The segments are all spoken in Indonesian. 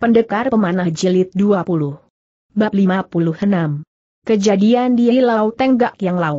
Pendekar Pemanah jelit 20. Bab 56. Kejadian di Lau Tenggak Yang Lau.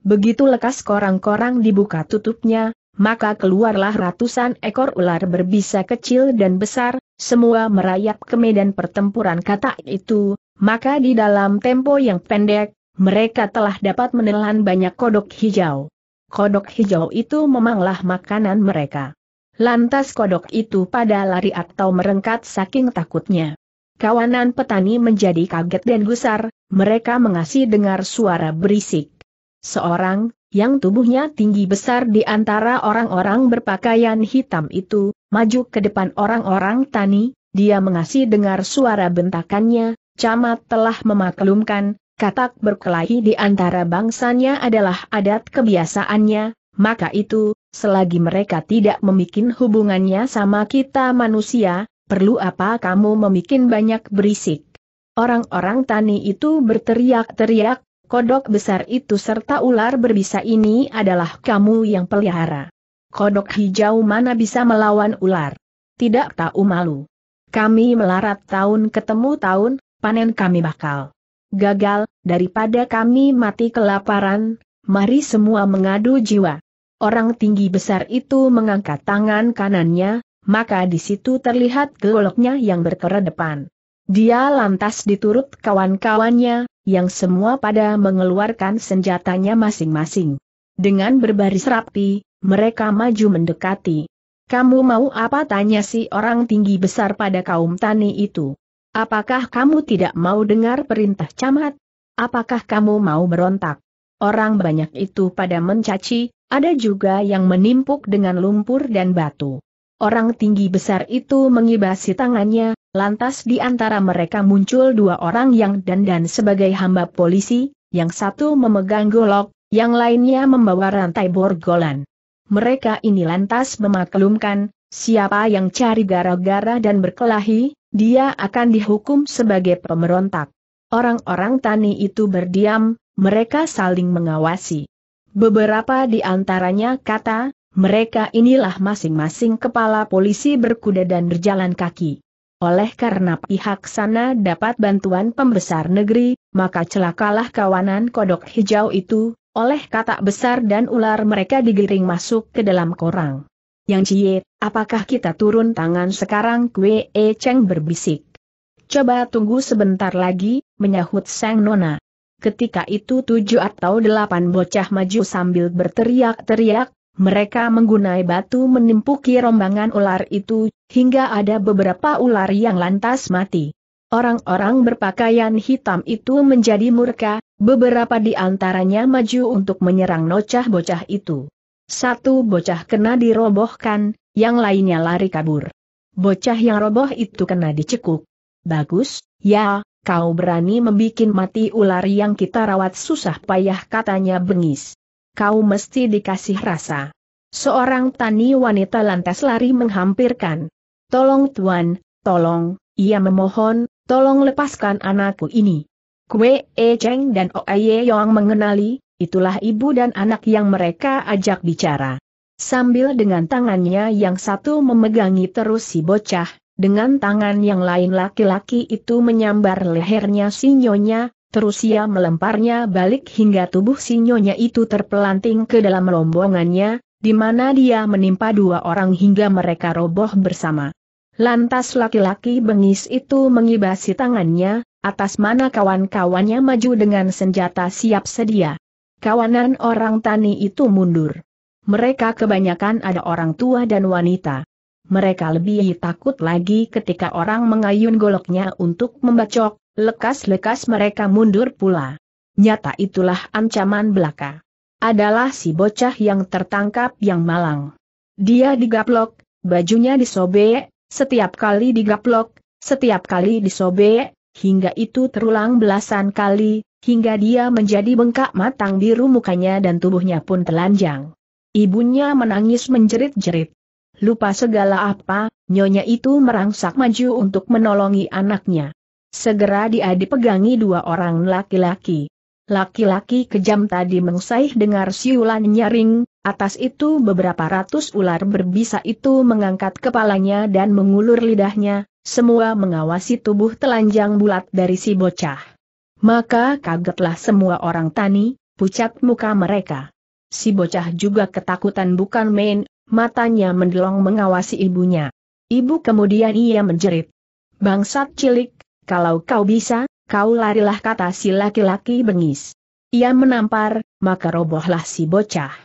Begitu lekas korang-korang dibuka tutupnya, maka keluarlah ratusan ekor ular berbisa kecil dan besar, semua merayap ke medan pertempuran kata itu, maka di dalam tempo yang pendek, mereka telah dapat menelan banyak kodok hijau. Kodok hijau itu memanglah makanan mereka. Lantas kodok itu pada lari atau merengkat saking takutnya. Kawanan petani menjadi kaget dan gusar, mereka mengasih dengar suara berisik. Seorang, yang tubuhnya tinggi besar di antara orang-orang berpakaian hitam itu, maju ke depan orang-orang tani, dia mengasih dengar suara bentakannya, camat telah memaklumkan, katak berkelahi di antara bangsanya adalah adat kebiasaannya, maka itu, selagi mereka tidak memikin hubungannya sama kita manusia, perlu apa kamu memikin banyak berisik. Orang-orang tani itu berteriak-teriak, kodok besar itu serta ular berbisa ini adalah kamu yang pelihara. Kodok hijau mana bisa melawan ular? Tidak tahu malu. Kami melarat tahun ketemu tahun, panen kami bakal gagal, daripada kami mati kelaparan, mari semua mengadu jiwa orang tinggi besar itu mengangkat tangan kanannya, maka di situ terlihat goloknya yang berkera depan. Dia lantas diturut kawan-kawannya, yang semua pada mengeluarkan senjatanya masing-masing. Dengan berbaris rapi, mereka maju mendekati. Kamu mau apa tanya si orang tinggi besar pada kaum tani itu? Apakah kamu tidak mau dengar perintah camat? Apakah kamu mau berontak? Orang banyak itu pada mencaci, ada juga yang menimpuk dengan lumpur dan batu. Orang tinggi besar itu mengibasi tangannya, lantas di antara mereka muncul dua orang yang dandan sebagai hamba polisi, yang satu memegang golok, yang lainnya membawa rantai borgolan. Mereka ini lantas memaklumkan, siapa yang cari gara-gara dan berkelahi, dia akan dihukum sebagai pemberontak. Orang-orang tani itu berdiam, mereka saling mengawasi. Beberapa di antaranya kata, mereka inilah masing-masing kepala polisi berkuda dan berjalan kaki. Oleh karena pihak sana dapat bantuan pembesar negeri, maka celakalah kawanan kodok hijau itu, oleh katak besar dan ular mereka digiring masuk ke dalam korang. Yang cie, apakah kita turun tangan sekarang kue e Cheng berbisik. Coba tunggu sebentar lagi, menyahut sang nona. Ketika itu tujuh atau delapan bocah maju sambil berteriak-teriak, mereka menggunai batu menimpuki rombongan ular itu, hingga ada beberapa ular yang lantas mati. Orang-orang berpakaian hitam itu menjadi murka, beberapa di antaranya maju untuk menyerang nocah bocah itu. Satu bocah kena dirobohkan, yang lainnya lari kabur. Bocah yang roboh itu kena dicekuk. Bagus, ya, kau berani membikin mati ular yang kita rawat susah payah katanya bengis. Kau mesti dikasih rasa. Seorang tani wanita lantas lari menghampirkan. Tolong tuan, tolong, ia memohon, tolong lepaskan anakku ini. Kue E Cheng dan O Ye Yong mengenali, itulah ibu dan anak yang mereka ajak bicara. Sambil dengan tangannya yang satu memegangi terus si bocah, dengan tangan yang lain laki-laki itu menyambar lehernya si nyonya, terus ia melemparnya balik hingga tubuh si nyonya itu terpelanting ke dalam lombongannya, di mana dia menimpa dua orang hingga mereka roboh bersama. Lantas laki-laki bengis itu mengibasi tangannya, atas mana kawan-kawannya maju dengan senjata siap sedia. Kawanan orang tani itu mundur. Mereka kebanyakan ada orang tua dan wanita mereka lebih takut lagi ketika orang mengayun goloknya untuk membacok, lekas-lekas mereka mundur pula. Nyata itulah ancaman belaka. Adalah si bocah yang tertangkap yang malang. Dia digaplok, bajunya disobek, setiap kali digaplok, setiap kali disobek, hingga itu terulang belasan kali, hingga dia menjadi bengkak matang biru mukanya dan tubuhnya pun telanjang. Ibunya menangis menjerit-jerit lupa segala apa, nyonya itu merangsak maju untuk menolongi anaknya. Segera dia dipegangi dua orang laki-laki. Laki-laki kejam tadi mengsaih dengar siulan nyaring, atas itu beberapa ratus ular berbisa itu mengangkat kepalanya dan mengulur lidahnya, semua mengawasi tubuh telanjang bulat dari si bocah. Maka kagetlah semua orang tani, pucat muka mereka. Si bocah juga ketakutan bukan main, matanya mendelong mengawasi ibunya. Ibu kemudian ia menjerit. Bangsat cilik, kalau kau bisa, kau larilah kata si laki-laki bengis. Ia menampar, maka robohlah si bocah.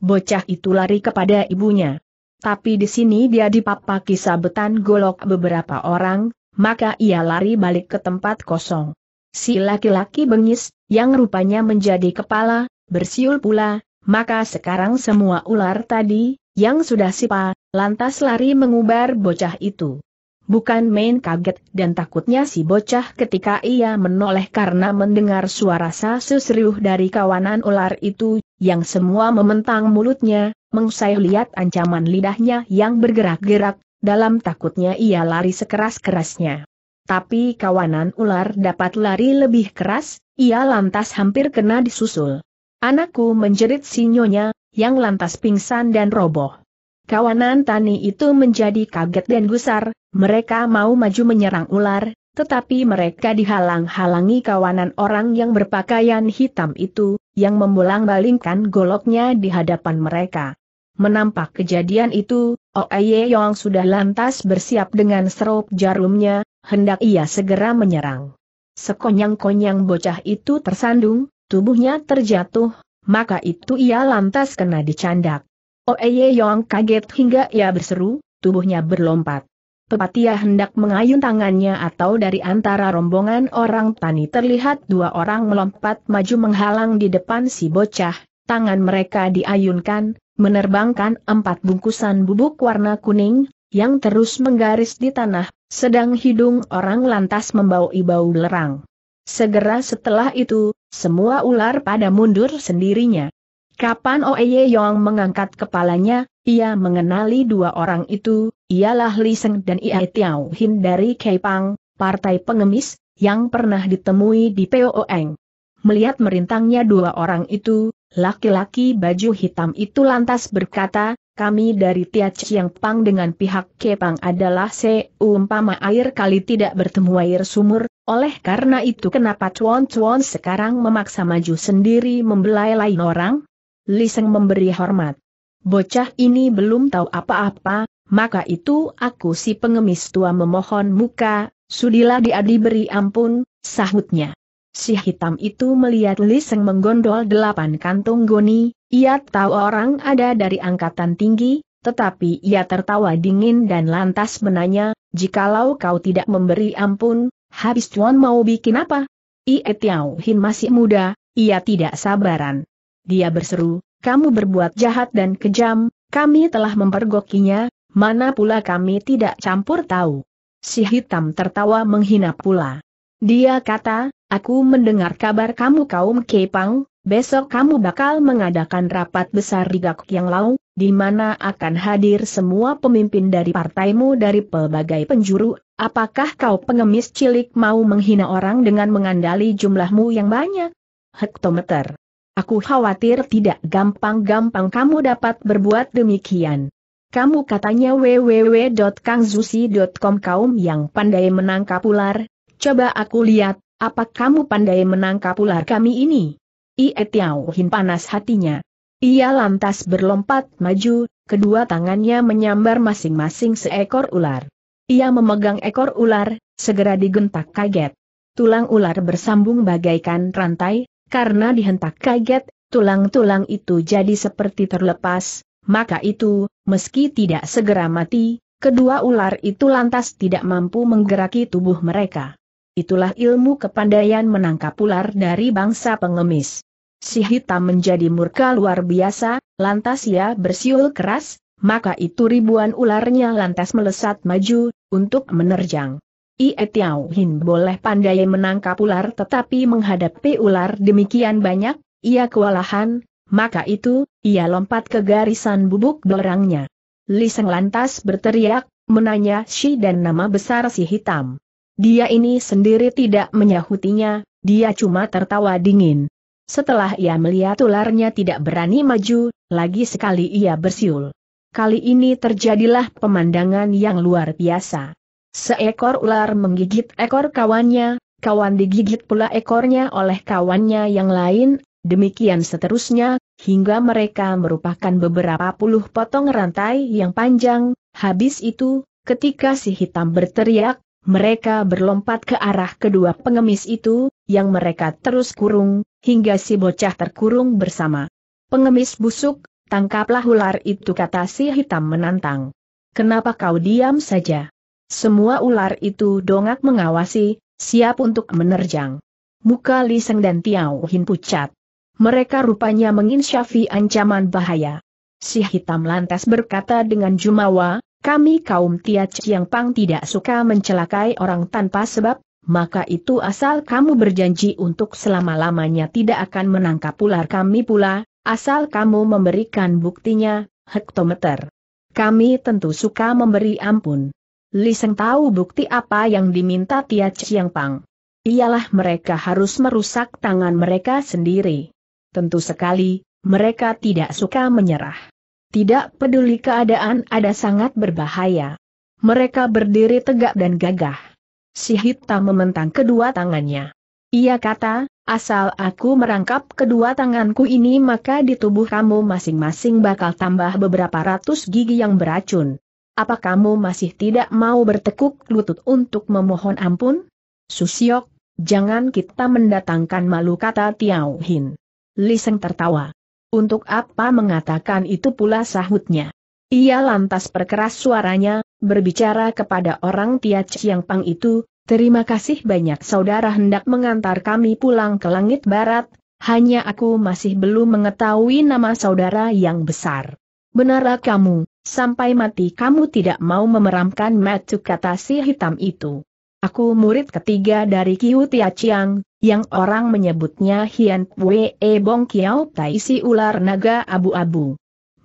Bocah itu lari kepada ibunya. Tapi di sini dia dipapaki sabetan golok beberapa orang, maka ia lari balik ke tempat kosong. Si laki-laki bengis, yang rupanya menjadi kepala, bersiul pula, maka sekarang semua ular tadi, yang sudah sipa, lantas lari mengubar bocah itu. Bukan main kaget dan takutnya si bocah ketika ia menoleh karena mendengar suara sasus riuh dari kawanan ular itu, yang semua mementang mulutnya, mengusai lihat ancaman lidahnya yang bergerak-gerak, dalam takutnya ia lari sekeras-kerasnya. Tapi kawanan ular dapat lari lebih keras, ia lantas hampir kena disusul. Anakku menjerit sinyonya, yang lantas pingsan dan roboh. Kawanan tani itu menjadi kaget dan gusar, mereka mau maju menyerang ular, tetapi mereka dihalang-halangi kawanan orang yang berpakaian hitam itu, yang membolang balingkan goloknya di hadapan mereka. Menampak kejadian itu, Oeye Yong sudah lantas bersiap dengan serup jarumnya, hendak ia segera menyerang. Sekonyang-konyang bocah itu tersandung, tubuhnya terjatuh, maka itu ia lantas kena dicandak. Oeye oh, Yong kaget hingga ia berseru, tubuhnya berlompat. Pepatia hendak mengayun tangannya atau dari antara rombongan orang tani terlihat dua orang melompat maju menghalang di depan si bocah, tangan mereka diayunkan, menerbangkan empat bungkusan bubuk warna kuning, yang terus menggaris di tanah, sedang hidung orang lantas membawa ibau lerang. Segera setelah itu, semua ular pada mundur sendirinya. Kapan Oeye Yong mengangkat kepalanya, ia mengenali dua orang itu, ialah Li Seng dan Ia Tiao Hin dari Kepang, partai pengemis, yang pernah ditemui di Poeng. Melihat merintangnya dua orang itu, laki-laki baju hitam itu lantas berkata, kami dari Tia Chiang Pang dengan pihak Kepang adalah seumpama air kali tidak bertemu air sumur, oleh karena itu kenapa Chuan Chuan sekarang memaksa maju sendiri membelai lain orang? Liseng memberi hormat. Bocah ini belum tahu apa-apa, maka itu aku si pengemis tua memohon muka, sudilah dia diberi ampun, sahutnya. Si hitam itu melihat Liseng menggondol delapan kantung goni, ia tahu orang ada dari angkatan tinggi, tetapi ia tertawa dingin dan lantas menanya, jikalau kau tidak memberi ampun, Habis Tuan mau bikin apa? Ie Tiao Hin masih muda, ia tidak sabaran. Dia berseru, kamu berbuat jahat dan kejam, kami telah mempergokinya, mana pula kami tidak campur tahu. Si hitam tertawa menghina pula. Dia kata, aku mendengar kabar kamu kaum Kepang, besok kamu bakal mengadakan rapat besar di Gakuk Yang Lau, di mana akan hadir semua pemimpin dari partaimu dari pelbagai penjuru, apakah kau pengemis cilik mau menghina orang dengan mengandali jumlahmu yang banyak? Hektometer. Aku khawatir tidak gampang-gampang kamu dapat berbuat demikian. Kamu katanya www.kangzusi.com kaum yang pandai menangkap ular, coba aku lihat, apa kamu pandai menangkap ular kami ini? Ie Hin panas hatinya. Ia lantas berlompat maju, kedua tangannya menyambar masing-masing seekor ular. Ia memegang ekor ular, segera digentak kaget. Tulang ular bersambung bagaikan rantai, karena dihentak kaget, tulang-tulang itu jadi seperti terlepas, maka itu, meski tidak segera mati, kedua ular itu lantas tidak mampu menggeraki tubuh mereka. Itulah ilmu kepandaian menangkap ular dari bangsa pengemis. Si hitam menjadi murka luar biasa, lantas ia bersiul keras, maka itu ribuan ularnya lantas melesat maju, untuk menerjang. Ie Tiao Hin boleh pandai menangkap ular tetapi menghadapi ular demikian banyak, ia kewalahan, maka itu, ia lompat ke garisan bubuk belerangnya. Liseng lantas berteriak, menanya si dan nama besar si hitam. Dia ini sendiri tidak menyahutinya, dia cuma tertawa dingin. Setelah ia melihat ularnya tidak berani maju, lagi sekali ia bersiul. Kali ini terjadilah pemandangan yang luar biasa. Seekor ular menggigit ekor kawannya, kawan digigit pula ekornya oleh kawannya yang lain, demikian seterusnya, hingga mereka merupakan beberapa puluh potong rantai yang panjang, habis itu, ketika si hitam berteriak, mereka berlompat ke arah kedua pengemis itu, yang mereka terus kurung, hingga si bocah terkurung bersama. Pengemis busuk, tangkaplah ular itu kata si hitam menantang. Kenapa kau diam saja? Semua ular itu dongak mengawasi, siap untuk menerjang. Muka Liseng dan Tiao Hin pucat. Mereka rupanya menginsyafi ancaman bahaya. Si hitam lantas berkata dengan jumawa, kami kaum Tiac yang pang tidak suka mencelakai orang tanpa sebab, maka itu asal kamu berjanji untuk selama-lamanya tidak akan menangkap ular kami pula, asal kamu memberikan buktinya, hektometer. Kami tentu suka memberi ampun. Li Liseng tahu bukti apa yang diminta Tia Chiang Pang. Ialah mereka harus merusak tangan mereka sendiri. Tentu sekali, mereka tidak suka menyerah. Tidak peduli keadaan ada sangat berbahaya. Mereka berdiri tegak dan gagah si hitam mementang kedua tangannya. Ia kata, asal aku merangkap kedua tanganku ini maka di tubuh kamu masing-masing bakal tambah beberapa ratus gigi yang beracun. Apa kamu masih tidak mau bertekuk lutut untuk memohon ampun? Susiok, jangan kita mendatangkan malu kata Tiao Hin. Liseng tertawa. Untuk apa mengatakan itu pula sahutnya. Ia lantas perkeras suaranya, berbicara kepada orang Tia Chiang Pang itu, terima kasih banyak saudara hendak mengantar kami pulang ke langit barat, hanya aku masih belum mengetahui nama saudara yang besar. Benarlah kamu, sampai mati kamu tidak mau memeramkan metu kata si hitam itu. Aku murid ketiga dari Kiu Tia Chiang, yang orang menyebutnya Hian Pue Bong Kiao Tai si ular naga abu-abu.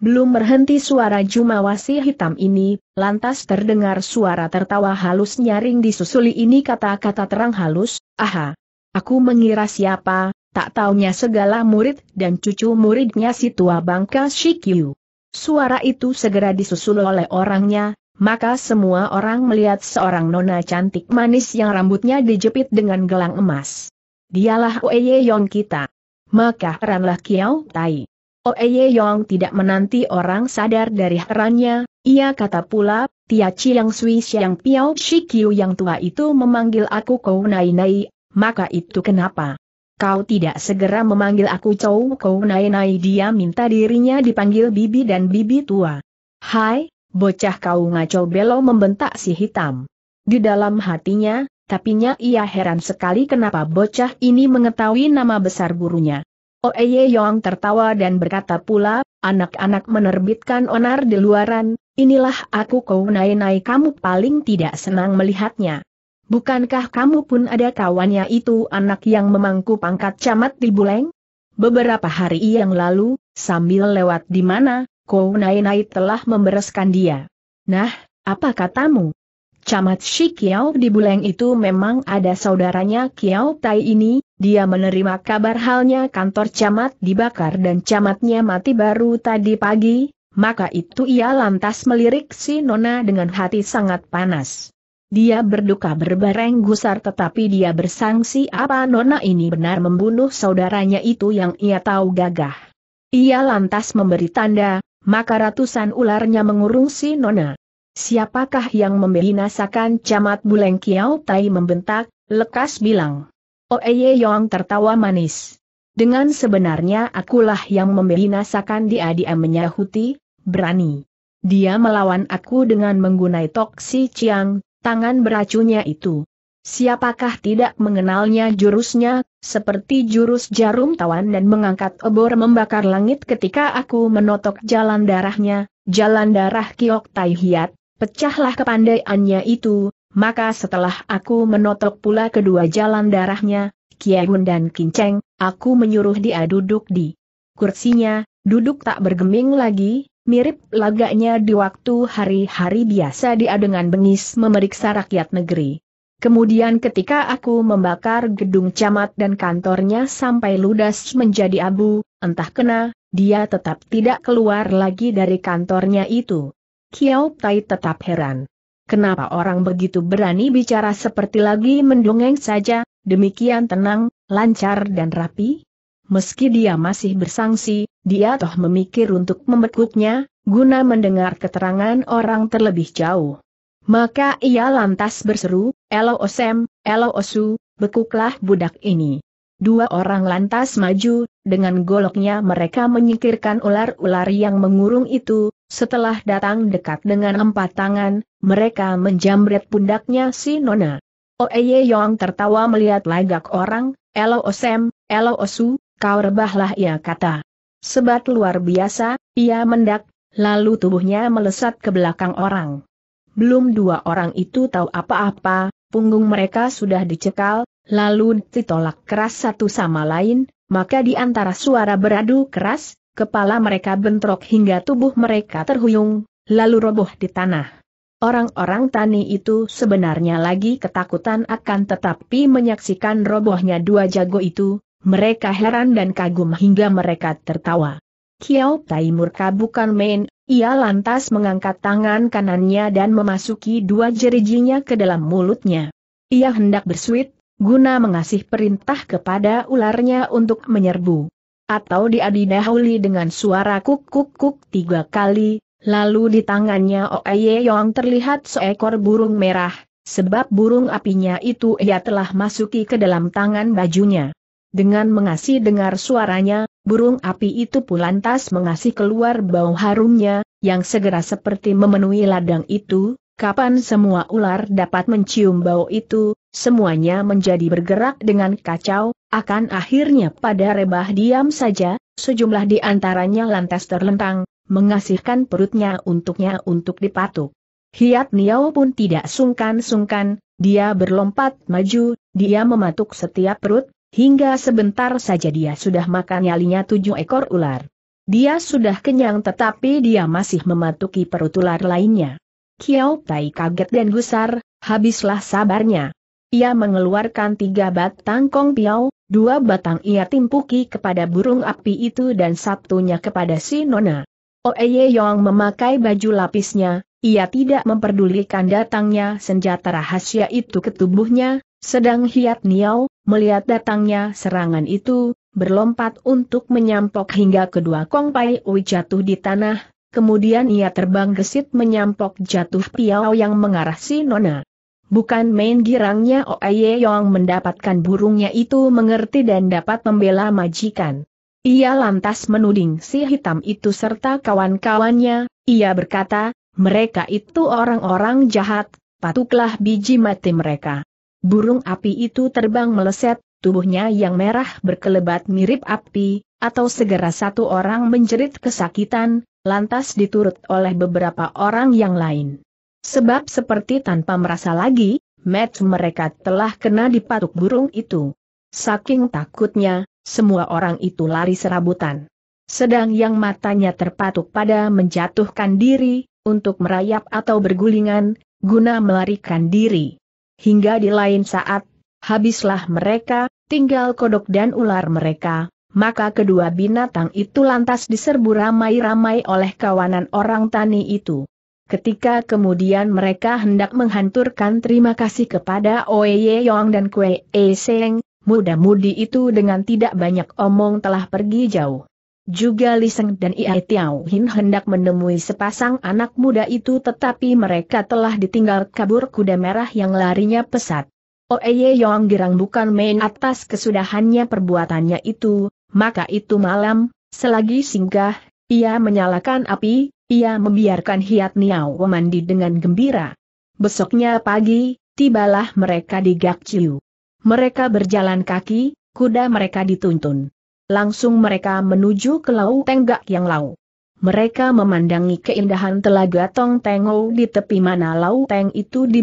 Belum berhenti suara jumawasi hitam ini, lantas terdengar suara tertawa halus nyaring disusuli ini kata-kata terang halus, aha. Aku mengira siapa, tak taunya segala murid dan cucu muridnya si tua bangka Shikyu. Suara itu segera disusul oleh orangnya, maka semua orang melihat seorang nona cantik manis yang rambutnya dijepit dengan gelang emas. Dialah Oeye kita. Maka heranlah Kiao Tai. Oeye Yong tidak menanti orang sadar dari herannya, ia kata pula, Tia Chiang Sui yang Piao Shikyu yang tua itu memanggil aku Kou Nai Nai, maka itu kenapa? Kau tidak segera memanggil aku Chou Kou Nai Nai dia minta dirinya dipanggil Bibi dan Bibi tua. Hai, bocah kau ngaco belo membentak si hitam. Di dalam hatinya, tapinya ia heran sekali kenapa bocah ini mengetahui nama besar gurunya. Oeye Yong tertawa dan berkata pula, anak-anak menerbitkan onar di luaran, inilah aku kau naik nai kamu paling tidak senang melihatnya. Bukankah kamu pun ada kawannya itu anak yang memangku pangkat camat di Buleng? Beberapa hari yang lalu, sambil lewat di mana, kau naik Nai telah membereskan dia. Nah, apa katamu? Camat Shi Kiao di Buleng itu memang ada saudaranya Kiao Tai ini, dia menerima kabar halnya kantor camat dibakar dan camatnya mati baru tadi pagi, maka itu ia lantas melirik si Nona dengan hati sangat panas. Dia berduka berbareng gusar tetapi dia bersangsi apa Nona ini benar membunuh saudaranya itu yang ia tahu gagah. Ia lantas memberi tanda, maka ratusan ularnya mengurung si Nona. Siapakah yang membinasakan camat Buleng Kiau Tai membentak, lekas bilang. Oeye Yong tertawa manis. Dengan sebenarnya akulah yang membinasakan dia dia menyahuti, berani. Dia melawan aku dengan menggunai toksi ciang, tangan beracunnya itu. Siapakah tidak mengenalnya jurusnya, seperti jurus jarum tawan dan mengangkat obor membakar langit ketika aku menotok jalan darahnya, jalan darah Kiok Tai Hiat, pecahlah kepandaiannya itu, maka setelah aku menotok pula kedua jalan darahnya, Kiehun dan Kinceng, aku menyuruh dia duduk di kursinya, duduk tak bergeming lagi, mirip lagaknya di waktu hari-hari biasa dia dengan bengis memeriksa rakyat negeri. Kemudian ketika aku membakar gedung camat dan kantornya sampai ludas menjadi abu, entah kena, dia tetap tidak keluar lagi dari kantornya itu. Kiao Tai tetap heran. Kenapa orang begitu berani bicara seperti lagi mendongeng saja, demikian tenang, lancar dan rapi? Meski dia masih bersangsi, dia toh memikir untuk membekuknya, guna mendengar keterangan orang terlebih jauh. Maka ia lantas berseru, Elo Osem, Elo Osu, bekuklah budak ini. Dua orang lantas maju, dengan goloknya mereka menyingkirkan ular-ular yang mengurung itu, setelah datang dekat dengan empat tangan, mereka menjamret pundaknya si Nona. Oeye Yong tertawa melihat lagak orang, Elo Osem, Elo Osu, kau rebahlah ia kata. Sebat luar biasa, ia mendak, lalu tubuhnya melesat ke belakang orang. Belum dua orang itu tahu apa-apa, punggung mereka sudah dicekal, lalu ditolak keras satu sama lain, maka di antara suara beradu keras, kepala mereka bentrok hingga tubuh mereka terhuyung, lalu roboh di tanah. Orang-orang tani itu sebenarnya lagi ketakutan akan tetapi menyaksikan robohnya dua jago itu, mereka heran dan kagum hingga mereka tertawa. Kiao Tai murka bukan main, ia lantas mengangkat tangan kanannya dan memasuki dua jerijinya ke dalam mulutnya. Ia hendak bersuit, guna mengasih perintah kepada ularnya untuk menyerbu atau diadinahuli dengan suara kuk kuk kuk tiga kali, lalu di tangannya Oeye Yong terlihat seekor burung merah, sebab burung apinya itu ia telah masuki ke dalam tangan bajunya. Dengan mengasih dengar suaranya, burung api itu pun lantas mengasih keluar bau harumnya, yang segera seperti memenuhi ladang itu, Kapan semua ular dapat mencium bau itu, semuanya menjadi bergerak dengan kacau, akan akhirnya pada rebah diam saja, sejumlah di antaranya lantas terlentang, mengasihkan perutnya untuknya untuk dipatuk. Hiat Niau pun tidak sungkan-sungkan, dia berlompat maju, dia mematuk setiap perut, hingga sebentar saja dia sudah makan nyalinya tujuh ekor ular. Dia sudah kenyang tetapi dia masih mematuki perut ular lainnya. Kiao Tai kaget dan gusar, habislah sabarnya. Ia mengeluarkan tiga batang kong piau, dua batang ia timpuki kepada burung api itu dan satunya kepada si Nona. Oeye Yong memakai baju lapisnya, ia tidak memperdulikan datangnya senjata rahasia itu ke tubuhnya, sedang Hiat Niao, melihat datangnya serangan itu, berlompat untuk menyampok hingga kedua Kong Pai Ui jatuh di tanah, Kemudian ia terbang gesit menyampok jatuh piau yang mengarah si Nona. Bukan main girangnya Oye Yong mendapatkan burungnya itu mengerti dan dapat membela majikan. Ia lantas menuding si hitam itu serta kawan-kawannya, ia berkata, mereka itu orang-orang jahat, patuklah biji mati mereka. Burung api itu terbang meleset, tubuhnya yang merah berkelebat mirip api, atau segera satu orang menjerit kesakitan, lantas diturut oleh beberapa orang yang lain. Sebab seperti tanpa merasa lagi, match mereka telah kena dipatuk burung itu. Saking takutnya, semua orang itu lari serabutan. Sedang yang matanya terpatuk pada menjatuhkan diri, untuk merayap atau bergulingan, guna melarikan diri. Hingga di lain saat, habislah mereka, tinggal kodok dan ular mereka, maka kedua binatang itu lantas diserbu ramai-ramai oleh kawanan orang tani itu. Ketika kemudian mereka hendak menghanturkan terima kasih kepada Oye Yong dan Kue E Seng, muda-mudi itu dengan tidak banyak omong telah pergi jauh. Juga Liseng dan Iai Tiao Hin hendak menemui sepasang anak muda itu tetapi mereka telah ditinggal kabur kuda merah yang larinya pesat. Oeye oh, Yong Girang bukan main atas kesudahannya perbuatannya itu, maka itu malam, selagi singgah, ia menyalakan api, ia membiarkan Hiat niau mandi dengan gembira. Besoknya pagi, tibalah mereka di Gakciu. Mereka berjalan kaki, kuda mereka dituntun. Langsung mereka menuju ke Lau Tenggak yang Lau. Mereka memandangi keindahan telaga Tong Tengo di tepi mana Lau Teng itu di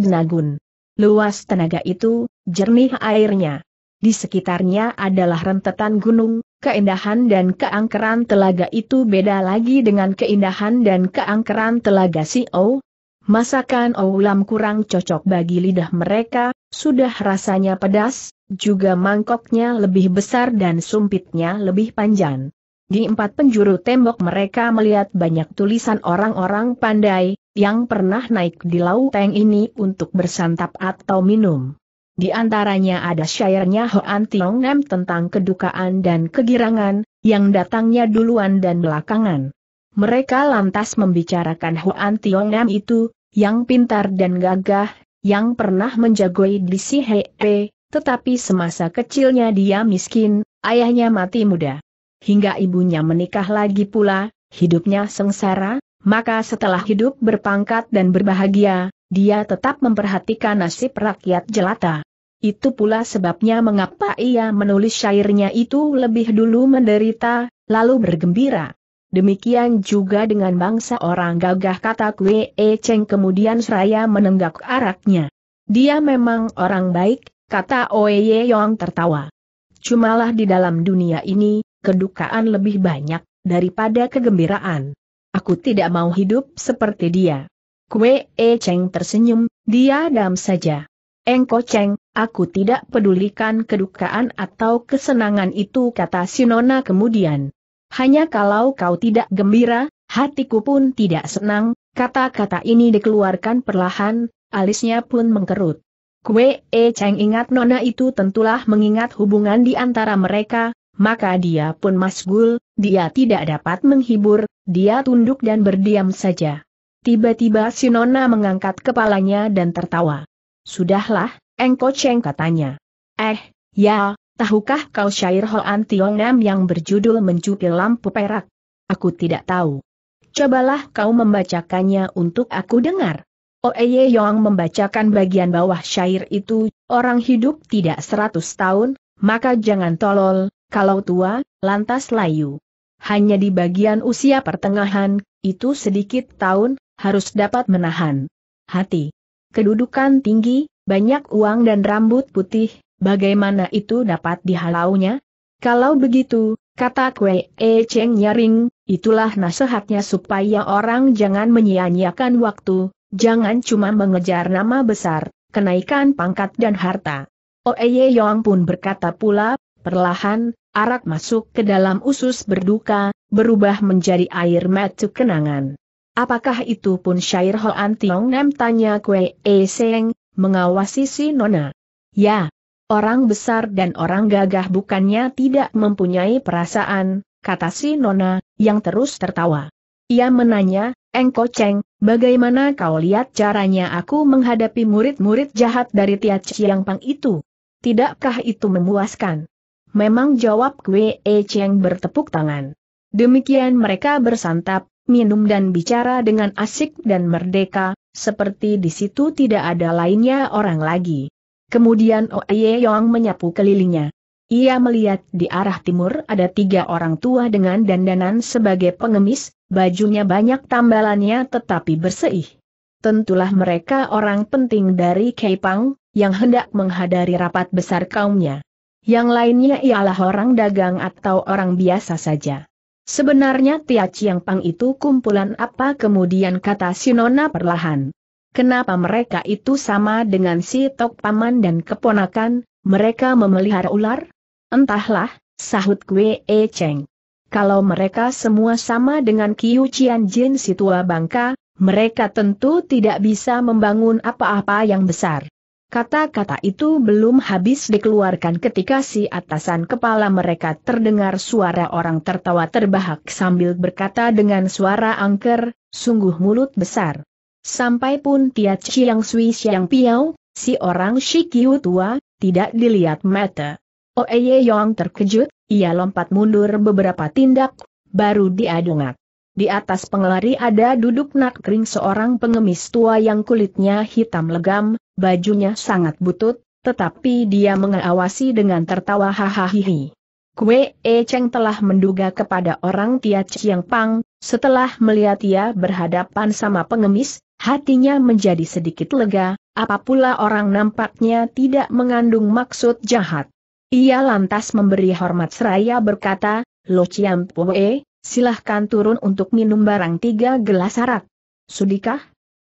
Luas tenaga itu, jernih airnya. Di sekitarnya adalah rentetan gunung, keindahan dan keangkeran telaga itu beda lagi dengan keindahan dan keangkeran telaga si O. Masakan O ulam kurang cocok bagi lidah mereka, sudah rasanya pedas, juga mangkoknya lebih besar dan sumpitnya lebih panjang. Di empat penjuru tembok mereka melihat banyak tulisan orang-orang pandai, yang pernah naik di lauteng ini untuk bersantap atau minum. Di antaranya ada syairnya Hoan Tiong Nam tentang kedukaan dan kegirangan, yang datangnya duluan dan belakangan. Mereka lantas membicarakan Hoan Tiong Nam itu, yang pintar dan gagah, yang pernah menjagoi di Sihe, tetapi semasa kecilnya dia miskin, ayahnya mati muda hingga ibunya menikah lagi pula, hidupnya sengsara, maka setelah hidup berpangkat dan berbahagia, dia tetap memperhatikan nasib rakyat jelata. Itu pula sebabnya mengapa ia menulis syairnya itu lebih dulu menderita, lalu bergembira. Demikian juga dengan bangsa orang gagah kata Kue E Cheng kemudian seraya menenggak araknya. Dia memang orang baik, kata Oe Ye Yong tertawa. Cumalah di dalam dunia ini, kedukaan lebih banyak daripada kegembiraan. Aku tidak mau hidup seperti dia. Kue E Cheng tersenyum, dia dam saja. Engko Cheng, aku tidak pedulikan kedukaan atau kesenangan itu kata Sinona kemudian. Hanya kalau kau tidak gembira, hatiku pun tidak senang, kata-kata ini dikeluarkan perlahan, alisnya pun mengkerut. Kue E Cheng ingat Nona itu tentulah mengingat hubungan di antara mereka, maka dia pun masgul, dia tidak dapat menghibur, dia tunduk dan berdiam saja. Tiba-tiba Sinona mengangkat kepalanya dan tertawa. Sudahlah, engko ceng katanya. Eh, ya, tahukah kau syair Hoan Tiong Nam yang berjudul Mencupil Lampu Perak? Aku tidak tahu. Cobalah kau membacakannya untuk aku dengar. Oeye oh, Yong membacakan bagian bawah syair itu, orang hidup tidak seratus tahun, maka jangan tolol, kalau tua, lantas layu. Hanya di bagian usia pertengahan, itu sedikit tahun, harus dapat menahan hati. Kedudukan tinggi, banyak uang dan rambut putih, bagaimana itu dapat dihalaunya? Kalau begitu, kata Kwe E Cheng nyaring, itulah nasihatnya supaya orang jangan menyia-nyiakan waktu, jangan cuma mengejar nama besar, kenaikan pangkat dan harta. Oeye Yong pun berkata pula, Perlahan, arak masuk ke dalam usus berduka, berubah menjadi air mata kenangan. Apakah itu pun syair Hoan Tiong Nam tanya Kwe E Seng, mengawasi si Nona? Ya, orang besar dan orang gagah bukannya tidak mempunyai perasaan, kata si Nona, yang terus tertawa. Ia menanya, Engko Cheng, bagaimana kau lihat caranya aku menghadapi murid-murid jahat dari Tia Chiang Pang itu? Tidakkah itu memuaskan? Memang jawab Kwe E Cheng bertepuk tangan. Demikian mereka bersantap, minum dan bicara dengan asik dan merdeka, seperti di situ tidak ada lainnya orang lagi. Kemudian Oye Yong menyapu kelilingnya. Ia melihat di arah timur ada tiga orang tua dengan dandanan sebagai pengemis, bajunya banyak tambalannya tetapi berseih. Tentulah mereka orang penting dari Keipang, yang hendak menghadiri rapat besar kaumnya. Yang lainnya ialah orang dagang atau orang biasa saja. Sebenarnya Tia Chiang Pang itu kumpulan apa kemudian kata Sinona perlahan. Kenapa mereka itu sama dengan si Tok Paman dan keponakan, mereka memelihara ular? Entahlah, sahut Kwe E Cheng. Kalau mereka semua sama dengan Kiu Chian Jin si tua bangka, mereka tentu tidak bisa membangun apa-apa yang besar. Kata-kata itu belum habis dikeluarkan ketika si atasan kepala mereka terdengar suara orang tertawa terbahak sambil berkata dengan suara angker, sungguh mulut besar. Sampai pun Tia Chiang Sui yang Piao, si orang Shikiu tua, tidak dilihat mata. Oeye Yong terkejut, ia lompat mundur beberapa tindak, baru dia Di atas pengelari ada duduk nak kering seorang pengemis tua yang kulitnya hitam legam, Bajunya sangat butut, tetapi dia mengawasi dengan tertawa hahaha. Kue E Cheng telah menduga kepada orang Tia Chiang Pang, setelah melihat ia berhadapan sama pengemis, hatinya menjadi sedikit lega, apapula orang nampaknya tidak mengandung maksud jahat. Ia lantas memberi hormat seraya berkata, Lo Chiang Pue, silahkan turun untuk minum barang tiga gelas arak. Sudikah?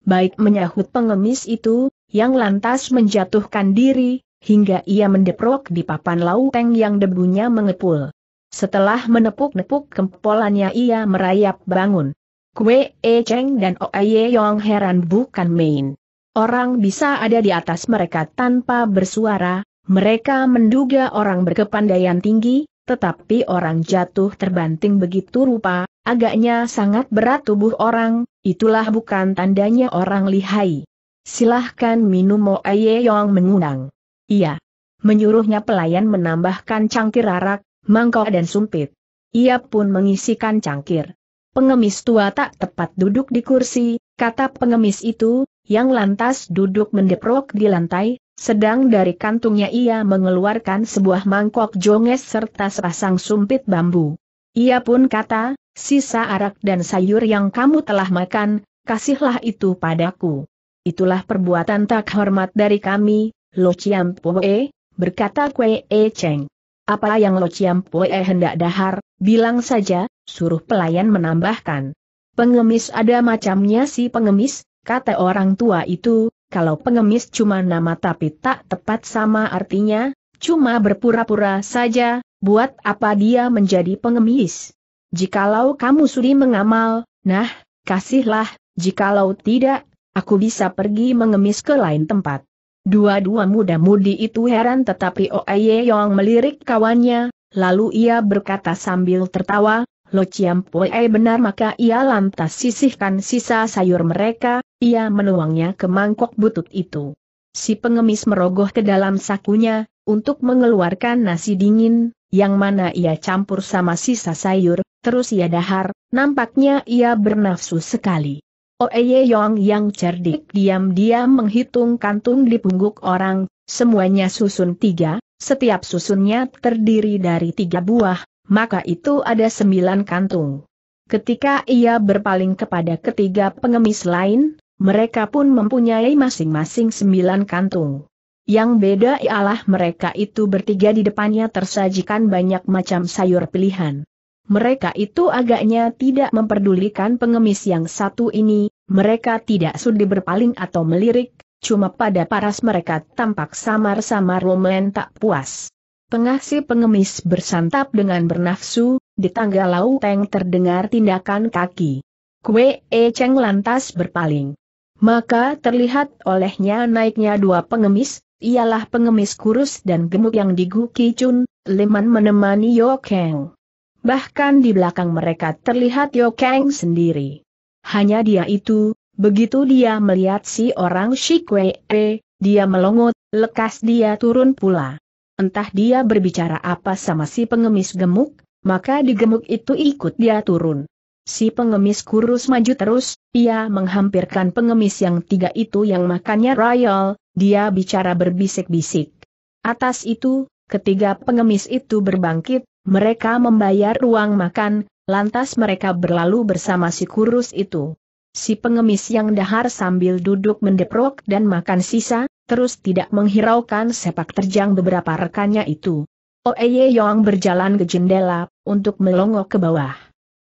baik menyahut pengemis itu, yang lantas menjatuhkan diri, hingga ia mendeprok di papan lauteng yang debunya mengepul. Setelah menepuk-nepuk kempolannya ia merayap bangun. Kue E Cheng dan O Ye Yong heran bukan main. Orang bisa ada di atas mereka tanpa bersuara, mereka menduga orang berkepandaian tinggi, tetapi orang jatuh terbanting begitu rupa, agaknya sangat berat tubuh orang, itulah bukan tandanya orang lihai. Silahkan minum Mo Yong mengundang. Iya. Menyuruhnya pelayan menambahkan cangkir arak, mangkok dan sumpit. Ia pun mengisikan cangkir. Pengemis tua tak tepat duduk di kursi, kata pengemis itu, yang lantas duduk mendeprok di lantai, sedang dari kantungnya ia mengeluarkan sebuah mangkok jonges serta sepasang sumpit bambu. Ia pun kata, sisa arak dan sayur yang kamu telah makan, kasihlah itu padaku. Itulah perbuatan tak hormat dari kami, Lo Chiam Poe, berkata kwee E Cheng. Apa yang Lo Chiam Poe hendak dahar, bilang saja, suruh pelayan menambahkan. Pengemis ada macamnya si pengemis, kata orang tua itu, kalau pengemis cuma nama tapi tak tepat sama artinya, cuma berpura-pura saja, buat apa dia menjadi pengemis? Jikalau kamu sudi mengamal, nah, kasihlah, jikalau tidak, aku bisa pergi mengemis ke lain tempat. Dua-dua muda-mudi itu heran tetapi Oye Yong melirik kawannya, lalu ia berkata sambil tertawa, Lo Chiam Pue benar maka ia lantas sisihkan sisa sayur mereka, ia menuangnya ke mangkok butut itu. Si pengemis merogoh ke dalam sakunya, untuk mengeluarkan nasi dingin, yang mana ia campur sama sisa sayur, terus ia dahar, nampaknya ia bernafsu sekali. Oeye Yong yang cerdik diam-diam menghitung kantung di pungguk orang, semuanya susun tiga, setiap susunnya terdiri dari tiga buah, maka itu ada sembilan kantung. Ketika ia berpaling kepada ketiga pengemis lain, mereka pun mempunyai masing-masing sembilan kantung. Yang beda ialah mereka itu bertiga di depannya tersajikan banyak macam sayur pilihan. Mereka itu agaknya tidak memperdulikan pengemis yang satu ini, mereka tidak sudi berpaling atau melirik, cuma pada paras mereka tampak samar-samar Roman tak puas. Pengasih pengemis bersantap dengan bernafsu, di tangga lauteng terdengar tindakan kaki. Kue E Cheng lantas berpaling. Maka terlihat olehnya naiknya dua pengemis, ialah pengemis kurus dan gemuk yang diguki Chun, Liman menemani Kang. Bahkan di belakang mereka terlihat Kang sendiri. Hanya dia itu, begitu dia melihat si orang Shi Shikwe E, dia melongot, lekas dia turun pula entah dia berbicara apa sama si pengemis gemuk, maka di gemuk itu ikut dia turun. Si pengemis kurus maju terus, ia menghampirkan pengemis yang tiga itu yang makannya royal, dia bicara berbisik-bisik. Atas itu, ketiga pengemis itu berbangkit, mereka membayar ruang makan, lantas mereka berlalu bersama si kurus itu. Si pengemis yang dahar sambil duduk mendeprok dan makan sisa, terus tidak menghiraukan sepak terjang beberapa rekannya itu. Oeye Yong berjalan ke jendela, untuk melongok ke bawah.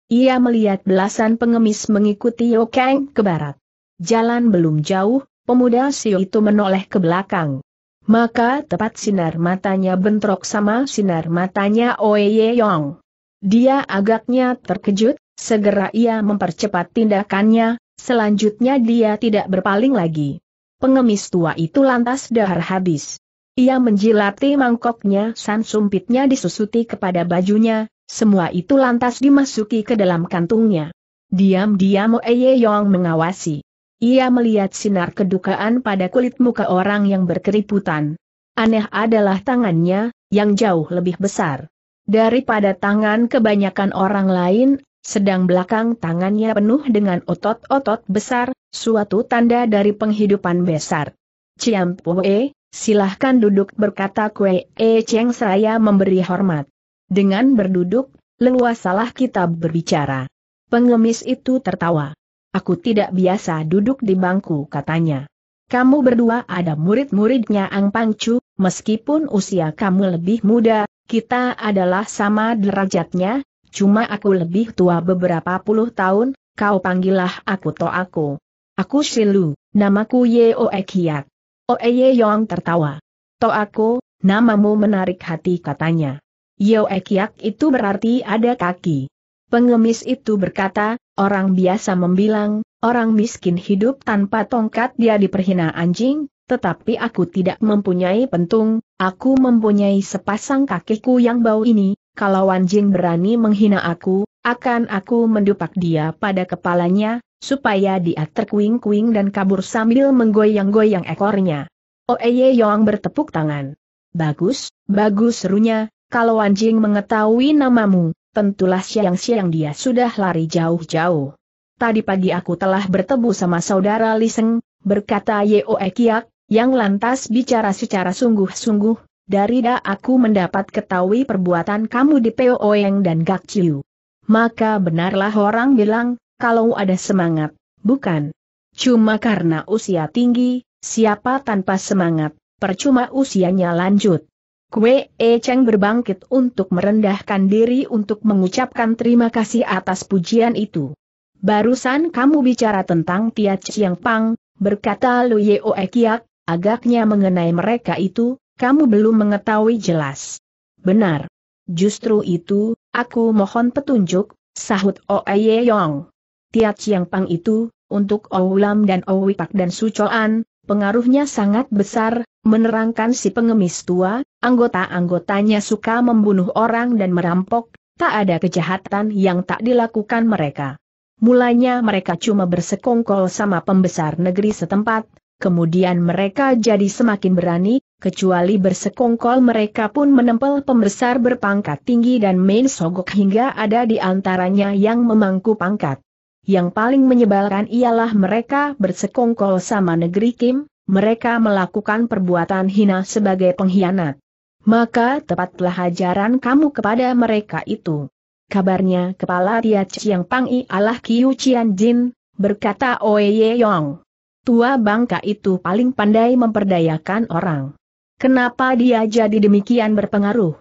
Ia melihat belasan pengemis mengikuti Kang ke barat. Jalan belum jauh, pemuda Sio itu menoleh ke belakang. Maka tepat sinar matanya bentrok sama sinar matanya Oeye Yong. Dia agaknya terkejut, segera ia mempercepat tindakannya, selanjutnya dia tidak berpaling lagi. Pengemis tua itu lantas dahar habis. Ia menjilati mangkoknya san sumpitnya disusuti kepada bajunya, semua itu lantas dimasuki ke dalam kantungnya. Diam-diam Oeye Yong mengawasi. Ia melihat sinar kedukaan pada kulit muka orang yang berkeriputan. Aneh adalah tangannya, yang jauh lebih besar. Daripada tangan kebanyakan orang lain, sedang belakang tangannya penuh dengan otot-otot besar, Suatu tanda dari penghidupan besar. Ciam Pue, silahkan duduk berkata Kue E Cheng saya memberi hormat. Dengan berduduk, leluasalah kita berbicara. Pengemis itu tertawa. Aku tidak biasa duduk di bangku katanya. Kamu berdua ada murid-muridnya Ang Pangcu, meskipun usia kamu lebih muda, kita adalah sama derajatnya, cuma aku lebih tua beberapa puluh tahun, kau panggillah aku to aku. Aku silu, namaku Yeo Ekiat. Oeye Yong tertawa. To aku, namamu menarik hati katanya. Yeo Kiat itu berarti ada kaki. Pengemis itu berkata, orang biasa membilang, orang miskin hidup tanpa tongkat dia diperhina anjing, tetapi aku tidak mempunyai pentung, aku mempunyai sepasang kakiku yang bau ini, kalau anjing berani menghina aku, akan aku mendupak dia pada kepalanya, supaya dia terkuing-kuing dan kabur sambil menggoyang-goyang ekornya. Oeye oh, Yong bertepuk tangan. Bagus, bagus serunya, kalau anjing mengetahui namamu, tentulah siang-siang dia sudah lari jauh-jauh. Tadi pagi aku telah bertemu sama saudara Liseng, berkata Yeoe Kiak, yang lantas bicara secara sungguh-sungguh, dari da aku mendapat ketahui perbuatan kamu di Peo Oeng dan Gak Chiu. Maka benarlah orang bilang, kalau ada semangat, bukan. Cuma karena usia tinggi, siapa tanpa semangat, percuma usianya lanjut. Kue E Cheng berbangkit untuk merendahkan diri untuk mengucapkan terima kasih atas pujian itu. Barusan kamu bicara tentang Tia Chiang Pang, berkata Lu Yeo Ekiak, agaknya mengenai mereka itu, kamu belum mengetahui jelas. Benar. Justru itu, aku mohon petunjuk, sahut Oe Yong. Tiat Chiang Pang itu, untuk Oulam dan Owipak dan Sucoan, pengaruhnya sangat besar, menerangkan si pengemis tua, anggota-anggotanya suka membunuh orang dan merampok, tak ada kejahatan yang tak dilakukan mereka. Mulanya mereka cuma bersekongkol sama pembesar negeri setempat, kemudian mereka jadi semakin berani, kecuali bersekongkol mereka pun menempel pembesar berpangkat tinggi dan main sogok hingga ada di antaranya yang memangku pangkat. Yang paling menyebalkan ialah mereka bersekongkol sama negeri Kim, mereka melakukan perbuatan hina sebagai pengkhianat. Maka tepatlah ajaran kamu kepada mereka itu. Kabarnya kepala Tia Chiang Pang ialah Allah Kiu Chian Jin, berkata Oye Yong. Tua bangka itu paling pandai memperdayakan orang. Kenapa dia jadi demikian berpengaruh?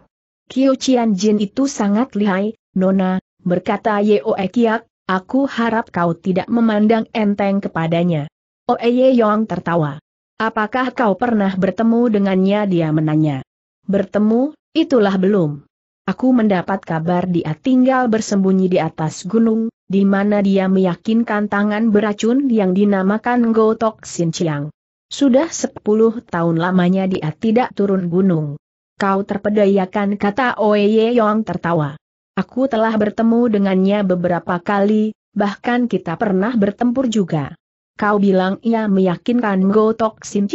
Kiu Chian Jin itu sangat lihai, Nona, berkata Ye Yeo Ekiak, Aku harap kau tidak memandang enteng kepadanya. Oeye Yong tertawa. Apakah kau pernah bertemu dengannya dia menanya. Bertemu, itulah belum. Aku mendapat kabar dia tinggal bersembunyi di atas gunung, di mana dia meyakinkan tangan beracun yang dinamakan Gotok Sin Chiang. Sudah sepuluh tahun lamanya dia tidak turun gunung. Kau terpedayakan kata Oeye Yong tertawa. Aku telah bertemu dengannya beberapa kali, bahkan kita pernah bertempur juga. Kau bilang ia meyakinkan Gotok Sin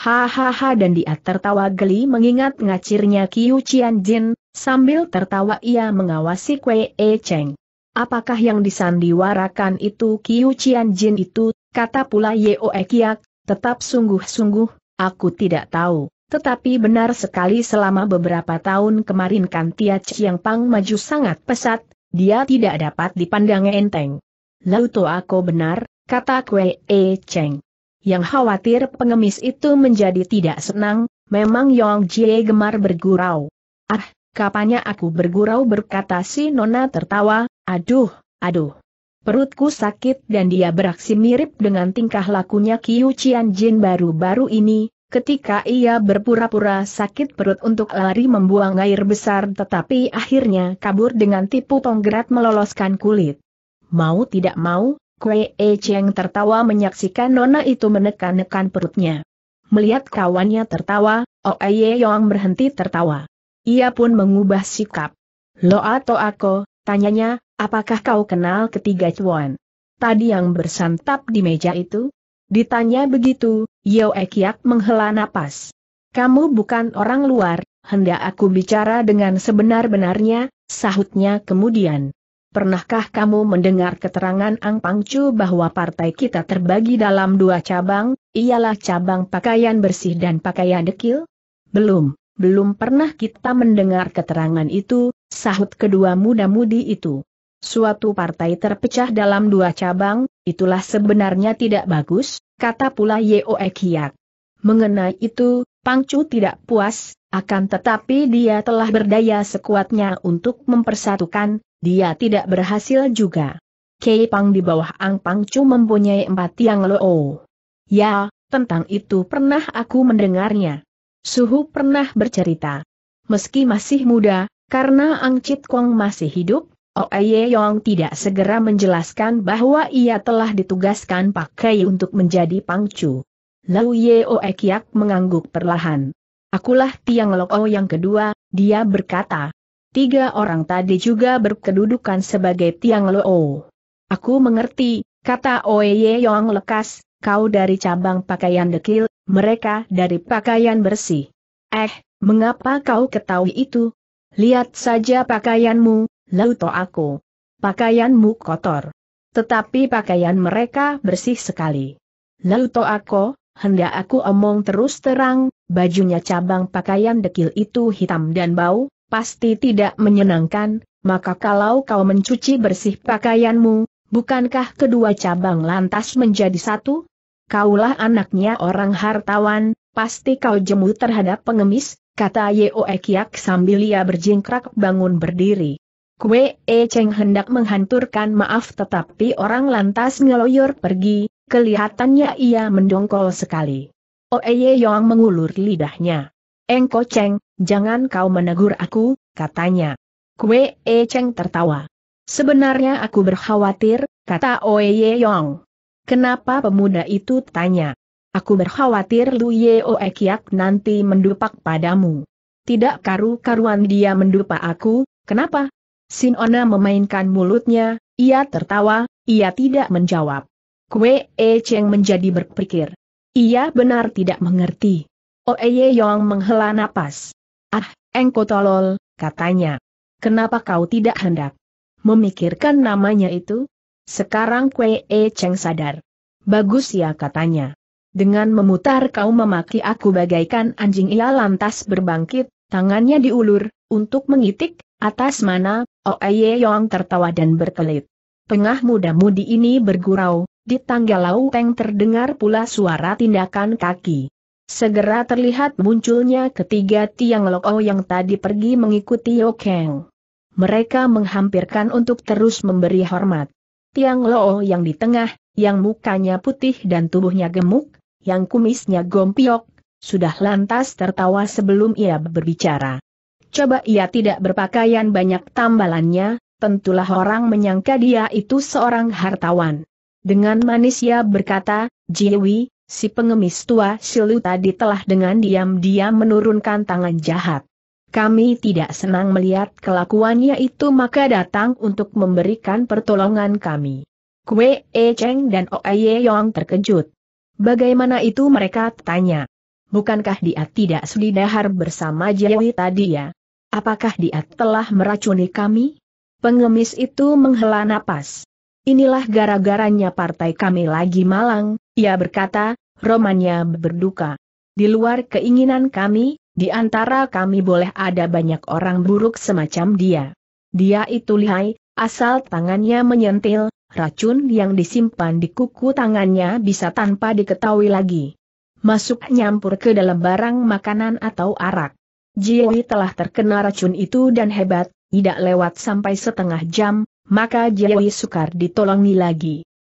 Hahaha dan dia tertawa geli mengingat ngacirnya Kiu Cian Jin, sambil tertawa ia mengawasi Kue E Cheng. Apakah yang disandiwarakan itu Kiu Cian Jin itu, kata pula Yeo Ekiak, tetap sungguh-sungguh, aku tidak tahu. Tetapi benar sekali selama beberapa tahun kemarin kan Tia Chiang Pang maju sangat pesat, dia tidak dapat dipandang enteng. Lauto aku benar, kata Kwe E Cheng. Yang khawatir pengemis itu menjadi tidak senang, memang Yong Jie gemar bergurau. Ah, kapannya aku bergurau berkata si Nona tertawa, aduh, aduh. Perutku sakit dan dia beraksi mirip dengan tingkah lakunya Kiu Chian Jin baru-baru ini, Ketika ia berpura-pura sakit perut untuk lari membuang air besar tetapi akhirnya kabur dengan tipu penggerat meloloskan kulit. Mau tidak mau, Kue E Cheng tertawa menyaksikan Nona itu menekan-nekan perutnya. Melihat kawannya tertawa, Oe Yong berhenti tertawa. Ia pun mengubah sikap. Lo atau aku, tanyanya, apakah kau kenal ketiga cuan? Tadi yang bersantap di meja itu? Ditanya begitu, Yeo Ekiak menghela napas. Kamu bukan orang luar, hendak aku bicara dengan sebenar-benarnya, sahutnya kemudian. Pernahkah kamu mendengar keterangan Ang Pangcu bahwa partai kita terbagi dalam dua cabang, ialah cabang pakaian bersih dan pakaian dekil? Belum, belum pernah kita mendengar keterangan itu, sahut kedua muda-mudi itu. Suatu partai terpecah dalam dua cabang, itulah sebenarnya tidak bagus, kata pula Yeo Ekiak. Mengenai itu, Pangcu tidak puas, akan tetapi dia telah berdaya sekuatnya untuk mempersatukan, dia tidak berhasil juga. Kei Pang di bawah Ang Pangcu mempunyai empat tiang loo. Ya, tentang itu pernah aku mendengarnya. Suhu pernah bercerita. Meski masih muda, karena Ang Chit Kong masih hidup, Oe oh, Yong tidak segera menjelaskan bahwa ia telah ditugaskan pakai untuk menjadi pangcu. Lalu Ye Kiak mengangguk perlahan. Akulah Tiang Oe oh yang kedua, dia berkata. Tiga orang tadi juga berkedudukan sebagai Tiang Oe. Oh. Aku mengerti, kata Oe Yong lekas, kau dari cabang pakaian dekil, mereka dari pakaian bersih. Eh, mengapa kau ketahui itu? Lihat saja pakaianmu, Lauto aku. Pakaianmu kotor. Tetapi pakaian mereka bersih sekali. Lauto aku, hendak aku omong terus terang, bajunya cabang pakaian dekil itu hitam dan bau, pasti tidak menyenangkan, maka kalau kau mencuci bersih pakaianmu, bukankah kedua cabang lantas menjadi satu? Kaulah anaknya orang hartawan, pasti kau jemu terhadap pengemis, kata Yeo Ekiak sambil ia berjingkrak bangun berdiri. Kue E Cheng hendak menghanturkan maaf tetapi orang lantas ngeloyor pergi, kelihatannya ia mendongkol sekali. Oeye oh, Yong mengulur lidahnya. Engko Cheng, jangan kau menegur aku, katanya. Kue E Cheng tertawa. Sebenarnya aku berkhawatir, kata Oeye oh Yong. Kenapa pemuda itu tanya? Aku berkhawatir Lu Ye Oe Kiak nanti mendupak padamu. Tidak karu-karuan dia mendupa aku, kenapa? Sinona memainkan mulutnya, ia tertawa, ia tidak menjawab. Kue E Cheng menjadi berpikir. Ia benar tidak mengerti. Oe Ye Yong menghela napas. Ah, engkau tolol, katanya. Kenapa kau tidak hendak memikirkan namanya itu? Sekarang Kue E Cheng sadar. Bagus ya katanya. Dengan memutar kau memaki aku bagaikan anjing ia lantas berbangkit, tangannya diulur, untuk mengitik, atas mana, Oh, aye Yong tertawa dan berkelit. Pengah muda mudi ini bergurau, di tangga lauteng terdengar pula suara tindakan kaki. Segera terlihat munculnya ketiga tiang loko oh yang tadi pergi mengikuti Yokeng. Mereka menghampirkan untuk terus memberi hormat. Tiang loo oh yang di tengah, yang mukanya putih dan tubuhnya gemuk, yang kumisnya gompiok, sudah lantas tertawa sebelum ia berbicara coba ia tidak berpakaian banyak tambalannya, tentulah orang menyangka dia itu seorang hartawan. Dengan manis ia berkata, Jiwi, si pengemis tua silu tadi telah dengan diam-diam menurunkan tangan jahat. Kami tidak senang melihat kelakuannya itu maka datang untuk memberikan pertolongan kami. Kue E Cheng dan Ye Yong terkejut. Bagaimana itu mereka tanya. Bukankah dia tidak sudi dahar bersama Jiwi tadi ya? Apakah dia telah meracuni kami? Pengemis itu menghela napas. Inilah gara-garanya partai kami lagi malang, ia berkata, romannya berduka. Di luar keinginan kami, di antara kami boleh ada banyak orang buruk semacam dia. Dia itu lihai, asal tangannya menyentil, racun yang disimpan di kuku tangannya bisa tanpa diketahui lagi. Masuk nyampur ke dalam barang makanan atau arak. Jiwi telah terkena racun itu dan hebat, tidak lewat sampai setengah jam, maka Jiwi sukar ditolongi lagi.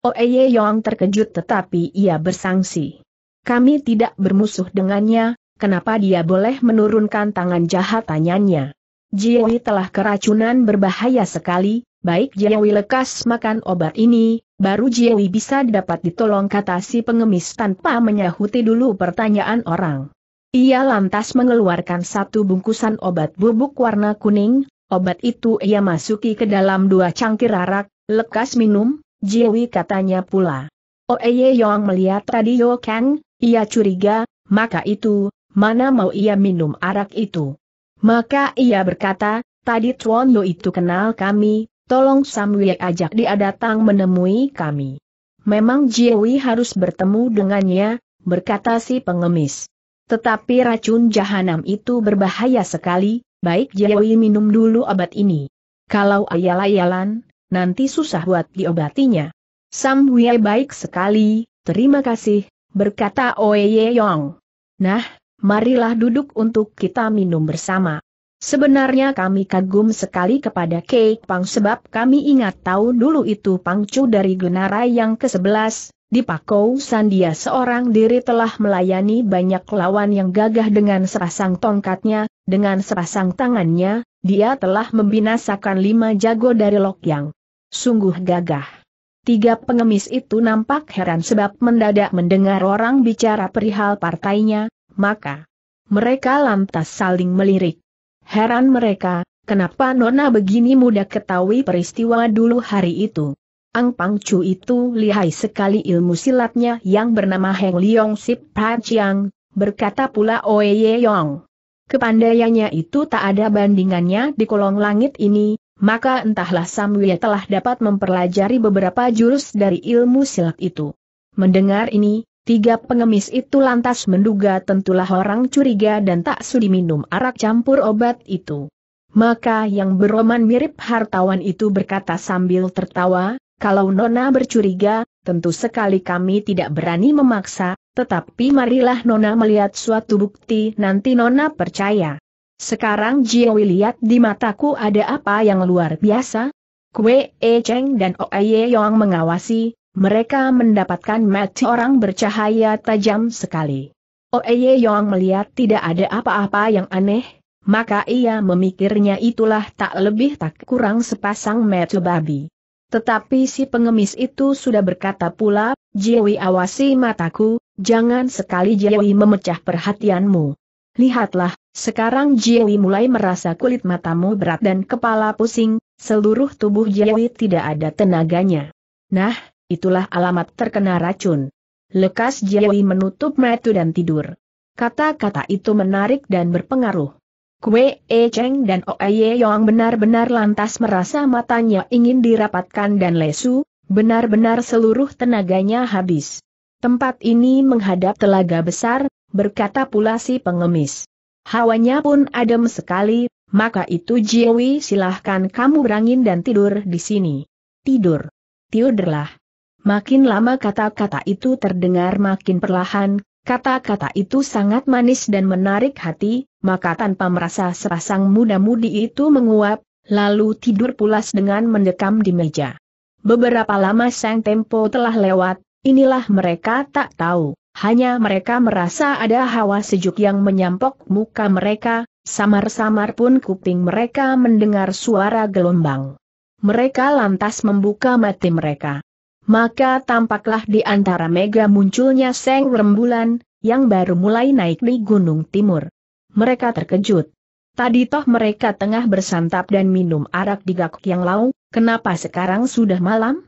Oeye Yong terkejut tetapi ia bersangsi. Kami tidak bermusuh dengannya, kenapa dia boleh menurunkan tangan jahat tanyanya. Jiwi telah keracunan berbahaya sekali, baik Jiwi lekas makan obat ini, baru Jiwi bisa dapat ditolong kata si pengemis tanpa menyahuti dulu pertanyaan orang. Ia lantas mengeluarkan satu bungkusan obat bubuk warna kuning, obat itu ia masuki ke dalam dua cangkir arak, lekas minum, Jiwi katanya pula. Oeye Yong melihat tadi Yo Kang, ia curiga, maka itu, mana mau ia minum arak itu. Maka ia berkata, tadi Tuan Yo itu kenal kami, tolong Samuel ajak dia datang menemui kami. Memang Jiwi harus bertemu dengannya, berkata si pengemis. Tetapi racun jahanam itu berbahaya sekali, baik Jiawi minum dulu obat ini. Kalau ayal-ayalan, nanti susah buat diobatinya. Sam Wei baik sekali, terima kasih, berkata Oye Yong. Nah, marilah duduk untuk kita minum bersama. Sebenarnya kami kagum sekali kepada Kek Pang sebab kami ingat tahu dulu itu Pangcu dari Genara yang ke-11, di Pakau Sandia seorang diri telah melayani banyak lawan yang gagah dengan sepasang tongkatnya, dengan sepasang tangannya, dia telah membinasakan lima jago dari Lokyang. Sungguh gagah. Tiga pengemis itu nampak heran sebab mendadak mendengar orang bicara perihal partainya, maka mereka lantas saling melirik. Heran mereka, kenapa Nona begini mudah ketahui peristiwa dulu hari itu. Ang Pang Chu itu lihai sekali ilmu silatnya yang bernama Heng Liong Sip Pachiang, berkata pula Oe Ye Yong. Kepandaiannya itu tak ada bandingannya di kolong langit ini, maka entahlah Sam Samuel telah dapat mempelajari beberapa jurus dari ilmu silat itu. Mendengar ini, tiga pengemis itu lantas menduga tentulah orang curiga dan tak sudi minum arak campur obat itu. Maka yang beroman mirip hartawan itu berkata sambil tertawa, kalau Nona bercuriga, tentu sekali kami tidak berani memaksa, tetapi marilah Nona melihat suatu bukti nanti Nona percaya. Sekarang Jiwi lihat di mataku ada apa yang luar biasa? Kue E Cheng dan O Oe Yong mengawasi, mereka mendapatkan mati orang bercahaya tajam sekali. O Oe Yong melihat tidak ada apa-apa yang aneh, maka ia memikirnya itulah tak lebih tak kurang sepasang mata babi. Tetapi si pengemis itu sudah berkata pula, Jiwi awasi mataku, jangan sekali Jiwi memecah perhatianmu. Lihatlah, sekarang Jiwi mulai merasa kulit matamu berat dan kepala pusing, seluruh tubuh Jiwi tidak ada tenaganya. Nah, itulah alamat terkena racun. Lekas Jiwi menutup mata dan tidur. Kata-kata itu menarik dan berpengaruh. Kue E Cheng dan Oe Yong benar-benar lantas merasa matanya ingin dirapatkan dan lesu, benar-benar seluruh tenaganya habis. Tempat ini menghadap telaga besar, berkata pula si pengemis. Hawanya pun adem sekali, maka itu Jiwi silahkan kamu berangin dan tidur di sini. Tidur. Tidurlah. Makin lama kata-kata itu terdengar makin perlahan, Kata-kata itu sangat manis dan menarik hati, maka tanpa merasa sepasang muda-mudi itu menguap, lalu tidur pulas dengan mendekam di meja. Beberapa lama sang tempo telah lewat, inilah mereka tak tahu, hanya mereka merasa ada hawa sejuk yang menyampok muka mereka, samar-samar pun kuping mereka mendengar suara gelombang. Mereka lantas membuka mati mereka maka tampaklah di antara mega munculnya Seng Rembulan, yang baru mulai naik di Gunung Timur. Mereka terkejut. Tadi toh mereka tengah bersantap dan minum arak di gakuk yang lau, kenapa sekarang sudah malam?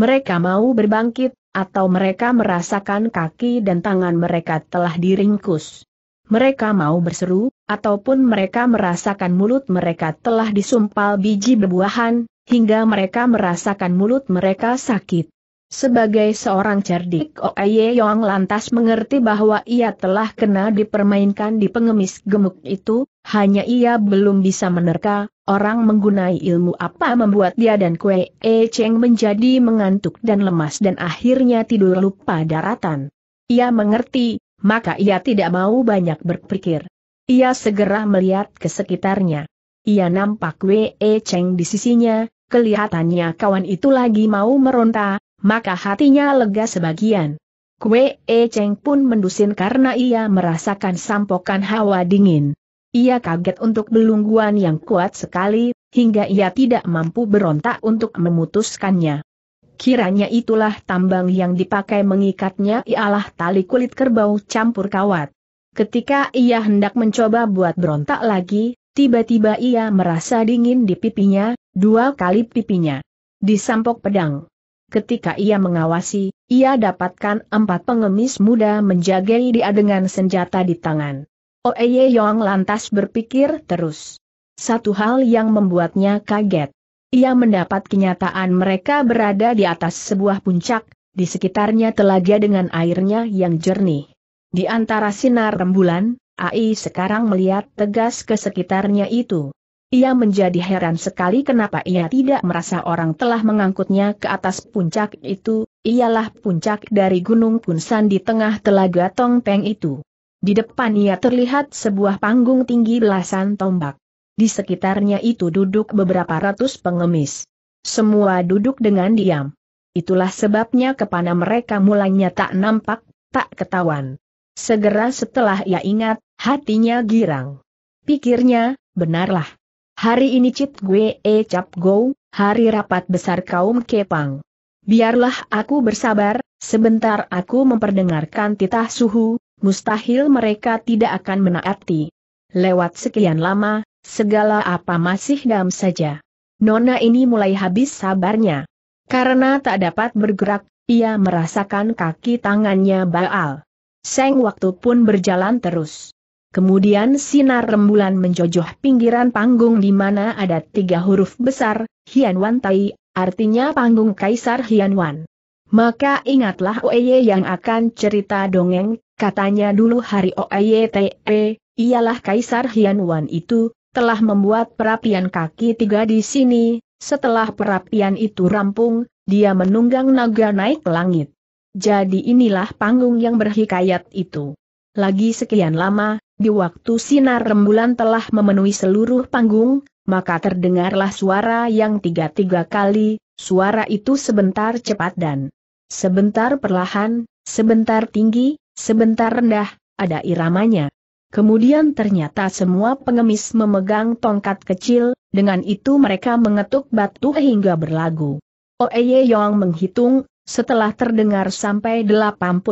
Mereka mau berbangkit, atau mereka merasakan kaki dan tangan mereka telah diringkus. Mereka mau berseru, ataupun mereka merasakan mulut mereka telah disumpal biji berbuahan, hingga mereka merasakan mulut mereka sakit. Sebagai seorang cerdik Oye oh Yong lantas mengerti bahwa ia telah kena dipermainkan di pengemis gemuk itu, hanya ia belum bisa menerka, orang menggunai ilmu apa membuat dia dan Kue E Cheng menjadi mengantuk dan lemas dan akhirnya tidur lupa daratan. Ia mengerti, maka ia tidak mau banyak berpikir. Ia segera melihat ke sekitarnya. Ia nampak Kue E Cheng di sisinya, kelihatannya kawan itu lagi mau meronta, maka hatinya lega sebagian. Kue E Cheng pun mendusin karena ia merasakan sampokan hawa dingin. Ia kaget untuk belungguan yang kuat sekali, hingga ia tidak mampu berontak untuk memutuskannya. Kiranya itulah tambang yang dipakai mengikatnya ialah tali kulit kerbau campur kawat. Ketika ia hendak mencoba buat berontak lagi, tiba-tiba ia merasa dingin di pipinya, dua kali pipinya. Disampok pedang. Ketika ia mengawasi, ia dapatkan empat pengemis muda menjagai dia dengan senjata di tangan. Oeye oh, Yong lantas berpikir terus. Satu hal yang membuatnya kaget. Ia mendapat kenyataan mereka berada di atas sebuah puncak, di sekitarnya telaga dengan airnya yang jernih. Di antara sinar rembulan, Ai sekarang melihat tegas ke sekitarnya itu. Ia menjadi heran sekali kenapa ia tidak merasa orang telah mengangkutnya ke atas puncak itu, ialah puncak dari Gunung Punsan di tengah telaga Tong Peng itu. Di depan ia terlihat sebuah panggung tinggi belasan tombak. Di sekitarnya itu duduk beberapa ratus pengemis. Semua duduk dengan diam. Itulah sebabnya kepana mereka mulanya tak nampak, tak ketahuan. Segera setelah ia ingat, hatinya girang. Pikirnya, benarlah. Hari ini cit gue e cap go, hari rapat besar kaum kepang. Biarlah aku bersabar, sebentar aku memperdengarkan titah suhu, mustahil mereka tidak akan menaati. Lewat sekian lama, segala apa masih dam saja. Nona ini mulai habis sabarnya. Karena tak dapat bergerak, ia merasakan kaki tangannya baal. Seng waktu pun berjalan terus. Kemudian sinar rembulan menjojoh pinggiran panggung di mana ada tiga huruf besar, Hian Wan Tai, artinya panggung Kaisar Hian Wan. Maka ingatlah Oeye yang akan cerita dongeng, katanya dulu hari Oeye Te, ialah Kaisar Hian Wan itu, telah membuat perapian kaki tiga di sini, setelah perapian itu rampung, dia menunggang naga naik langit. Jadi inilah panggung yang berhikayat itu. Lagi sekian lama, di waktu sinar rembulan telah memenuhi seluruh panggung, maka terdengarlah suara yang tiga-tiga kali, suara itu sebentar cepat dan sebentar perlahan, sebentar tinggi, sebentar rendah, ada iramanya. Kemudian ternyata semua pengemis memegang tongkat kecil, dengan itu mereka mengetuk batu hingga berlagu. Oeye Yong menghitung, setelah terdengar sampai 81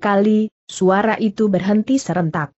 kali, suara itu berhenti serentak.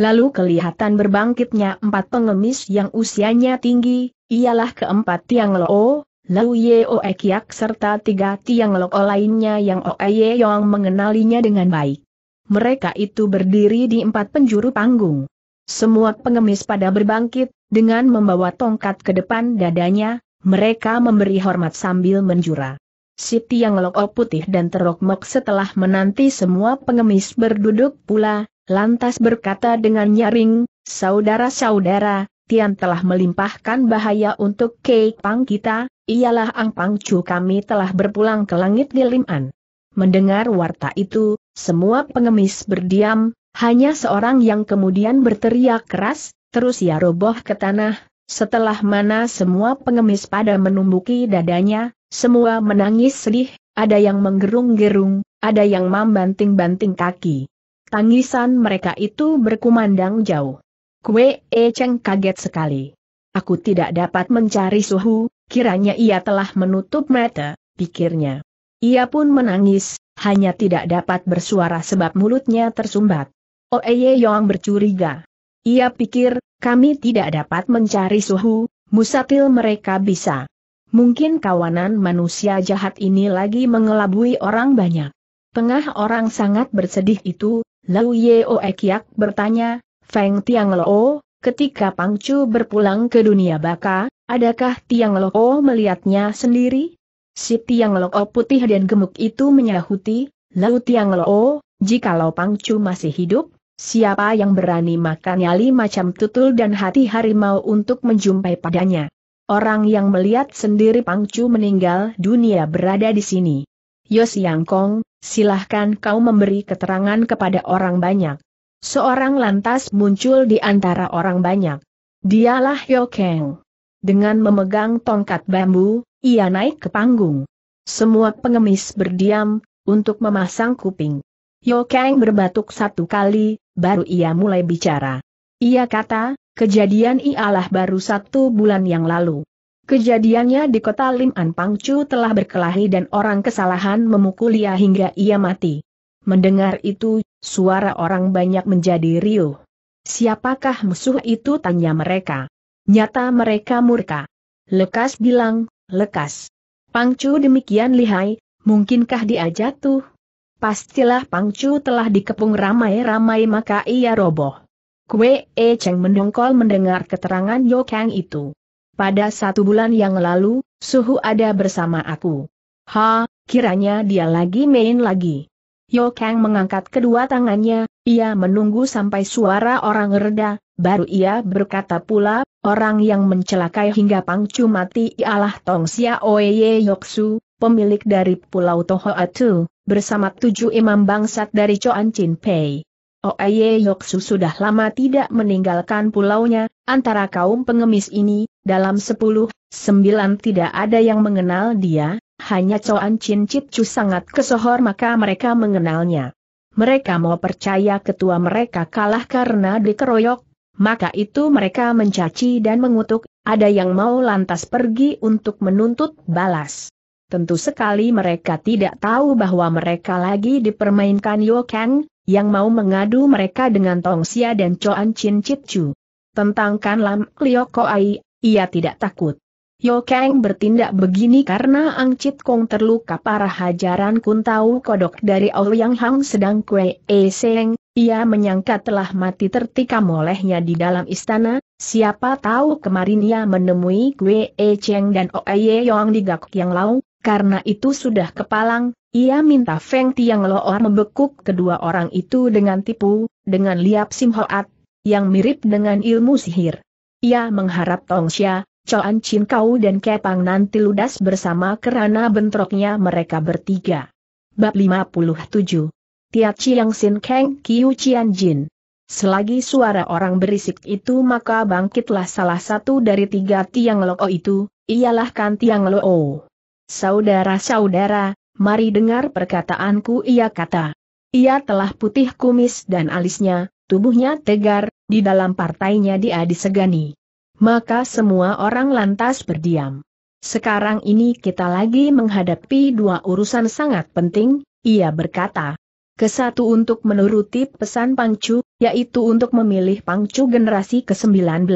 Lalu kelihatan berbangkitnya empat pengemis yang usianya tinggi, ialah keempat Tiang Lo, Lau Ye O Ekiak serta tiga Tiang Lo lainnya yang Oe Yong mengenalinya dengan baik. Mereka itu berdiri di empat penjuru panggung. Semua pengemis pada berbangkit, dengan membawa tongkat ke depan dadanya, mereka memberi hormat sambil menjura si Tiang Loko putih dan Terok Mok setelah menanti semua pengemis berduduk pula, lantas berkata dengan nyaring, Saudara-saudara, Tian telah melimpahkan bahaya untuk Kek Pang kita, ialah Ang Pang Chu kami telah berpulang ke langit di Liman. Mendengar warta itu, semua pengemis berdiam, hanya seorang yang kemudian berteriak keras, terus ia ya roboh ke tanah, setelah mana semua pengemis pada menumbuki dadanya, semua menangis sedih, ada yang menggerung-gerung, ada yang membanting-banting kaki. Tangisan mereka itu berkumandang jauh. Kue E Cheng kaget sekali. Aku tidak dapat mencari suhu, kiranya ia telah menutup mata, pikirnya. Ia pun menangis, hanya tidak dapat bersuara sebab mulutnya tersumbat. Oeye Yong bercuriga. Ia pikir, kami tidak dapat mencari suhu, musatil mereka bisa. Mungkin kawanan manusia jahat ini lagi mengelabui orang banyak. Tengah orang sangat bersedih itu, Lau Yeo Ekiak bertanya, Feng Tiang Lo, ketika Pang Chu berpulang ke dunia baka, adakah Tiang Lo melihatnya sendiri? Si Tiang Lo putih dan gemuk itu menyahuti, Lau Tiang Lo, jikalau Chu masih hidup, siapa yang berani makan nyali macam tutul dan hati harimau untuk menjumpai padanya? Orang yang melihat sendiri Pangcu meninggal dunia berada di sini. Yos Yang Kong, silahkan kau memberi keterangan kepada orang banyak. Seorang lantas muncul di antara orang banyak. Dialah Yo Kang. Dengan memegang tongkat bambu, ia naik ke panggung. Semua pengemis berdiam, untuk memasang kuping. Yo Kang berbatuk satu kali, baru ia mulai bicara. Ia kata, Kejadian ialah baru satu bulan yang lalu. Kejadiannya di kota Lim An Pangcu telah berkelahi dan orang kesalahan memukul ia hingga ia mati. Mendengar itu, suara orang banyak menjadi riuh. Siapakah musuh itu tanya mereka. Nyata mereka murka. Lekas bilang, lekas. Pangcu demikian lihai, mungkinkah dia jatuh? Pastilah Pangcu telah dikepung ramai-ramai maka ia roboh. Kue E Cheng mendongkol mendengar keterangan Yo Kang itu. Pada satu bulan yang lalu, Suhu ada bersama aku. Ha, kiranya dia lagi main lagi. Yo Kang mengangkat kedua tangannya, ia menunggu sampai suara orang reda, baru ia berkata pula, orang yang mencelakai hingga pangcu mati ialah Tong Sia Oye Yoksu, pemilik dari Pulau Tohoatu, bersama tujuh imam bangsat dari Choan Chin Pei. Oeye Yoksu sudah lama tidak meninggalkan pulaunya, antara kaum pengemis ini, dalam sepuluh, sembilan tidak ada yang mengenal dia, hanya Coan Chin Citcu sangat kesohor maka mereka mengenalnya. Mereka mau percaya ketua mereka kalah karena dikeroyok, maka itu mereka mencaci dan mengutuk, ada yang mau lantas pergi untuk menuntut balas. Tentu sekali mereka tidak tahu bahwa mereka lagi dipermainkan Yokeng, yang mau mengadu mereka dengan Tong Xia dan Choan Chin Chit Chu. Tentang Kan Lam Lio Koai, ia tidak takut. Yo Kang bertindak begini karena Ang Chit Kong terluka parah hajaran kuntau kodok dari oh Yang Hang sedang Kue E Seng, ia menyangka telah mati tertikam olehnya di dalam istana, siapa tahu kemarin ia menemui Kue E Cheng dan Ye Yong di Gak Yang Lau, karena itu sudah kepalang, ia minta Feng Tiang Loor ah membekuk kedua orang itu dengan tipu, dengan liap Sim yang mirip dengan ilmu sihir. Ia mengharap Tong Xia, Choan Chin Kau dan Kepang nanti ludas bersama kerana bentroknya mereka bertiga. Bab 57 Tia Chiang Sin Keng Kiu Chian Jin Selagi suara orang berisik itu maka bangkitlah salah satu dari tiga tiang Loor ah itu, ialah kan tiang Loor. Oh. Saudara-saudara, mari dengar perkataanku ia kata. Ia telah putih kumis dan alisnya, tubuhnya tegar, di dalam partainya dia disegani. Maka semua orang lantas berdiam. Sekarang ini kita lagi menghadapi dua urusan sangat penting, ia berkata. Kesatu untuk menuruti pesan Pangcu, yaitu untuk memilih Pangcu generasi ke-19.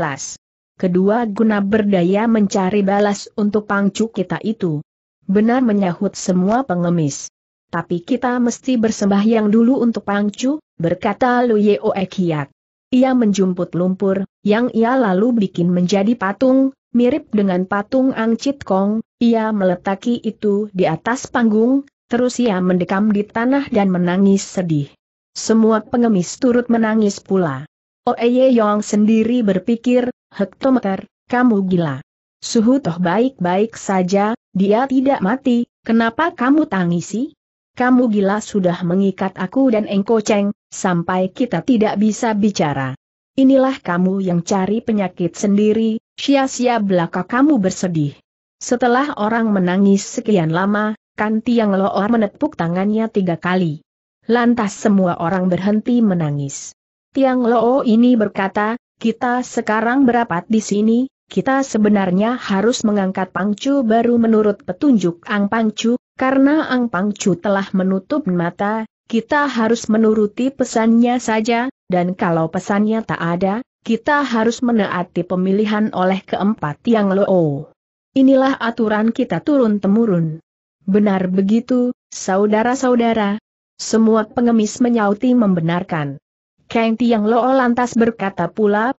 Kedua guna berdaya mencari balas untuk Pangcu kita itu. Benar menyahut semua pengemis. Tapi kita mesti bersembah yang dulu untuk Pangcu, berkata Luye Oekiat. Ia menjumput lumpur, yang ia lalu bikin menjadi patung, mirip dengan patung Angcit Kong, ia meletaki itu di atas panggung, terus ia mendekam di tanah dan menangis sedih. Semua pengemis turut menangis pula. Oeye Yong sendiri berpikir, hektometer, kamu gila. Suhu toh baik-baik saja, dia tidak mati, kenapa kamu tangisi? Kamu gila sudah mengikat aku dan Engko Cheng, sampai kita tidak bisa bicara. Inilah kamu yang cari penyakit sendiri, sia-sia belaka kamu bersedih. Setelah orang menangis sekian lama, kan Tiang Loor menepuk tangannya tiga kali. Lantas semua orang berhenti menangis. Tiang Loo ini berkata, kita sekarang berapat di sini, kita sebenarnya harus mengangkat Pangcu baru menurut petunjuk Ang Pangcu, karena Ang Pangcu telah menutup mata, kita harus menuruti pesannya saja, dan kalau pesannya tak ada, kita harus menaati pemilihan oleh keempat yang loo. Inilah aturan kita turun-temurun. Benar begitu, saudara-saudara. Semua pengemis menyauti membenarkan. Kang Tiang Loo lantas berkata pula,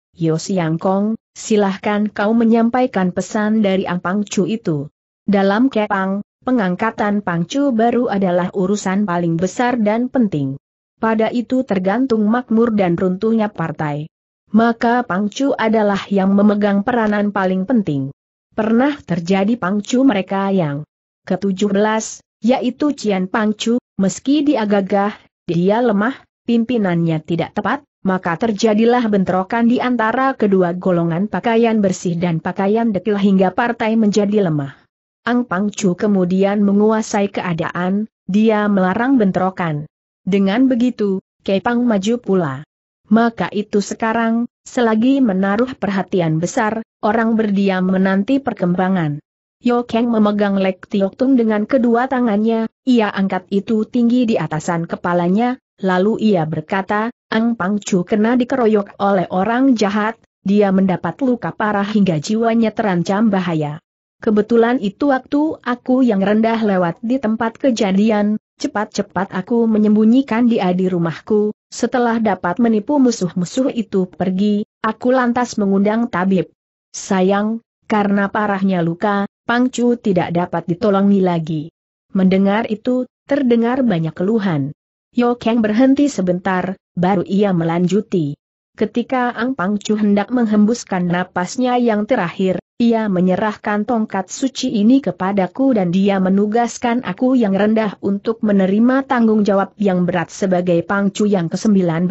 Kong, silahkan kau menyampaikan pesan dari Ampang Chu itu. Dalam kepang, pengangkatan Pangcu baru adalah urusan paling besar dan penting. Pada itu tergantung makmur dan runtuhnya partai. Maka Pangcu adalah yang memegang peranan paling penting. Pernah terjadi Pangcu mereka yang ke-17, yaitu Cian Pangcu, meski gagah, dia lemah, pimpinannya tidak tepat, maka terjadilah bentrokan di antara kedua golongan pakaian bersih dan pakaian dekil hingga partai menjadi lemah. Ang Pang Chu kemudian menguasai keadaan, dia melarang bentrokan. Dengan begitu, Kepang maju pula. Maka itu sekarang, selagi menaruh perhatian besar, orang berdiam menanti perkembangan. Yokeng memegang Lek Tung dengan kedua tangannya, ia angkat itu tinggi di atasan kepalanya, lalu ia berkata, Ang Pangcu kena dikeroyok oleh orang jahat, dia mendapat luka parah hingga jiwanya terancam bahaya. Kebetulan itu waktu aku yang rendah lewat di tempat kejadian, cepat-cepat aku menyembunyikan dia di rumahku, setelah dapat menipu musuh-musuh itu pergi, aku lantas mengundang tabib. Sayang, karena parahnya luka, Pangcu tidak dapat ditolongi lagi. Mendengar itu, terdengar banyak keluhan. Yokeng berhenti sebentar, baru ia melanjuti. Ketika Ang Pangcu hendak menghembuskan napasnya yang terakhir, ia menyerahkan tongkat suci ini kepadaku dan dia menugaskan aku yang rendah untuk menerima tanggung jawab yang berat sebagai Pangcu yang ke-19.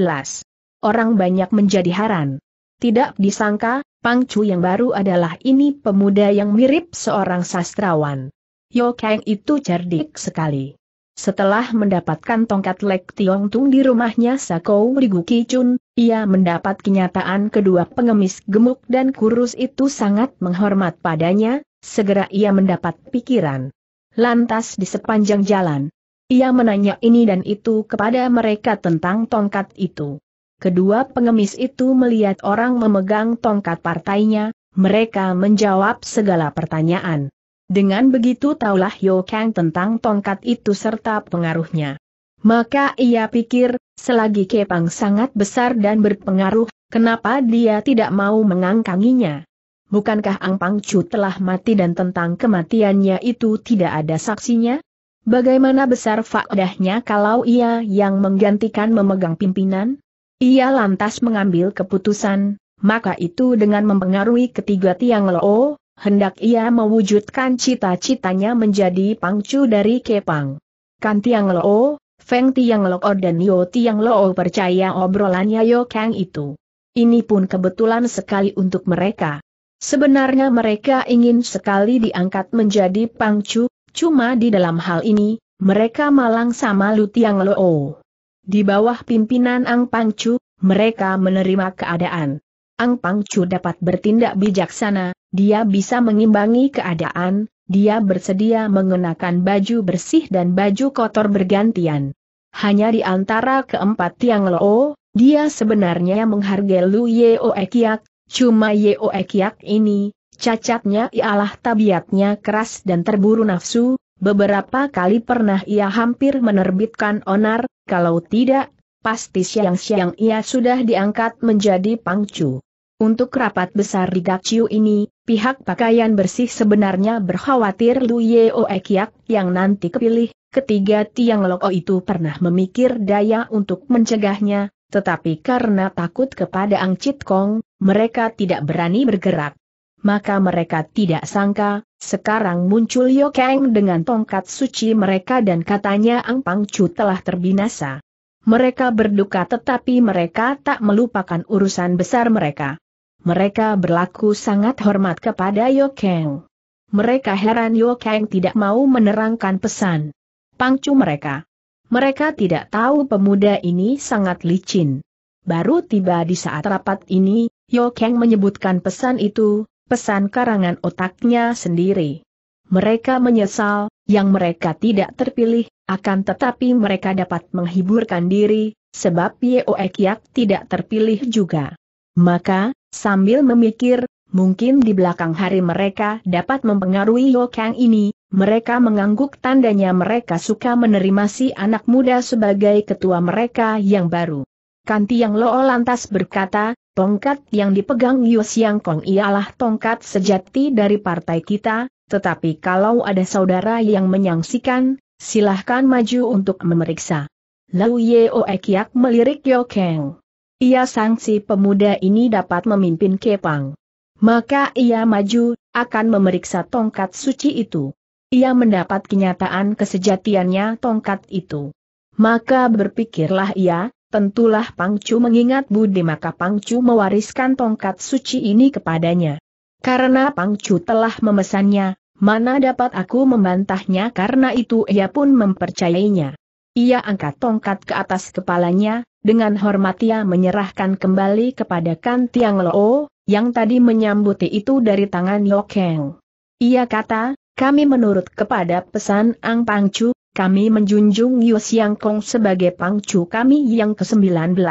Orang banyak menjadi heran. Tidak disangka, Pangcu yang baru adalah ini pemuda yang mirip seorang sastrawan. Yo Kang itu cerdik sekali. Setelah mendapatkan tongkat Lek Tiong Tung di rumahnya Sakou Rigu Kicun, ia mendapat kenyataan kedua pengemis gemuk dan kurus itu sangat menghormat padanya, segera ia mendapat pikiran. Lantas di sepanjang jalan, ia menanya ini dan itu kepada mereka tentang tongkat itu. Kedua pengemis itu melihat orang memegang tongkat partainya, mereka menjawab segala pertanyaan. Dengan begitu taulah Yo Kang tentang tongkat itu serta pengaruhnya. Maka ia pikir, selagi Kepang sangat besar dan berpengaruh, kenapa dia tidak mau mengangkanginya? Bukankah Ang Pangcu telah mati dan tentang kematiannya itu tidak ada saksinya? Bagaimana besar faedahnya kalau ia yang menggantikan memegang pimpinan? Ia lantas mengambil keputusan, maka itu dengan mempengaruhi ketiga tiang Lo. Hendak ia mewujudkan cita-citanya menjadi pangcu dari Kepang. Kan Tiang Loo, Feng Tiang Loo dan Yo Tiang Loo percaya obrolannya Yo Kang itu. Ini pun kebetulan sekali untuk mereka. Sebenarnya mereka ingin sekali diangkat menjadi pangcu, cuma di dalam hal ini, mereka malang sama Lu Tiang Loo. Di bawah pimpinan Ang Pangcu, mereka menerima keadaan. Ang Pangcu dapat bertindak bijaksana, dia bisa mengimbangi keadaan, dia bersedia mengenakan baju bersih dan baju kotor bergantian. Hanya di antara keempat tiang Lo, dia sebenarnya menghargai Lu Yeo Ekiak, cuma Yeo Ekiak ini, cacatnya ialah tabiatnya keras dan terburu nafsu, beberapa kali pernah ia hampir menerbitkan onar, kalau tidak, pasti siang-siang ia sudah diangkat menjadi pangcu. Untuk rapat besar di Gakciu ini, pihak pakaian bersih sebenarnya berkhawatir Lu Yeo Ekiak yang nanti kepilih, ketiga tiang loko itu pernah memikir daya untuk mencegahnya, tetapi karena takut kepada Ang Chit Kong, mereka tidak berani bergerak. Maka mereka tidak sangka, sekarang muncul Yo Kang dengan tongkat suci mereka dan katanya Ang Chu telah terbinasa. Mereka berduka tetapi mereka tak melupakan urusan besar mereka mereka berlaku sangat hormat kepada Kang. Mereka heran Kang tidak mau menerangkan pesan. Pangcu mereka. Mereka tidak tahu pemuda ini sangat licin. Baru tiba di saat rapat ini, Kang menyebutkan pesan itu, pesan karangan otaknya sendiri. Mereka menyesal, yang mereka tidak terpilih, akan tetapi mereka dapat menghiburkan diri, sebab Yeo Ekyak tidak terpilih juga. Maka, sambil memikir, mungkin di belakang hari mereka dapat mempengaruhi Yokang ini, mereka mengangguk tandanya mereka suka menerima si anak muda sebagai ketua mereka yang baru. Kanti Yang Loo lantas berkata, tongkat yang dipegang Yu Siang Kong ialah tongkat sejati dari partai kita, tetapi kalau ada saudara yang menyangsikan, silahkan maju untuk memeriksa. Lau Yeo Ekiak melirik Yokang. Ia sangsi pemuda ini dapat memimpin Kepang. Maka ia maju, akan memeriksa tongkat suci itu. Ia mendapat kenyataan kesejatiannya tongkat itu. Maka berpikirlah ia, tentulah Pangcu mengingat Budi maka Pangcu mewariskan tongkat suci ini kepadanya. Karena Pangcu telah memesannya, mana dapat aku membantahnya karena itu ia pun mempercayainya. Ia angkat tongkat ke atas kepalanya, dengan hormat ia menyerahkan kembali kepada Kan Tiang Lo, yang tadi menyambuti itu dari tangan Yokeng. Ia kata, kami menurut kepada pesan Ang Pangcu, kami menjunjung Yu Siang Kong sebagai Pangcu kami yang ke-19.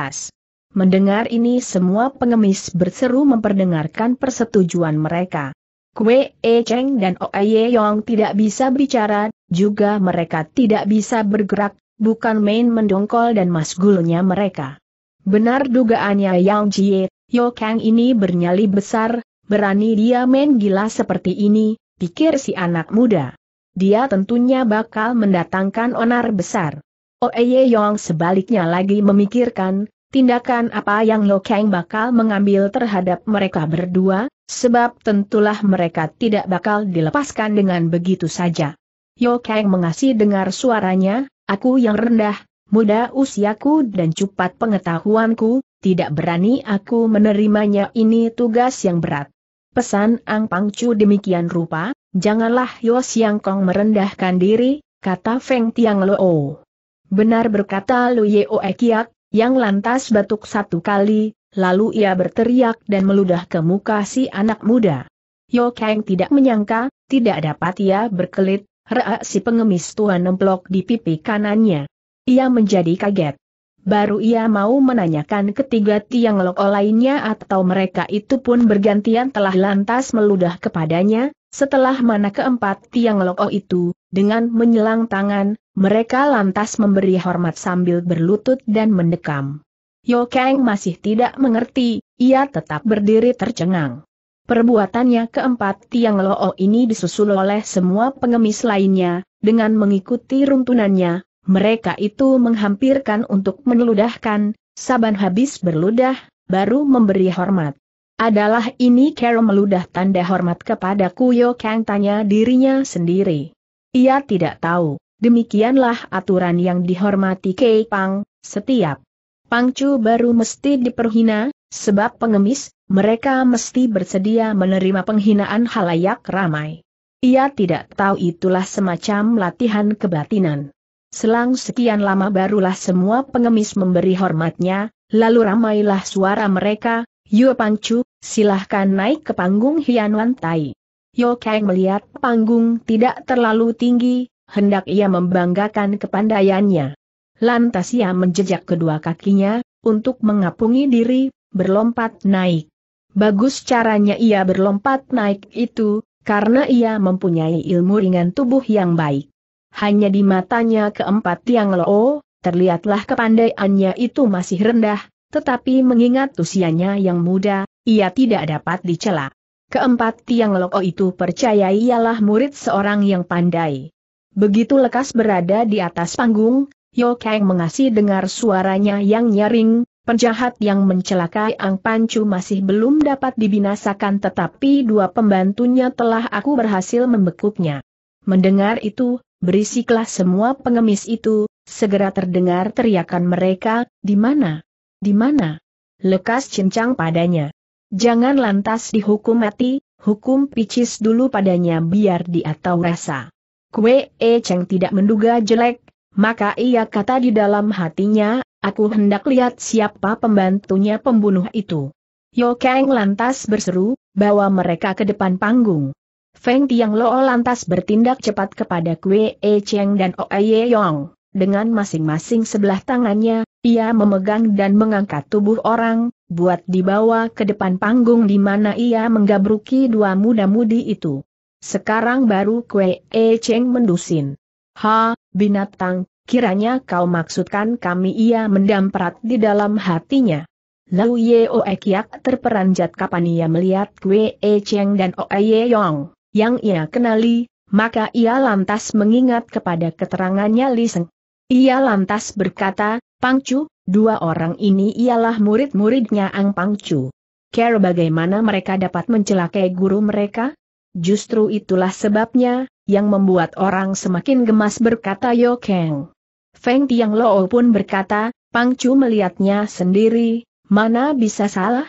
Mendengar ini semua pengemis berseru memperdengarkan persetujuan mereka. Kue E Cheng dan Oe Ye Yong tidak bisa bicara, juga mereka tidak bisa bergerak, bukan main mendongkol dan masgulnya mereka. Benar dugaannya Yang Jie, Yo Kang ini bernyali besar, berani dia main gila seperti ini, pikir si anak muda. Dia tentunya bakal mendatangkan onar besar. Oeye Yong sebaliknya lagi memikirkan, tindakan apa yang Yo Kang bakal mengambil terhadap mereka berdua, sebab tentulah mereka tidak bakal dilepaskan dengan begitu saja. Yo Kang mengasih dengar suaranya, Aku yang rendah, muda usiaku dan cepat pengetahuanku, tidak berani aku menerimanya ini tugas yang berat. Pesan Ang Pangcu demikian rupa, janganlah Yo Siang Kong merendahkan diri, kata Feng Tiang Luo. Benar berkata Lu Yeo Ekiak, yang lantas batuk satu kali, lalu ia berteriak dan meludah ke muka si anak muda. Yo Kang tidak menyangka, tidak dapat ia berkelit, Reak si pengemis tua nemplok di pipi kanannya. Ia menjadi kaget. Baru ia mau menanyakan ketiga tiang lok lainnya atau mereka itu pun bergantian telah lantas meludah kepadanya, setelah mana keempat tiang lok itu, dengan menyelang tangan, mereka lantas memberi hormat sambil berlutut dan mendekam. Yo Kang masih tidak mengerti, ia tetap berdiri tercengang. Perbuatannya keempat Tiang Loo ini disusul oleh semua pengemis lainnya, dengan mengikuti runtunannya, mereka itu menghampirkan untuk meludahkan. saban habis berludah, baru memberi hormat. Adalah ini Kero meludah tanda hormat kepada Kuyo Kang tanya dirinya sendiri. Ia tidak tahu, demikianlah aturan yang dihormati Kei Pang, setiap Pangcu baru mesti diperhina, sebab pengemis, mereka mesti bersedia menerima penghinaan halayak ramai. Ia tidak tahu itulah semacam latihan kebatinan. Selang sekian lama barulah semua pengemis memberi hormatnya, lalu ramailah suara mereka, Yo Pangcu, silahkan naik ke panggung Hian Wan Tai. Yo Kang melihat panggung tidak terlalu tinggi, hendak ia membanggakan kepandaiannya. Lantas ia menjejak kedua kakinya, untuk mengapungi diri, berlompat naik. Bagus caranya ia berlompat naik itu, karena ia mempunyai ilmu ringan tubuh yang baik. Hanya di matanya keempat tiang loo, terlihatlah kepandaiannya itu masih rendah, tetapi mengingat usianya yang muda, ia tidak dapat dicela. Keempat tiang loo itu percaya ialah murid seorang yang pandai. Begitu lekas berada di atas panggung, Yo Kang mengasih dengar suaranya yang nyaring, penjahat yang mencelakai Ang Pancu masih belum dapat dibinasakan tetapi dua pembantunya telah aku berhasil membekuknya. Mendengar itu, berisiklah semua pengemis itu, segera terdengar teriakan mereka, di mana? Di mana? Lekas cincang padanya. Jangan lantas dihukum mati, hukum picis dulu padanya biar dia tahu rasa. Kue E Cheng tidak menduga jelek, maka ia kata di dalam hatinya, aku hendak lihat siapa pembantunya pembunuh itu. Yo Kang lantas berseru, bawa mereka ke depan panggung. Feng Tiang Lo lantas bertindak cepat kepada Kue E Cheng dan Ye Yong. Dengan masing-masing sebelah tangannya, ia memegang dan mengangkat tubuh orang, buat dibawa ke depan panggung di mana ia menggabruki dua muda-mudi itu. Sekarang baru Kue E Cheng mendusin. Ha, binatang, kiranya kau maksudkan kami ia mendamprat di dalam hatinya. Lalu Ye Oe Kiak terperanjat kapan ia melihat Kwe E Cheng dan Oe Ye Yong, yang ia kenali, maka ia lantas mengingat kepada keterangannya Li Seng. Ia lantas berkata, Pang Pangcu, dua orang ini ialah murid-muridnya Ang Pang Pangcu. Care bagaimana mereka dapat mencelakai guru mereka? Justru itulah sebabnya, yang membuat orang semakin gemas berkata Yo Kang. Feng Tiang Lo pun berkata, Pang Chu melihatnya sendiri, mana bisa salah?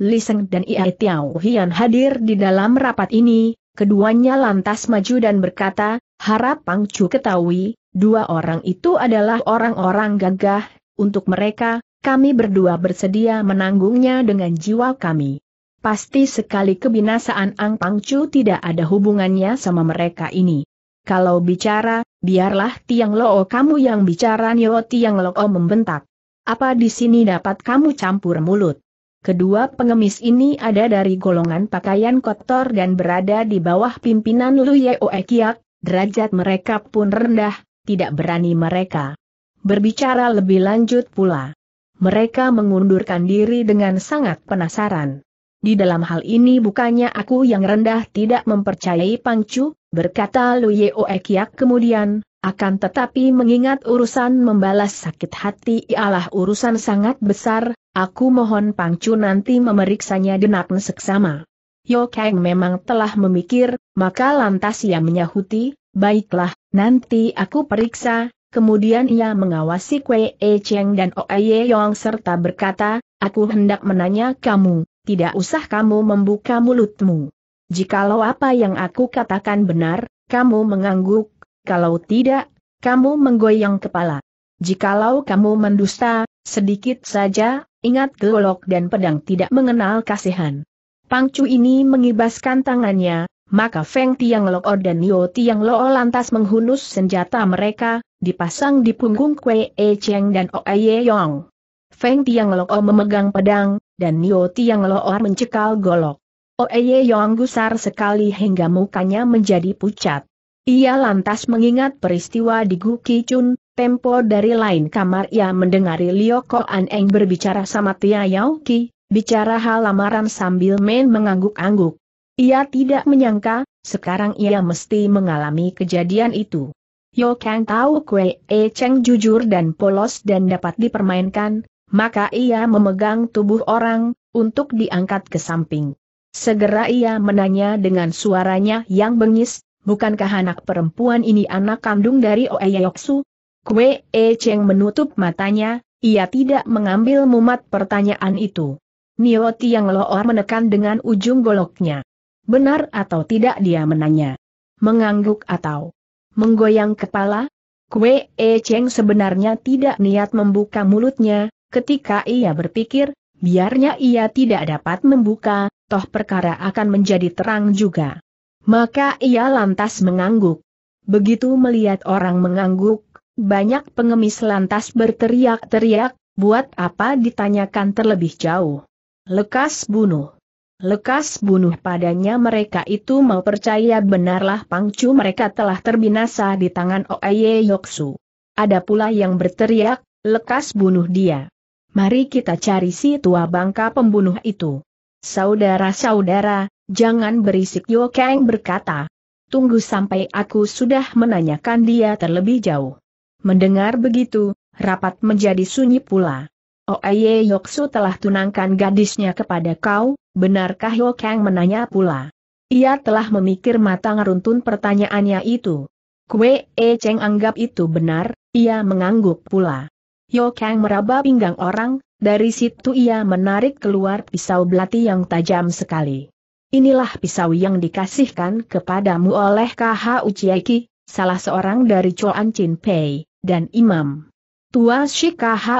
Li Seng dan Ia Tiao Hian hadir di dalam rapat ini, keduanya lantas maju dan berkata, harap Pang Chu ketahui, dua orang itu adalah orang-orang gagah, untuk mereka, kami berdua bersedia menanggungnya dengan jiwa kami. Pasti sekali kebinasaan Ang Pangcu tidak ada hubungannya sama mereka ini. Kalau bicara, biarlah Tiang Loo oh, kamu yang bicara Nyo Tiang Loo oh membentak. Apa di sini dapat kamu campur mulut? Kedua pengemis ini ada dari golongan pakaian kotor dan berada di bawah pimpinan Lu Yeo oh e Kiak, derajat mereka pun rendah, tidak berani mereka. Berbicara lebih lanjut pula. Mereka mengundurkan diri dengan sangat penasaran. Di dalam hal ini bukannya aku yang rendah tidak mempercayai Pangcu, berkata Luye Oekiak kemudian, akan tetapi mengingat urusan membalas sakit hati ialah urusan sangat besar, aku mohon Pangcu nanti memeriksanya denak seksama. Yo Kang memang telah memikir, maka lantas ia menyahuti, baiklah, nanti aku periksa, kemudian ia mengawasi Kwee E Cheng dan Oe Yeong serta berkata, aku hendak menanya kamu, tidak usah kamu membuka mulutmu. Jikalau apa yang aku katakan benar, kamu mengangguk, kalau tidak, kamu menggoyang kepala. Jikalau kamu mendusta, sedikit saja, ingat golok dan pedang tidak mengenal kasihan. Pangcu ini mengibaskan tangannya, maka Feng Tiang Loo oh dan Yo Tiang Loo oh lantas menghunus senjata mereka, dipasang di punggung Kwe E Cheng dan Oe Ye Yong. Feng Tiang Loo oh memegang pedang, dan Nio Tiang Loor mencekal golok. Oeye Yong gusar sekali hingga mukanya menjadi pucat. Ia lantas mengingat peristiwa di Gu Chun. tempo dari lain kamar ia mendengari Lio Ko Eng berbicara sama Tia Yao Ki, bicara hal lamaran sambil main mengangguk-angguk. Ia tidak menyangka, sekarang ia mesti mengalami kejadian itu. Yo Kang tahu Kue E Cheng jujur dan polos dan dapat dipermainkan, maka ia memegang tubuh orang, untuk diangkat ke samping. Segera ia menanya dengan suaranya yang bengis, bukankah anak perempuan ini anak kandung dari Oeyoksu? Kue E Cheng menutup matanya, ia tidak mengambil mumat pertanyaan itu. Nio Tiang Loor ah menekan dengan ujung goloknya. Benar atau tidak dia menanya. Mengangguk atau menggoyang kepala? Kue E Cheng sebenarnya tidak niat membuka mulutnya, Ketika ia berpikir, biarnya ia tidak dapat membuka, toh perkara akan menjadi terang juga. Maka ia lantas mengangguk. Begitu melihat orang mengangguk, banyak pengemis lantas berteriak-teriak, buat apa ditanyakan terlebih jauh. Lekas bunuh. Lekas bunuh padanya mereka itu mau percaya benarlah pangcu mereka telah terbinasa di tangan Oeye Yoksu. Ada pula yang berteriak, lekas bunuh dia mari kita cari si tua bangka pembunuh itu. Saudara-saudara, jangan berisik Yo Kang berkata. Tunggu sampai aku sudah menanyakan dia terlebih jauh. Mendengar begitu, rapat menjadi sunyi pula. Oeye Yoksu telah tunangkan gadisnya kepada kau, benarkah Yo Kang menanya pula. Ia telah memikir matang runtun pertanyaannya itu. Kue E Cheng anggap itu benar, ia mengangguk pula. Yo Kang meraba pinggang orang, dari situ ia menarik keluar pisau belati yang tajam sekali. Inilah pisau yang dikasihkan kepadamu oleh KH Uchiaki, salah seorang dari Chuan Chin Pei, dan Imam. Tua si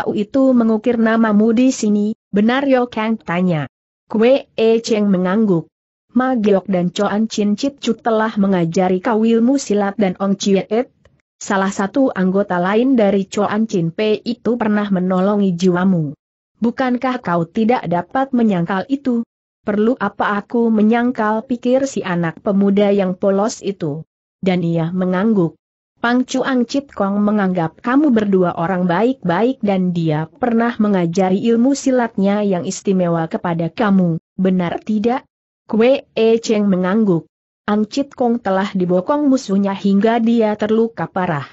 U itu mengukir namamu di sini, benar Yo Kang tanya. Kue E Cheng mengangguk. Ma Giok dan Chuan Chin Chit Chu telah mengajari kau ilmu silat dan Ong Chie Et, Salah satu anggota lain dari Chuan Chin Pei itu pernah menolongi jiwamu. Bukankah kau tidak dapat menyangkal itu? Perlu apa aku menyangkal pikir si anak pemuda yang polos itu? Dan ia mengangguk. Pang Chuang Chit Kong menganggap kamu berdua orang baik-baik dan dia pernah mengajari ilmu silatnya yang istimewa kepada kamu, benar tidak? Kue E Cheng mengangguk. Chit Kong telah dibokong musuhnya hingga dia terluka parah.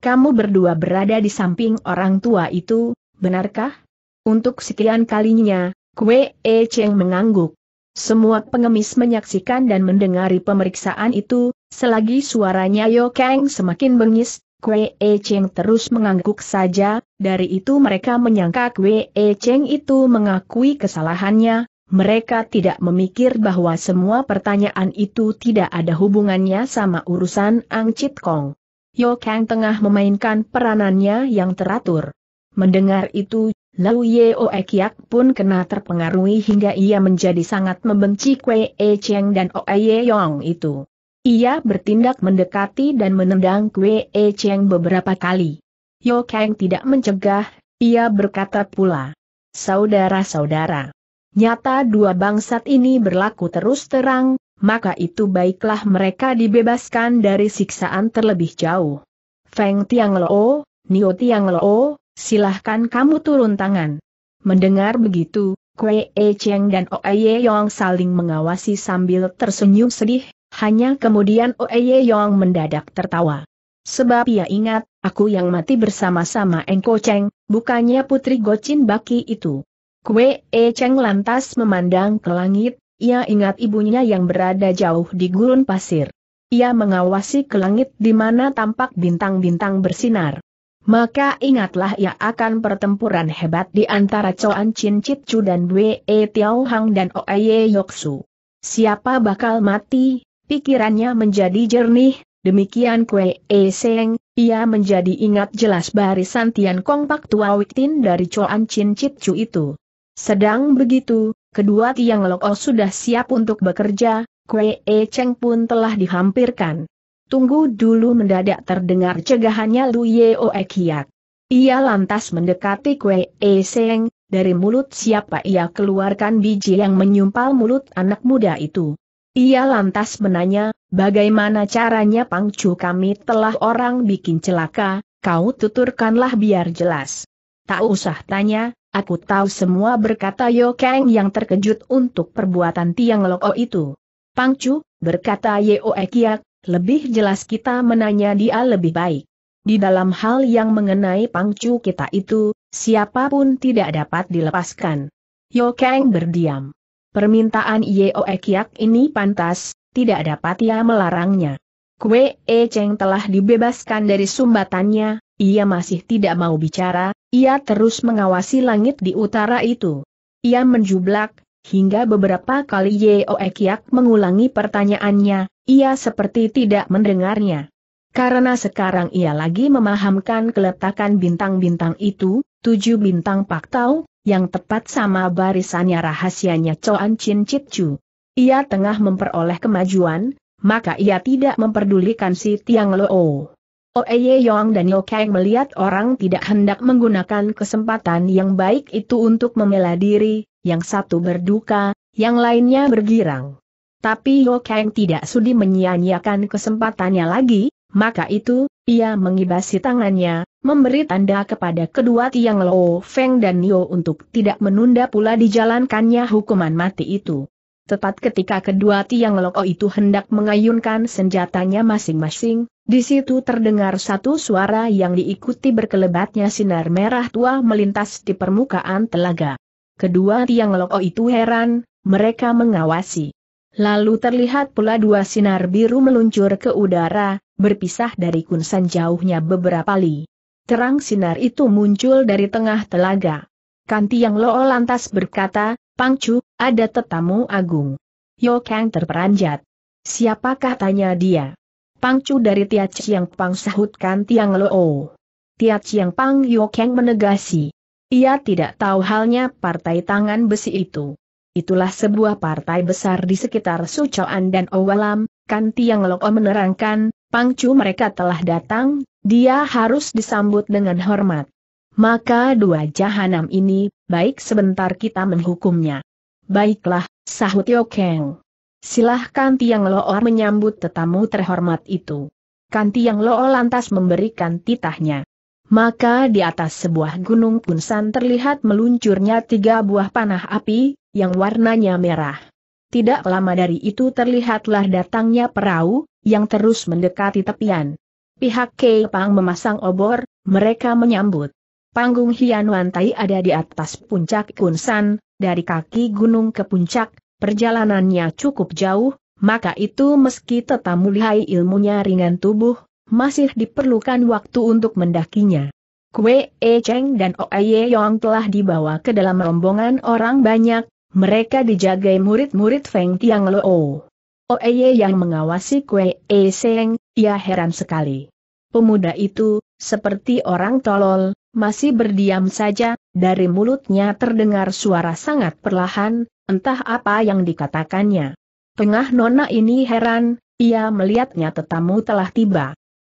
Kamu berdua berada di samping orang tua itu, benarkah? Untuk sekian kalinya, Kue E Cheng mengangguk. Semua pengemis menyaksikan dan mendengari pemeriksaan itu, selagi suaranya Yo Kang semakin bengis, Kue E Cheng terus mengangguk saja, dari itu mereka menyangka Kue E Cheng itu mengakui kesalahannya, mereka tidak memikir bahwa semua pertanyaan itu tidak ada hubungannya sama urusan Ang Chit Kong. Yo Kang tengah memainkan peranannya yang teratur. Mendengar itu, Lau Yeo Ekiak pun kena terpengaruhi hingga ia menjadi sangat membenci Kue E Cheng dan Oe Ye Yong itu. Ia bertindak mendekati dan menendang Kue E Cheng beberapa kali. Yo Kang tidak mencegah, ia berkata pula. Saudara-saudara nyata dua bangsat ini berlaku terus terang, maka itu baiklah mereka dibebaskan dari siksaan terlebih jauh. Feng Tiang Lo, Nio Tiang Loo, silahkan kamu turun tangan. Mendengar begitu, Kwe E Cheng dan Oe Yong saling mengawasi sambil tersenyum sedih, hanya kemudian Oe Yong mendadak tertawa. Sebab ia ingat, aku yang mati bersama-sama Engko Cheng, bukannya putri Gocin Baki itu. Kue E Cheng lantas memandang ke langit, ia ingat ibunya yang berada jauh di gurun pasir. Ia mengawasi ke langit di mana tampak bintang-bintang bersinar. Maka ingatlah ia akan pertempuran hebat di antara Coan Chin Chit Chu dan Wei E Tiao Hang dan Oe Yoksu. Siapa bakal mati? Pikirannya menjadi jernih, demikian Kue E Seng, ia menjadi ingat jelas barisan Tian Kong Pak Tua Wiktin dari Coan Chin Chit Chu itu. Sedang begitu, kedua tiang loko oh sudah siap untuk bekerja, Kue E Cheng pun telah dihampirkan. Tunggu dulu mendadak terdengar cegahannya Lu Yeo Kiat. Ia lantas mendekati Kue E Cheng, dari mulut siapa ia keluarkan biji yang menyumpal mulut anak muda itu. Ia lantas menanya, bagaimana caranya pangcu kami telah orang bikin celaka, kau tuturkanlah biar jelas. Tak usah tanya, Aku tahu semua berkata Yo Kang yang terkejut untuk perbuatan Tiang Loko itu. Pangcu, berkata Yeo Ekiak, lebih jelas kita menanya dia lebih baik. Di dalam hal yang mengenai pangcu kita itu, siapapun tidak dapat dilepaskan. Yo Kang berdiam. Permintaan Yeo Ekiak ini pantas, tidak dapat ia melarangnya. Kue E Cheng telah dibebaskan dari sumbatannya, ia masih tidak mau bicara, ia terus mengawasi langit di utara itu. Ia menjublak, hingga beberapa kali Yeo Ekiak mengulangi pertanyaannya, ia seperti tidak mendengarnya. Karena sekarang ia lagi memahamkan keletakan bintang-bintang itu, tujuh bintang Pak Tau, yang tepat sama barisannya rahasianya Coan Chin Chit Chu. Ia tengah memperoleh kemajuan, maka ia tidak memperdulikan si Tiang Loo. Oeye oh, Yong dan Yo Kang melihat orang tidak hendak menggunakan kesempatan yang baik itu untuk membela diri, yang satu berduka, yang lainnya bergirang. Tapi Yo Kang tidak sudi menyia-nyiakan kesempatannya lagi, maka itu, ia mengibasi tangannya, memberi tanda kepada kedua tiang Lo Feng dan Yo untuk tidak menunda pula dijalankannya hukuman mati itu. Tepat ketika kedua tiang loko itu hendak mengayunkan senjatanya masing-masing, di situ terdengar satu suara yang diikuti berkelebatnya sinar merah tua melintas di permukaan telaga. Kedua tiang loko itu heran, mereka mengawasi. Lalu terlihat pula dua sinar biru meluncur ke udara, berpisah dari kunsan jauhnya beberapa li. Terang sinar itu muncul dari tengah telaga. Kanti yang Loo lantas berkata, Pangcu, ada tetamu agung. Yo Kang terperanjat. Siapakah tanya dia? Pangcu dari Tia Chiang Pang sahutkan Tiang Loo. Tia Chiang Pang Yo Kang menegasi. Ia tidak tahu halnya partai tangan besi itu. Itulah sebuah partai besar di sekitar Sucoan dan Owalam, kan Tiang Loo menerangkan, Pangcu mereka telah datang, dia harus disambut dengan hormat maka dua jahanam ini, baik sebentar kita menghukumnya. Baiklah, sahut Yokeng. Silahkan Tiang Loo oh menyambut tetamu terhormat itu. Kan Tiang Loo oh lantas memberikan titahnya. Maka di atas sebuah gunung punsan terlihat meluncurnya tiga buah panah api, yang warnanya merah. Tidak lama dari itu terlihatlah datangnya perahu, yang terus mendekati tepian. Pihak Kei memasang obor, mereka menyambut. Panggung Hian Wantai ada di atas puncak Kunsan, dari kaki gunung ke puncak, perjalanannya cukup jauh, maka itu meski tetamu lihai ilmunya ringan tubuh, masih diperlukan waktu untuk mendakinya. Kue E Cheng dan Oe Yong telah dibawa ke dalam rombongan orang banyak, mereka dijagai murid-murid Feng Tiang Lo. Oe yang mengawasi Kue E Cheng, ia heran sekali. Pemuda itu, seperti orang tolol, masih berdiam saja, dari mulutnya terdengar suara sangat perlahan, entah apa yang dikatakannya. Tengah nona ini heran, ia melihatnya tetamu telah tiba.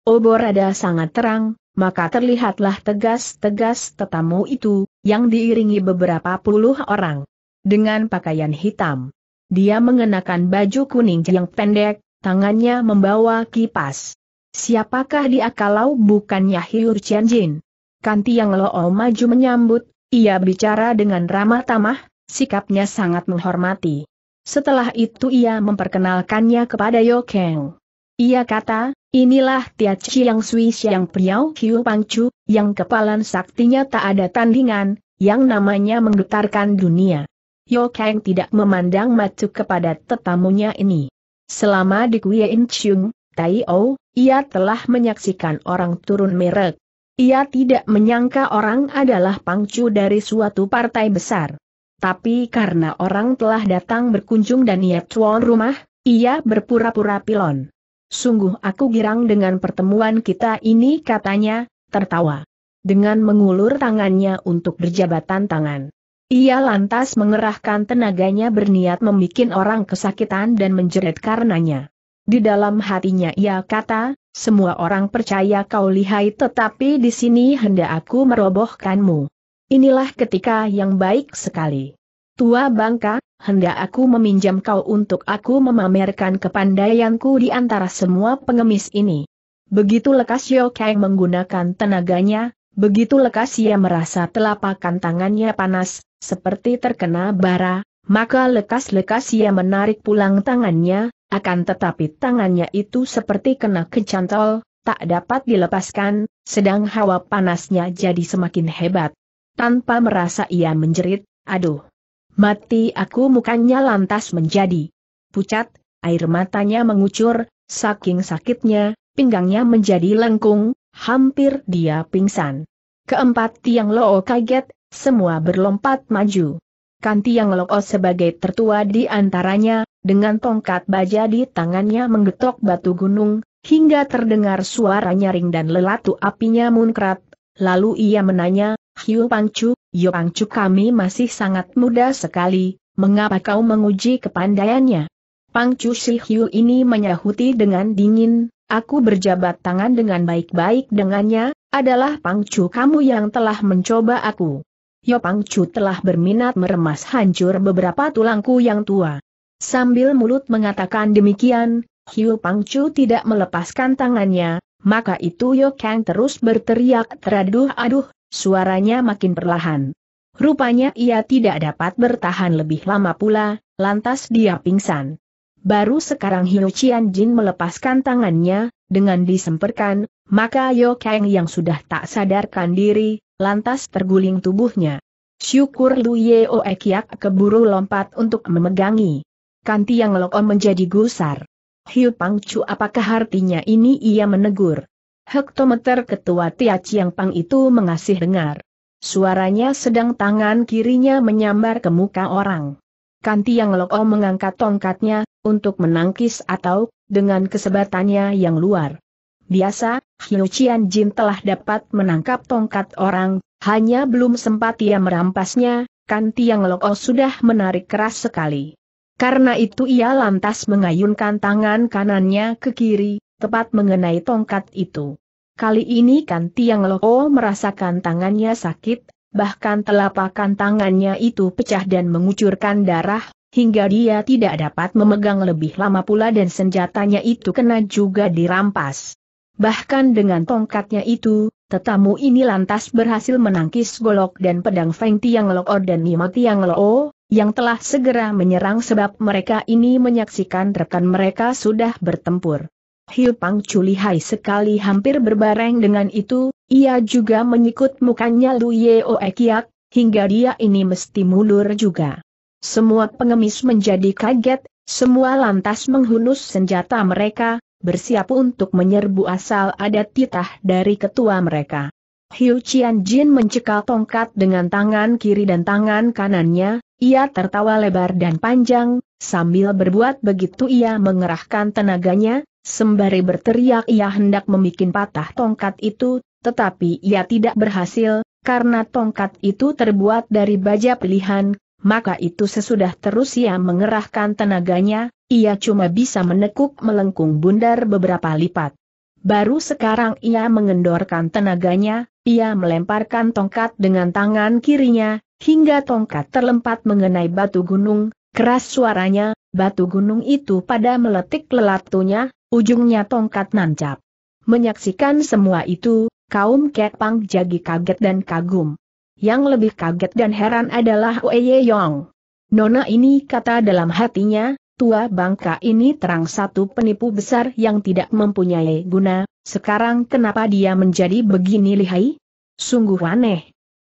Obor ada sangat terang, maka terlihatlah tegas-tegas tetamu itu, yang diiringi beberapa puluh orang. Dengan pakaian hitam. Dia mengenakan baju kuning yang pendek, tangannya membawa kipas. Siapakah dia kalau bukannya Hiur Jin? Kanti yang Loo maju menyambut, ia bicara dengan ramah tamah, sikapnya sangat menghormati. Setelah itu ia memperkenalkannya kepada Yokeeng. Ia kata, inilah Tia yang Sui Siang Priau Kiu Pangcu, yang kepalan saktinya tak ada tandingan, yang namanya menggetarkan dunia. Yokeeng tidak memandang macu kepada tetamunya ini. Selama di Kuei Chung, Tai O, ia telah menyaksikan orang turun merek. Ia tidak menyangka orang adalah pangcu dari suatu partai besar. Tapi karena orang telah datang berkunjung dan ia tuan rumah, ia berpura-pura pilon. Sungguh aku girang dengan pertemuan kita ini katanya, tertawa. Dengan mengulur tangannya untuk berjabatan tangan. Ia lantas mengerahkan tenaganya berniat membuat orang kesakitan dan menjerit karenanya. Di dalam hatinya ia kata, semua orang percaya kau lihai tetapi di sini hendak aku merobohkanmu. Inilah ketika yang baik sekali. Tua bangka, hendak aku meminjam kau untuk aku memamerkan kepandaianku di antara semua pengemis ini. Begitu lekas Kang menggunakan tenaganya, begitu lekas ia merasa telapakan tangannya panas, seperti terkena bara, maka lekas-lekas ia menarik pulang tangannya, akan tetapi tangannya itu seperti kena kecantol, tak dapat dilepaskan, sedang hawa panasnya jadi semakin hebat. Tanpa merasa ia menjerit, aduh. Mati aku mukanya lantas menjadi pucat, air matanya mengucur, saking sakitnya, pinggangnya menjadi lengkung, hampir dia pingsan. Keempat tiang loo kaget, semua berlompat maju. Kan tiang loo sebagai tertua di antaranya, dengan tongkat baja di tangannya menggetok batu gunung, hingga terdengar suara nyaring dan lelatu apinya munkrat. Lalu ia menanya, Hiu Pangcu, Yo Pangcu kami masih sangat muda sekali, mengapa kau menguji kepandaiannya? Pangcu si Hiu ini menyahuti dengan dingin, aku berjabat tangan dengan baik-baik dengannya, adalah Pangcu kamu yang telah mencoba aku. Yo Pangcu telah berminat meremas hancur beberapa tulangku yang tua. Sambil mulut mengatakan demikian, Hiu Pangcu tidak melepaskan tangannya, maka itu Yo Kang terus berteriak teraduh-aduh, suaranya makin perlahan. Rupanya ia tidak dapat bertahan lebih lama pula, lantas dia pingsan. Baru sekarang Hiu Qian Jin melepaskan tangannya, dengan disemperkan, maka Yo Kang yang sudah tak sadarkan diri, lantas terguling tubuhnya. Syukur Lu Yeo Ekiak keburu lompat untuk memegangi. Kanti yang Lok menjadi gusar. Hiu Pangcu apakah artinya ini ia menegur? Hektometer ketua Tia Chiang Pang itu mengasih dengar. Suaranya sedang tangan kirinya menyambar ke muka orang. Kanti yang Lok mengangkat tongkatnya, untuk menangkis atau, dengan kesebatannya yang luar. Biasa, Hiu Qian Jin telah dapat menangkap tongkat orang, hanya belum sempat ia merampasnya, Kanti yang Lok sudah menarik keras sekali. Karena itu ia lantas mengayunkan tangan kanannya ke kiri, tepat mengenai tongkat itu. Kali ini kan Tiang Loko oh merasakan tangannya sakit, bahkan telapakan tangannya itu pecah dan mengucurkan darah, hingga dia tidak dapat memegang lebih lama pula dan senjatanya itu kena juga dirampas. Bahkan dengan tongkatnya itu, tetamu ini lantas berhasil menangkis golok dan pedang Feng Tiang Loko oh dan Nima Tiang Loko, oh, yang telah segera menyerang sebab mereka ini menyaksikan rekan mereka sudah bertempur. Hiu Pang Chulihai sekali hampir berbareng dengan itu, ia juga menyikut mukanya Lu Oe Kiak, hingga dia ini mesti mundur juga. Semua pengemis menjadi kaget, semua lantas menghunus senjata mereka, bersiap untuk menyerbu asal ada titah dari ketua mereka. Hiu Qian Jin mencekal tongkat dengan tangan kiri dan tangan kanannya, ia tertawa lebar dan panjang, sambil berbuat begitu ia mengerahkan tenaganya, sembari berteriak ia hendak membuat patah tongkat itu, tetapi ia tidak berhasil, karena tongkat itu terbuat dari baja pilihan, maka itu sesudah terus ia mengerahkan tenaganya, ia cuma bisa menekuk melengkung bundar beberapa lipat. Baru sekarang ia mengendorkan tenaganya, ia melemparkan tongkat dengan tangan kirinya, Hingga tongkat terlempat mengenai batu gunung, keras suaranya, batu gunung itu pada meletik lelatunya, ujungnya tongkat nancap. Menyaksikan semua itu, kaum Kepang jadi kaget dan kagum. Yang lebih kaget dan heran adalah Oeye Yong. Nona ini kata dalam hatinya, tua bangka ini terang satu penipu besar yang tidak mempunyai guna, sekarang kenapa dia menjadi begini lihai? Sungguh aneh.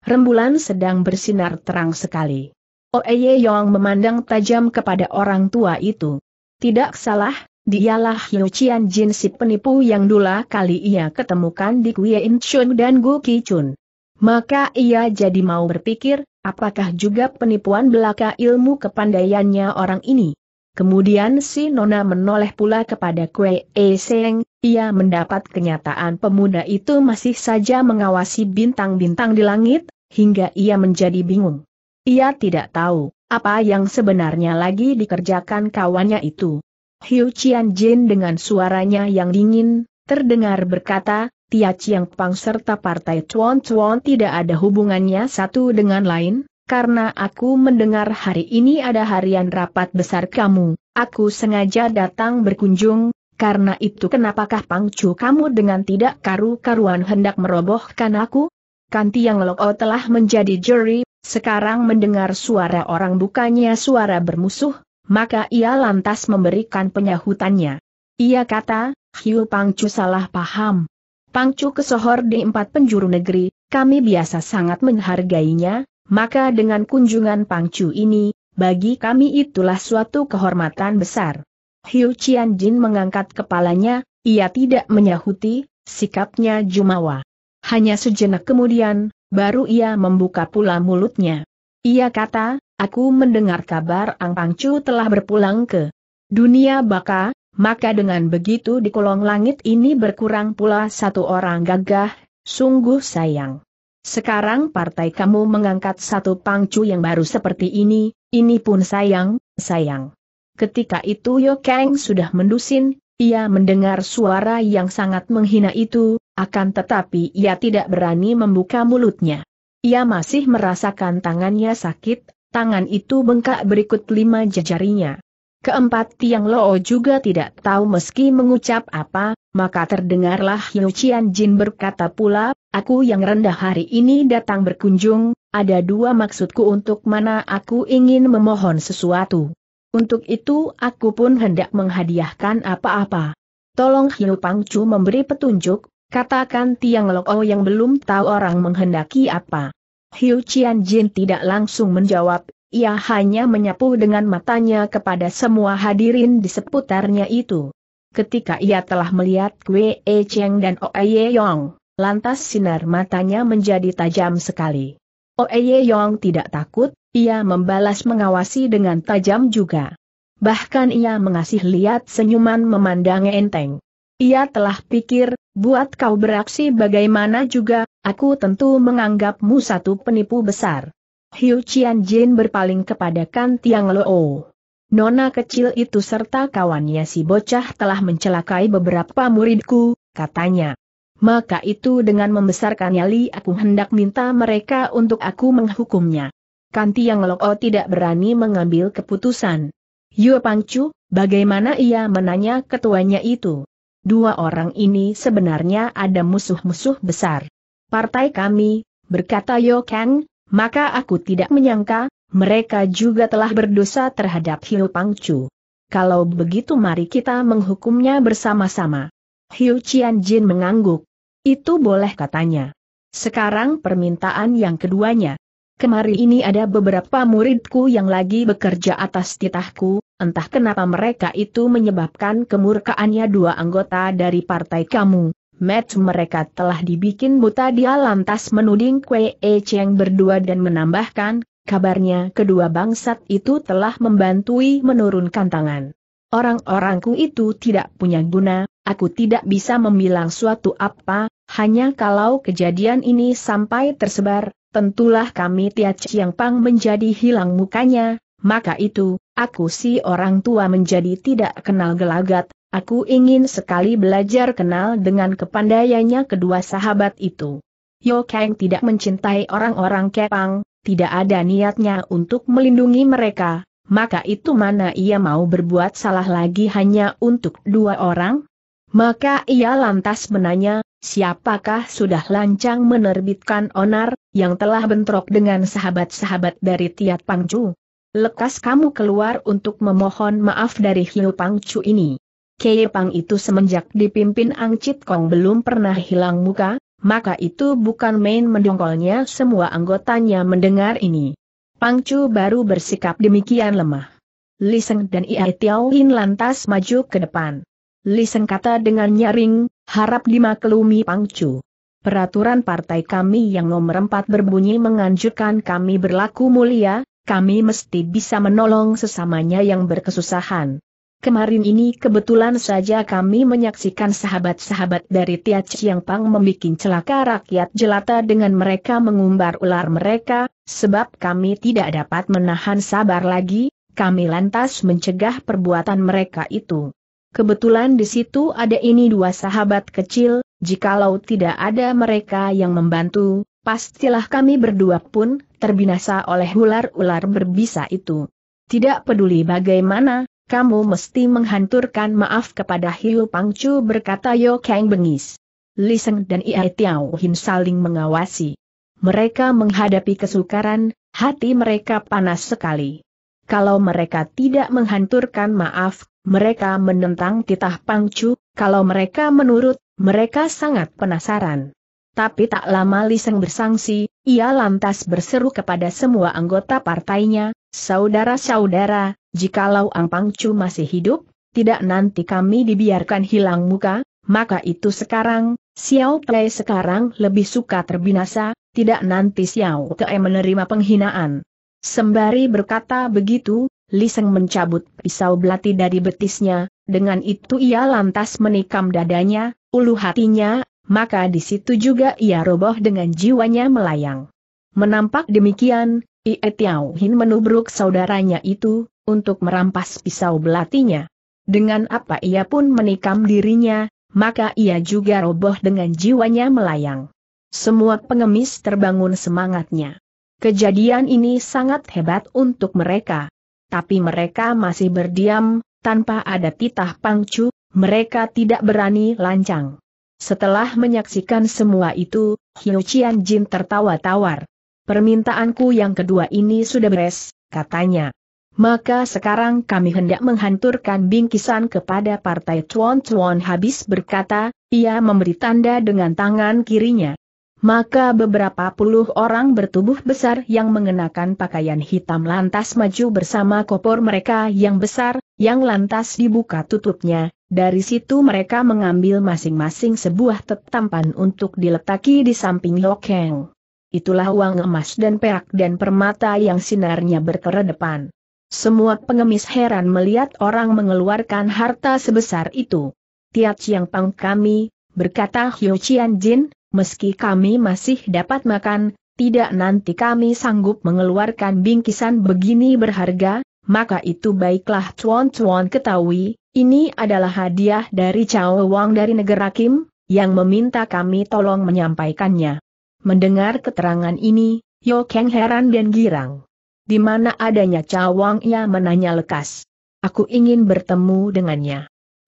Rembulan sedang bersinar terang sekali. Oeye Yong memandang tajam kepada orang tua itu. Tidak salah, dialah Yu Qian Jin si penipu yang dulu kali ia ketemukan di In Chun dan Gu Ki Chun. Maka ia jadi mau berpikir, apakah juga penipuan belaka ilmu kepandaiannya orang ini? Kemudian si Nona menoleh pula kepada Kue E Seng, ia mendapat kenyataan pemuda itu masih saja mengawasi bintang-bintang di langit, hingga ia menjadi bingung. Ia tidak tahu, apa yang sebenarnya lagi dikerjakan kawannya itu. Hiu Qian Jin dengan suaranya yang dingin, terdengar berkata, Tia Chiang Pang serta partai Chuan Chuan tidak ada hubungannya satu dengan lain, karena aku mendengar hari ini ada harian rapat besar kamu, aku sengaja datang berkunjung, karena itu kenapakah pangcu kamu dengan tidak karu-karuan hendak merobohkan aku? Kanti yang loko telah menjadi juri, sekarang mendengar suara orang bukannya suara bermusuh, maka ia lantas memberikan penyahutannya. Ia kata, Hiu Pangcu salah paham. Pangcu kesohor di empat penjuru negeri, kami biasa sangat menghargainya, maka dengan kunjungan Pangcu ini, bagi kami itulah suatu kehormatan besar. Hiu Qian Jin mengangkat kepalanya, ia tidak menyahuti, sikapnya jumawa. Hanya sejenak kemudian, baru ia membuka pula mulutnya. Ia kata, aku mendengar kabar Ang Pangcu telah berpulang ke dunia baka, maka dengan begitu di kolong langit ini berkurang pula satu orang gagah, sungguh sayang. Sekarang partai kamu mengangkat satu pangcu yang baru seperti ini, ini pun sayang, sayang. Ketika itu Yo Kang sudah mendusin, ia mendengar suara yang sangat menghina itu, akan tetapi ia tidak berani membuka mulutnya. Ia masih merasakan tangannya sakit, tangan itu bengkak berikut lima jejarinya. Keempat tiang Loo juga tidak tahu meski mengucap apa, maka terdengarlah Hiu Qian Jin berkata pula, aku yang rendah hari ini datang berkunjung, ada dua maksudku untuk mana aku ingin memohon sesuatu. Untuk itu aku pun hendak menghadiahkan apa-apa. Tolong Hiu Pangcu memberi petunjuk, katakan Tiang Lok O oh yang belum tahu orang menghendaki apa. Hiu Qian Jin tidak langsung menjawab, ia hanya menyapu dengan matanya kepada semua hadirin di seputarnya itu. Ketika ia telah melihat Kwe E Cheng dan Oe Yong, lantas sinar matanya menjadi tajam sekali. Oe Yong tidak takut, ia membalas mengawasi dengan tajam juga. Bahkan ia mengasih lihat senyuman memandang enteng. Ia telah pikir, buat kau beraksi bagaimana juga, aku tentu menganggapmu satu penipu besar. Hiu Qian Jin berpaling kepada Kan Tiang Loo. Nona kecil itu serta kawannya si bocah telah mencelakai beberapa muridku, katanya. Maka itu dengan membesarkan nyali aku hendak minta mereka untuk aku menghukumnya. Kanti yang loko oh tidak berani mengambil keputusan. Yu Pangcu, bagaimana ia menanya ketuanya itu? Dua orang ini sebenarnya ada musuh-musuh besar. Partai kami, berkata Yo Kang, maka aku tidak menyangka, mereka juga telah berdosa terhadap Hiu Pangcu. Kalau begitu mari kita menghukumnya bersama-sama. Hiu Qian Jin mengangguk. Itu boleh katanya. Sekarang permintaan yang keduanya. Kemari ini ada beberapa muridku yang lagi bekerja atas titahku, entah kenapa mereka itu menyebabkan kemurkaannya dua anggota dari partai kamu. Match mereka telah dibikin buta di alam menuding Kwe Cheng berdua dan menambahkan, kabarnya kedua bangsat itu telah membantui menurunkan tangan. Orang-orangku itu tidak punya guna, aku tidak bisa membilang suatu apa, hanya kalau kejadian ini sampai tersebar, tentulah kami Tia Chiang Pang menjadi hilang mukanya, maka itu, aku si orang tua menjadi tidak kenal gelagat, aku ingin sekali belajar kenal dengan kepandaiannya kedua sahabat itu. Yo Kang tidak mencintai orang-orang Kepang, tidak ada niatnya untuk melindungi mereka, maka itu mana ia mau berbuat salah lagi hanya untuk dua orang? Maka ia lantas menanya, siapakah sudah lancang menerbitkan onar, yang telah bentrok dengan sahabat-sahabat dari Tiat Pangcu? Lekas kamu keluar untuk memohon maaf dari Hiu Pangcu ini. Kei Pang itu semenjak dipimpin Ang Kong belum pernah hilang muka, maka itu bukan main mendongkolnya semua anggotanya mendengar ini. Pangcu baru bersikap demikian lemah. Liseng dan Ia Tiao Hin lantas maju ke depan. Liseng kata dengan nyaring, harap dimaklumi Pangcu. Peraturan partai kami yang nomor empat berbunyi menganjurkan kami berlaku mulia, kami mesti bisa menolong sesamanya yang berkesusahan. Kemarin ini kebetulan saja kami menyaksikan sahabat-sahabat dari Tia Chiang Pang membuat celaka rakyat jelata dengan mereka mengumbar ular mereka, sebab kami tidak dapat menahan sabar lagi, kami lantas mencegah perbuatan mereka itu. Kebetulan di situ ada ini dua sahabat kecil, jikalau tidak ada mereka yang membantu, pastilah kami berdua pun terbinasa oleh ular-ular berbisa itu. Tidak peduli bagaimana, kamu mesti menghanturkan maaf kepada Hiu Pangcu berkata Yo Kang bengis. Liseng dan Iai Tiao Hin saling mengawasi. Mereka menghadapi kesukaran, hati mereka panas sekali. Kalau mereka tidak menghanturkan maaf, mereka menentang titah Pangcu, kalau mereka menurut, mereka sangat penasaran. Tapi tak lama Liseng bersangsi, ia lantas berseru kepada semua anggota partainya, saudara-saudara, Jikalau Ang Pangcu masih hidup, tidak nanti kami dibiarkan hilang muka, maka itu sekarang, Xiao Pei sekarang lebih suka terbinasa, tidak nanti Xiao Te menerima penghinaan. Sembari berkata begitu, Liseng mencabut pisau belati dari betisnya, dengan itu ia lantas menikam dadanya, ulu hatinya, maka di situ juga ia roboh dengan jiwanya melayang. Menampak demikian, Ie Tiao Hin menubruk saudaranya itu, untuk merampas pisau belatinya. Dengan apa ia pun menikam dirinya, maka ia juga roboh dengan jiwanya melayang. Semua pengemis terbangun semangatnya. Kejadian ini sangat hebat untuk mereka. Tapi mereka masih berdiam, tanpa ada titah pangcu, mereka tidak berani lancang. Setelah menyaksikan semua itu, Hiu Qian Jin tertawa tawar. Permintaanku yang kedua ini sudah beres, katanya maka sekarang kami hendak menghanturkan bingkisan kepada partai Chuan Chuan habis berkata, ia memberi tanda dengan tangan kirinya. Maka beberapa puluh orang bertubuh besar yang mengenakan pakaian hitam lantas maju bersama kopor mereka yang besar, yang lantas dibuka tutupnya, dari situ mereka mengambil masing-masing sebuah tetampan untuk diletaki di samping Lokeng. Itulah uang emas dan perak dan permata yang sinarnya berkeredepan. Semua pengemis heran melihat orang mengeluarkan harta sebesar itu. Tiat Chiang Pang kami, berkata Hyo Chian Jin, meski kami masih dapat makan, tidak nanti kami sanggup mengeluarkan bingkisan begini berharga, maka itu baiklah Chuan Chuan ketahui, ini adalah hadiah dari Chao Wang dari negara Kim, yang meminta kami tolong menyampaikannya. Mendengar keterangan ini, Yo Kang heran dan girang. Di mana adanya cawang ia menanya lekas. Aku ingin bertemu dengannya.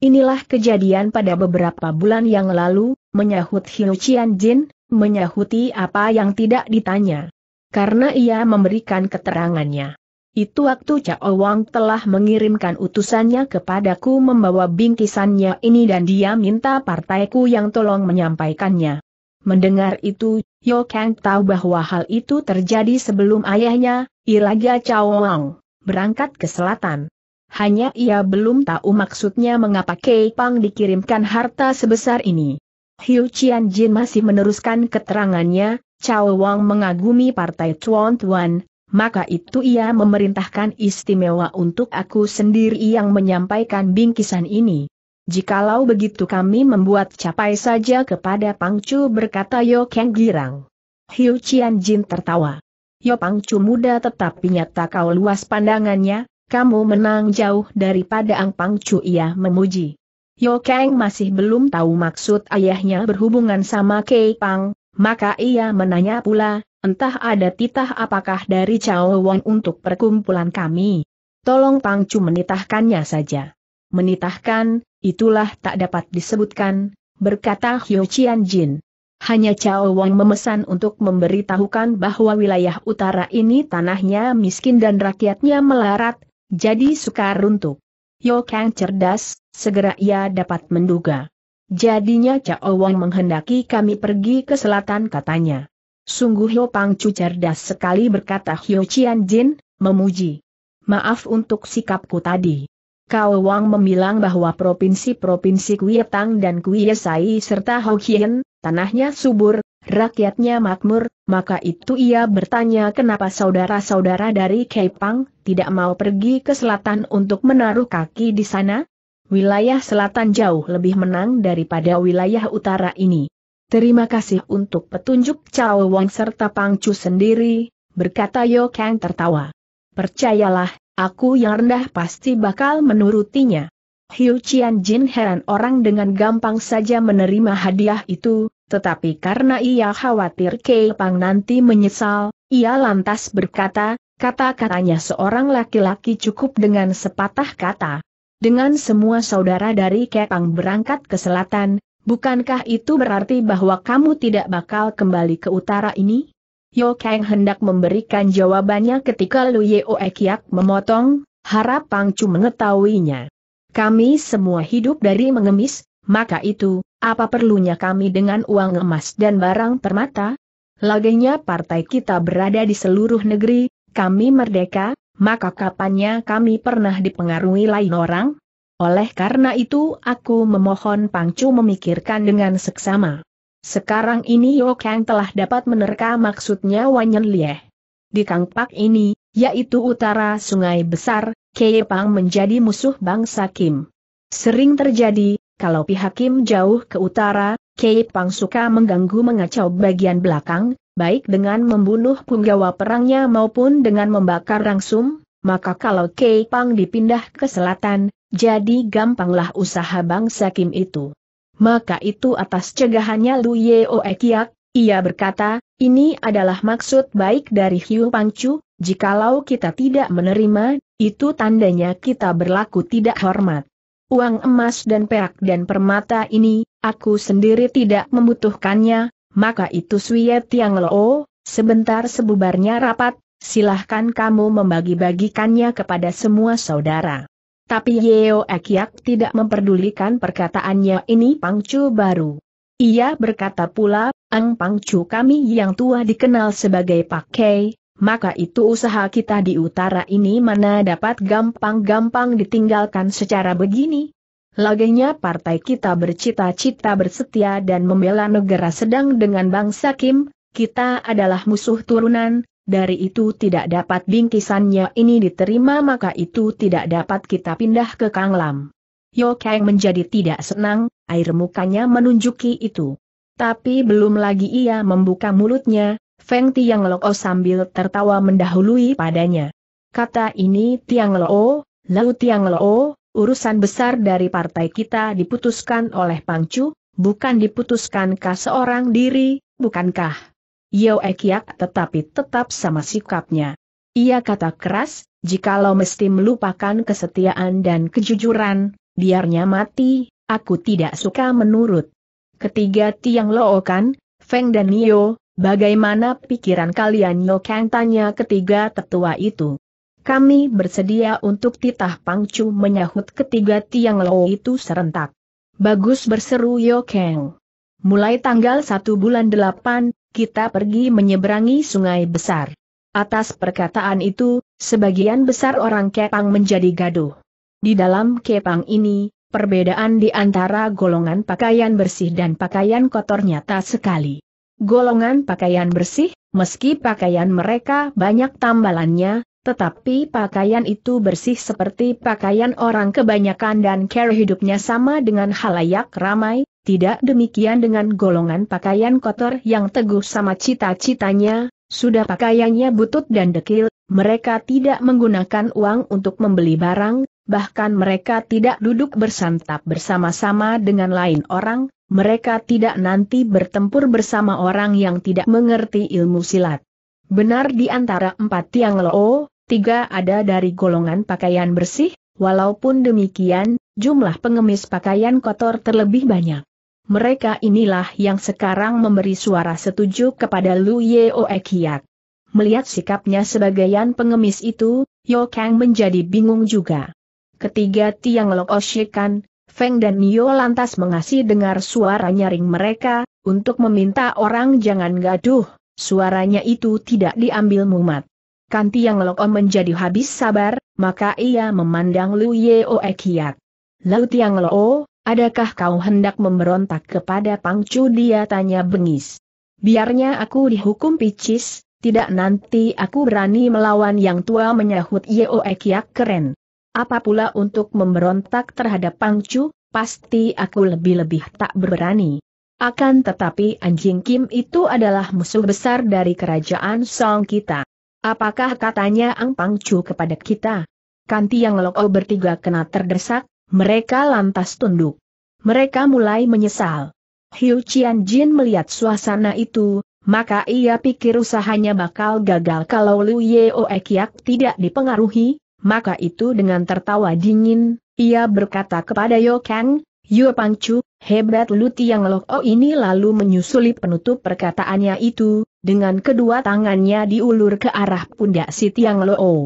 Inilah kejadian pada beberapa bulan yang lalu, menyahut Hiu Qian Jin, menyahuti apa yang tidak ditanya. Karena ia memberikan keterangannya. Itu waktu Cao Wang telah mengirimkan utusannya kepadaku membawa bingkisannya ini dan dia minta partaiku yang tolong menyampaikannya. Mendengar itu, Yo Kang tahu bahwa hal itu terjadi sebelum ayahnya, Ilaga Chawang, berangkat ke selatan. Hanya ia belum tahu maksudnya mengapa Kei Pang dikirimkan harta sebesar ini. Hiu Qian Jin masih meneruskan keterangannya, Cao Wang mengagumi partai Chuan Tuan, maka itu ia memerintahkan istimewa untuk aku sendiri yang menyampaikan bingkisan ini. Jikalau begitu kami membuat capai saja kepada Pangcu berkata Yo Kang Girang. Hiu Qian Jin tertawa. Yo Pangcu muda tetapi nyata kau luas pandangannya, kamu menang jauh daripada Ang Pangcu ia memuji. Yo Kang masih belum tahu maksud ayahnya berhubungan sama Kei Pang, maka ia menanya pula, entah ada titah apakah dari Chao Wang untuk perkumpulan kami. Tolong Pangcu menitahkannya saja menitahkan, itulah tak dapat disebutkan, berkata Hyo Chian Jin. Hanya Chao Wang memesan untuk memberitahukan bahwa wilayah utara ini tanahnya miskin dan rakyatnya melarat, jadi sukar runtuh. Yo Kang cerdas, segera ia dapat menduga. Jadinya Chao Wang menghendaki kami pergi ke selatan katanya. Sungguh Yo Pangcu cerdas sekali berkata Hyo Chian Jin, memuji. Maaf untuk sikapku tadi. Kau Wang membilang bahwa provinsi-provinsi Kuietang dan Kuiesai serta Hokkien, tanahnya subur, rakyatnya makmur, maka itu ia bertanya kenapa saudara-saudara dari Kepang tidak mau pergi ke selatan untuk menaruh kaki di sana? Wilayah selatan jauh lebih menang daripada wilayah utara ini. Terima kasih untuk petunjuk Cao Wang serta Pangcu sendiri, berkata Yo Kang tertawa. Percayalah, aku yang rendah pasti bakal menurutinya. Hiu Qian Jin heran orang dengan gampang saja menerima hadiah itu, tetapi karena ia khawatir Kei Pang nanti menyesal, ia lantas berkata, kata-katanya seorang laki-laki cukup dengan sepatah kata. Dengan semua saudara dari Kei Pang berangkat ke selatan, bukankah itu berarti bahwa kamu tidak bakal kembali ke utara ini? Yo Kang hendak memberikan jawabannya ketika Lu Yeo Ekiak memotong, harap Pangcu mengetahuinya. Kami semua hidup dari mengemis, maka itu, apa perlunya kami dengan uang emas dan barang permata? Laganya partai kita berada di seluruh negeri, kami merdeka, maka kapannya kami pernah dipengaruhi lain orang? Oleh karena itu aku memohon Pangcu memikirkan dengan seksama. Sekarang ini Yo Kang telah dapat menerka maksudnya Wanyan Lieh. Di Kangpak ini, yaitu utara Sungai Besar, Kepang menjadi musuh bangsa Kim. Sering terjadi, kalau pihak Kim jauh ke utara, Kepang suka mengganggu mengacau bagian belakang, baik dengan membunuh punggawa perangnya maupun dengan membakar rangsum, maka kalau Kepang dipindah ke selatan, jadi gampanglah usaha bangsa Kim itu maka itu atas cegahannya Lu Yeo Ekiak, ia berkata, ini adalah maksud baik dari Hiu Pangcu, jikalau kita tidak menerima, itu tandanya kita berlaku tidak hormat. Uang emas dan perak dan permata ini, aku sendiri tidak membutuhkannya, maka itu Suye Tiang Loo, sebentar sebubarnya rapat, silahkan kamu membagi-bagikannya kepada semua saudara. Tapi Yeo Ekyak tidak memperdulikan perkataannya ini Pangcu baru. Ia berkata pula, Ang Pangcu kami yang tua dikenal sebagai Pak Pakai, maka itu usaha kita di utara ini mana dapat gampang-gampang ditinggalkan secara begini. Lagenya partai kita bercita-cita bersetia dan membela negara sedang dengan bangsa Kim, kita adalah musuh turunan, dari itu tidak dapat bingkisannya ini diterima maka itu tidak dapat kita pindah ke Kang Lam. Yo Kang menjadi tidak senang, air mukanya menunjuki itu. Tapi belum lagi ia membuka mulutnya, Feng Tiang Lo oh sambil tertawa mendahului padanya. Kata ini Tiang Lo, oh, lalu Tiang Lo, oh, urusan besar dari partai kita diputuskan oleh Pangcu, bukan diputuskan diputuskankah seorang diri, bukankah? Yo Ekiak tetapi tetap sama sikapnya. Ia kata keras, jikalau mesti melupakan kesetiaan dan kejujuran, biarnya mati, aku tidak suka menurut. Ketiga tiang lookan, Feng dan Nio, bagaimana pikiran kalian Nio Kang tanya ketiga tetua itu. Kami bersedia untuk titah pangcu menyahut ketiga tiang loo itu serentak. Bagus berseru Yo Kang. Mulai tanggal 1 bulan 8, kita pergi menyeberangi sungai besar. Atas perkataan itu, sebagian besar orang Kepang menjadi gaduh. Di dalam Kepang ini, perbedaan di antara golongan pakaian bersih dan pakaian kotor nyata sekali. Golongan pakaian bersih, meski pakaian mereka banyak tambalannya, tetapi pakaian itu bersih seperti pakaian orang kebanyakan dan cara hidupnya sama dengan halayak ramai, tidak demikian dengan golongan pakaian kotor yang teguh sama cita-citanya, sudah pakaiannya butut dan dekil, mereka tidak menggunakan uang untuk membeli barang, bahkan mereka tidak duduk bersantap bersama-sama dengan lain orang, mereka tidak nanti bertempur bersama orang yang tidak mengerti ilmu silat. Benar di antara empat tiang loo, tiga ada dari golongan pakaian bersih, Walaupun demikian, jumlah pengemis pakaian kotor terlebih banyak. Mereka inilah yang sekarang memberi suara setuju kepada Lu Yeo Ekiat. Melihat sikapnya sebagaian pengemis itu, Yo Kang menjadi bingung juga. Ketiga tiang Lok Oshikan, Feng dan Nio lantas mengasih dengar suara nyaring mereka, untuk meminta orang jangan gaduh, suaranya itu tidak diambil mumat. Kan tiang Lok O menjadi habis sabar, maka ia memandang Lu Yeo Ekiat. Lalu tiang Lo Adakah kau hendak memberontak kepada Pangcu dia tanya bengis. Biarnya aku dihukum picis, tidak nanti aku berani melawan yang tua menyahut Yeo Ekyak keren. Apa pula untuk memberontak terhadap Pangcu, pasti aku lebih-lebih tak berani. Akan tetapi anjing Kim itu adalah musuh besar dari kerajaan Song kita. Apakah katanya Ang Pangcu kepada kita? Kanti yang Loko bertiga kena terdesak, mereka lantas tunduk. Mereka mulai menyesal. Hiu Qian Jin melihat suasana itu, maka ia pikir usahanya bakal gagal kalau Liu Yeo oh Ekiak tidak dipengaruhi, maka itu dengan tertawa dingin, ia berkata kepada Yo Kang, Pang Chu, hebat Luti yang loh oh O ini lalu menyusuli penutup perkataannya itu, dengan kedua tangannya diulur ke arah pundak si Tiang Lo O. Oh.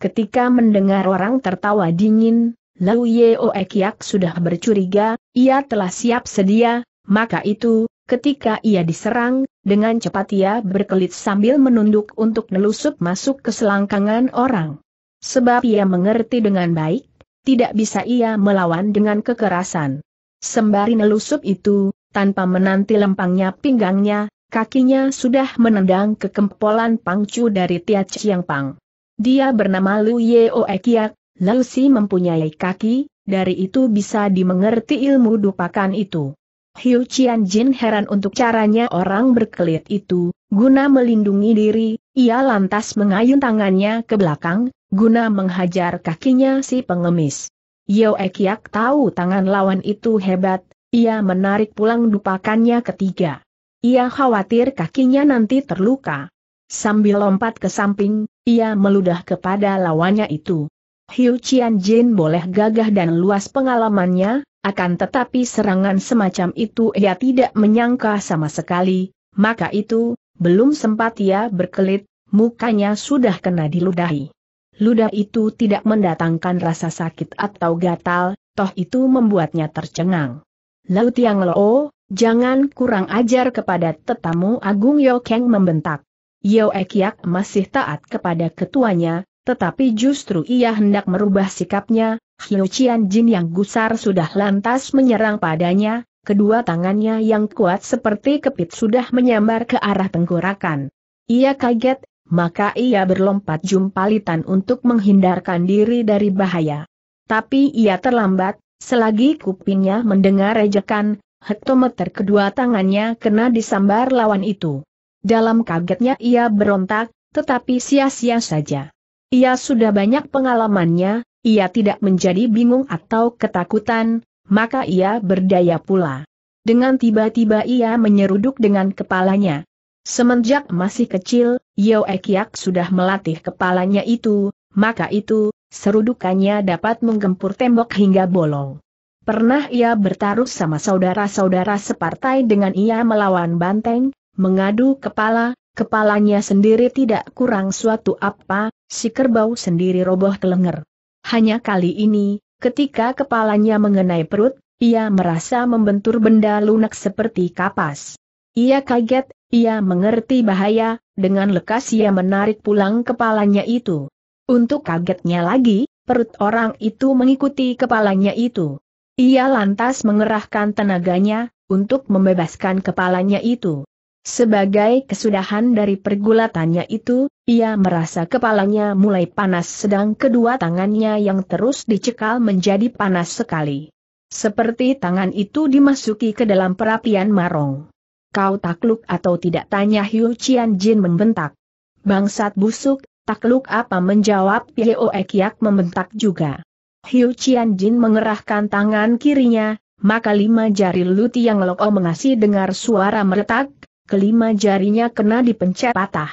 Ketika mendengar orang tertawa dingin, Lau Yeo Ekiak sudah bercuriga, ia telah siap sedia, maka itu, ketika ia diserang, dengan cepat ia berkelit sambil menunduk untuk nelusup masuk ke selangkangan orang. Sebab ia mengerti dengan baik, tidak bisa ia melawan dengan kekerasan. Sembari nelusup itu, tanpa menanti lempangnya pinggangnya, kakinya sudah menendang kekempolan pangcu dari Tia Chiang Pang. Dia bernama Lu Yeo Ekiak, Lausi mempunyai kaki, dari itu bisa dimengerti ilmu dupakan itu. Hiu Qian Jin heran untuk caranya orang berkelit itu, guna melindungi diri, ia lantas mengayun tangannya ke belakang, guna menghajar kakinya si pengemis. Yeo Ekiak tahu tangan lawan itu hebat, ia menarik pulang dupakannya ketiga. Ia khawatir kakinya nanti terluka. Sambil lompat ke samping, ia meludah kepada lawannya itu. Hiu Qian Jin boleh gagah dan luas pengalamannya, akan tetapi serangan semacam itu ia tidak menyangka sama sekali, maka itu, belum sempat ia berkelit, mukanya sudah kena diludahi. Ludah itu tidak mendatangkan rasa sakit atau gatal, toh itu membuatnya tercengang. Lao yang Lo, jangan kurang ajar kepada tetamu Agung Yo Keng membentak. Yo Ekiak masih taat kepada ketuanya, tetapi justru ia hendak merubah sikapnya, Hiu Qian Jin yang gusar sudah lantas menyerang padanya, kedua tangannya yang kuat seperti kepit sudah menyambar ke arah tenggorakan. Ia kaget, maka ia berlompat jumpalitan untuk menghindarkan diri dari bahaya. Tapi ia terlambat, selagi kupingnya mendengar ejekan, hektometer kedua tangannya kena disambar lawan itu. Dalam kagetnya ia berontak, tetapi sia-sia saja. Ia sudah banyak pengalamannya, ia tidak menjadi bingung atau ketakutan, maka ia berdaya pula. Dengan tiba-tiba ia menyeruduk dengan kepalanya. Semenjak masih kecil, Yeo Ekiak sudah melatih kepalanya itu, maka itu, serudukannya dapat menggempur tembok hingga bolong. Pernah ia bertaruh sama saudara-saudara separtai dengan ia melawan banteng, mengadu kepala, Kepalanya sendiri tidak kurang suatu apa, si kerbau sendiri roboh kelenger. Hanya kali ini, ketika kepalanya mengenai perut, ia merasa membentur benda lunak seperti kapas. Ia kaget, ia mengerti bahaya, dengan lekas ia menarik pulang kepalanya itu. Untuk kagetnya lagi, perut orang itu mengikuti kepalanya itu. Ia lantas mengerahkan tenaganya, untuk membebaskan kepalanya itu. Sebagai kesudahan dari pergulatannya itu, ia merasa kepalanya mulai panas sedang kedua tangannya yang terus dicekal menjadi panas sekali. Seperti tangan itu dimasuki ke dalam perapian marong. Kau takluk atau tidak tanya Hiu Qian Jin membentak. Bangsat busuk, takluk apa menjawab Yeo Ekiak membentak juga. Hiu Qian Jin mengerahkan tangan kirinya, maka lima jari luti yang loko mengasih dengar suara meretak, Kelima jarinya kena dipencet patah.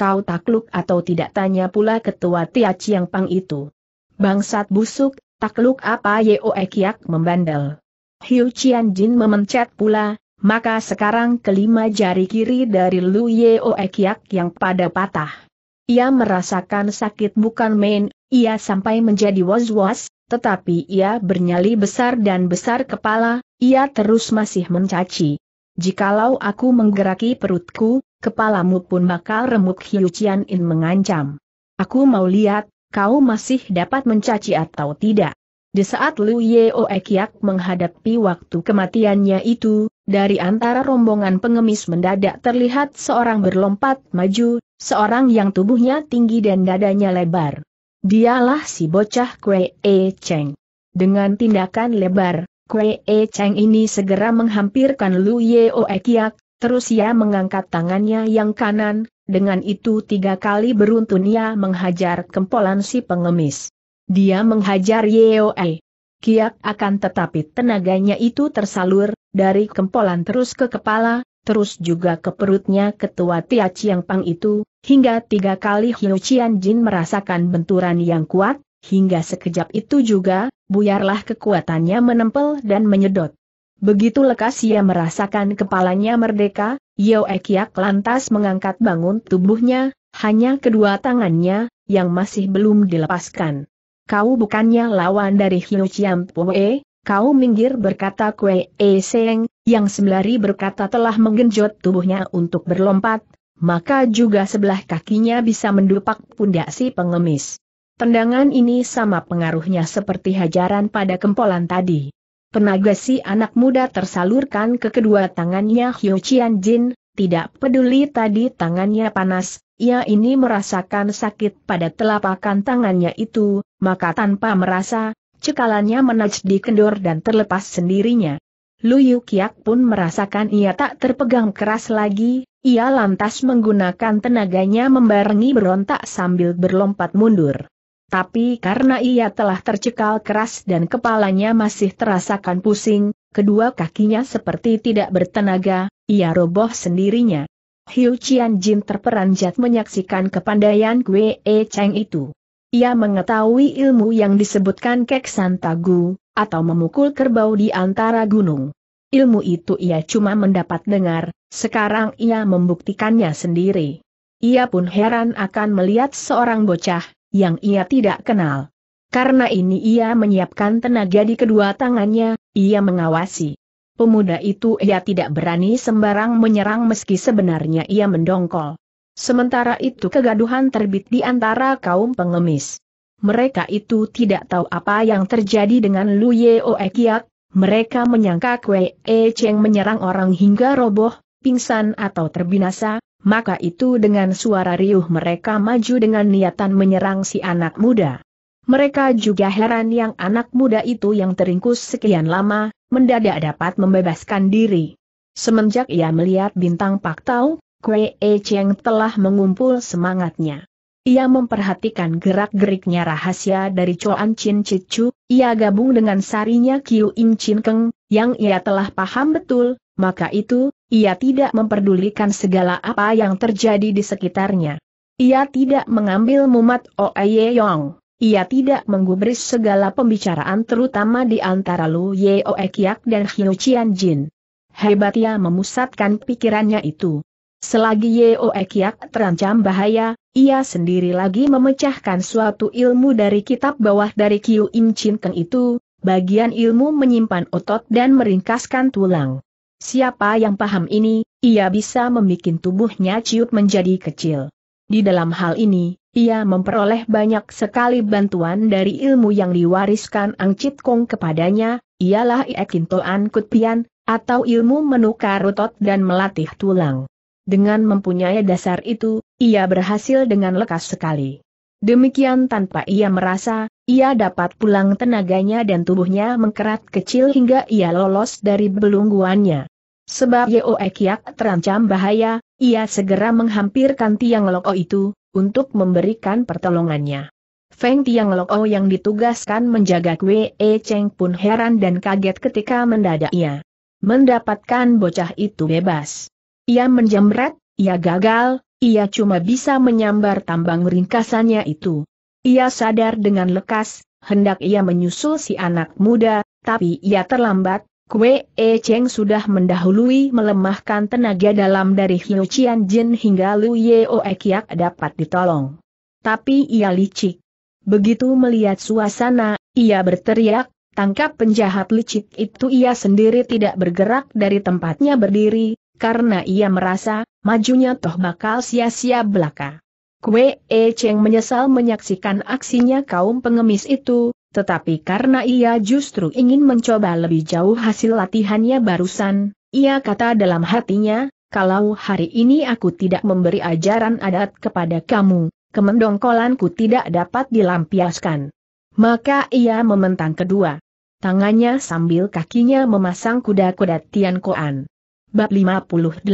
Kau takluk atau tidak tanya pula ketua Tia Chiang Pang itu. Bangsat busuk, takluk apa Yeoe Kiak membandel. Hiu Chian Jin memencet pula, maka sekarang kelima jari kiri dari Lu Yeoe Kiak yang pada patah. Ia merasakan sakit bukan main, ia sampai menjadi was-was, tetapi ia bernyali besar dan besar kepala, ia terus masih mencaci, Jikalau aku menggeraki perutku, kepalamu pun bakal remuk Hiu In mengancam. Aku mau lihat, kau masih dapat mencaci atau tidak. Di saat Liu Oe Kiak menghadapi waktu kematiannya itu, dari antara rombongan pengemis mendadak terlihat seorang berlompat maju, seorang yang tubuhnya tinggi dan dadanya lebar. Dialah si bocah Kue E Cheng. Dengan tindakan lebar, Kue E Cheng ini segera menghampirkan Lu Ye Oe Kiak, terus ia mengangkat tangannya yang kanan, dengan itu tiga kali beruntun ia menghajar kempolan si pengemis. Dia menghajar Ye Oe Kiak akan tetapi tenaganya itu tersalur, dari kempolan terus ke kepala, terus juga ke perutnya ketua Tia Chiang Pang itu, hingga tiga kali Hiu Chian Jin merasakan benturan yang kuat, hingga sekejap itu juga, buyarlah kekuatannya menempel dan menyedot. Begitu lekas ia merasakan kepalanya merdeka, Yeo Ekiak lantas mengangkat bangun tubuhnya, hanya kedua tangannya, yang masih belum dilepaskan. Kau bukannya lawan dari Hiu Chiam Pue, kau minggir berkata Kwe E Seng, yang sembari berkata telah menggenjot tubuhnya untuk berlompat, maka juga sebelah kakinya bisa mendupak pundak si pengemis. Tendangan ini sama pengaruhnya seperti hajaran pada kempolan tadi. Tenaga si anak muda tersalurkan ke kedua tangannya Hyo Chian Jin, tidak peduli tadi tangannya panas, ia ini merasakan sakit pada telapakan tangannya itu, maka tanpa merasa, cekalannya menaj di kendor dan terlepas sendirinya. Yu Kiak pun merasakan ia tak terpegang keras lagi, ia lantas menggunakan tenaganya membarengi berontak sambil berlompat mundur. Tapi karena ia telah tercekal keras dan kepalanya masih terasakan pusing, kedua kakinya seperti tidak bertenaga, ia roboh sendirinya. Hiu Qian Jin terperanjat menyaksikan kepandaian Kwe E Cheng itu. Ia mengetahui ilmu yang disebutkan Keksan Tagu, atau memukul kerbau di antara gunung. Ilmu itu ia cuma mendapat dengar, sekarang ia membuktikannya sendiri. Ia pun heran akan melihat seorang bocah, yang ia tidak kenal. Karena ini ia menyiapkan tenaga di kedua tangannya, ia mengawasi. Pemuda itu ia tidak berani sembarang menyerang meski sebenarnya ia mendongkol. Sementara itu kegaduhan terbit di antara kaum pengemis. Mereka itu tidak tahu apa yang terjadi dengan Lu Yeo e Kiat, mereka menyangka Kwe E Cheng menyerang orang hingga roboh, pingsan atau terbinasa, maka itu dengan suara riuh mereka maju dengan niatan menyerang si anak muda. Mereka juga heran yang anak muda itu yang teringkus sekian lama, mendadak dapat membebaskan diri. Semenjak ia melihat bintang Pak Tau, Kwe E Cheng telah mengumpul semangatnya. Ia memperhatikan gerak-geriknya rahasia dari Choan Chin Chichu, ia gabung dengan sarinya Kiu Im Chin Keng, yang ia telah paham betul, maka itu, ia tidak memperdulikan segala apa yang terjadi di sekitarnya. Ia tidak mengambil mumat Oe Yong. Ia tidak menggubris segala pembicaraan terutama di antara Lu Oe Kiak dan Hiu Chian Jin. Hebat ia memusatkan pikirannya itu. Selagi Oe Kiak terancam bahaya, ia sendiri lagi memecahkan suatu ilmu dari kitab bawah dari Kyu Im Chin Keng itu, bagian ilmu menyimpan otot dan meringkaskan tulang. Siapa yang paham ini, ia bisa membuat tubuhnya ciut menjadi kecil. Di dalam hal ini, ia memperoleh banyak sekali bantuan dari ilmu yang diwariskan Ang Chit Kong kepadanya, ialah Iekintoan Kutpian, atau ilmu menukar otot dan melatih tulang. Dengan mempunyai dasar itu, ia berhasil dengan lekas sekali. Demikian tanpa ia merasa, ia dapat pulang tenaganya dan tubuhnya mengkerat kecil hingga ia lolos dari belungguannya. Sebab Yeo Ekiak terancam bahaya, ia segera menghampirkan Tiang Loko itu, untuk memberikan pertolongannya. Feng Tiang Loko yang ditugaskan menjaga Kwe E Cheng pun heran dan kaget ketika mendadak ia mendapatkan bocah itu bebas. Ia menjamret, ia gagal, ia cuma bisa menyambar tambang ringkasannya itu. Ia sadar dengan lekas, hendak ia menyusul si anak muda, tapi ia terlambat, Kue E Cheng sudah mendahului melemahkan tenaga dalam dari Hiu Qian Jin hingga Lu Ye Kiak dapat ditolong. Tapi ia licik. Begitu melihat suasana, ia berteriak, tangkap penjahat licik itu ia sendiri tidak bergerak dari tempatnya berdiri, karena ia merasa, majunya toh bakal sia-sia belaka. Kue E Cheng menyesal menyaksikan aksinya kaum pengemis itu, tetapi karena ia justru ingin mencoba lebih jauh hasil latihannya barusan, ia kata dalam hatinya, kalau hari ini aku tidak memberi ajaran adat kepada kamu, kemendongkolanku tidak dapat dilampiaskan. Maka ia mementang kedua tangannya sambil kakinya memasang kuda-kuda Tian Koan. Bab 58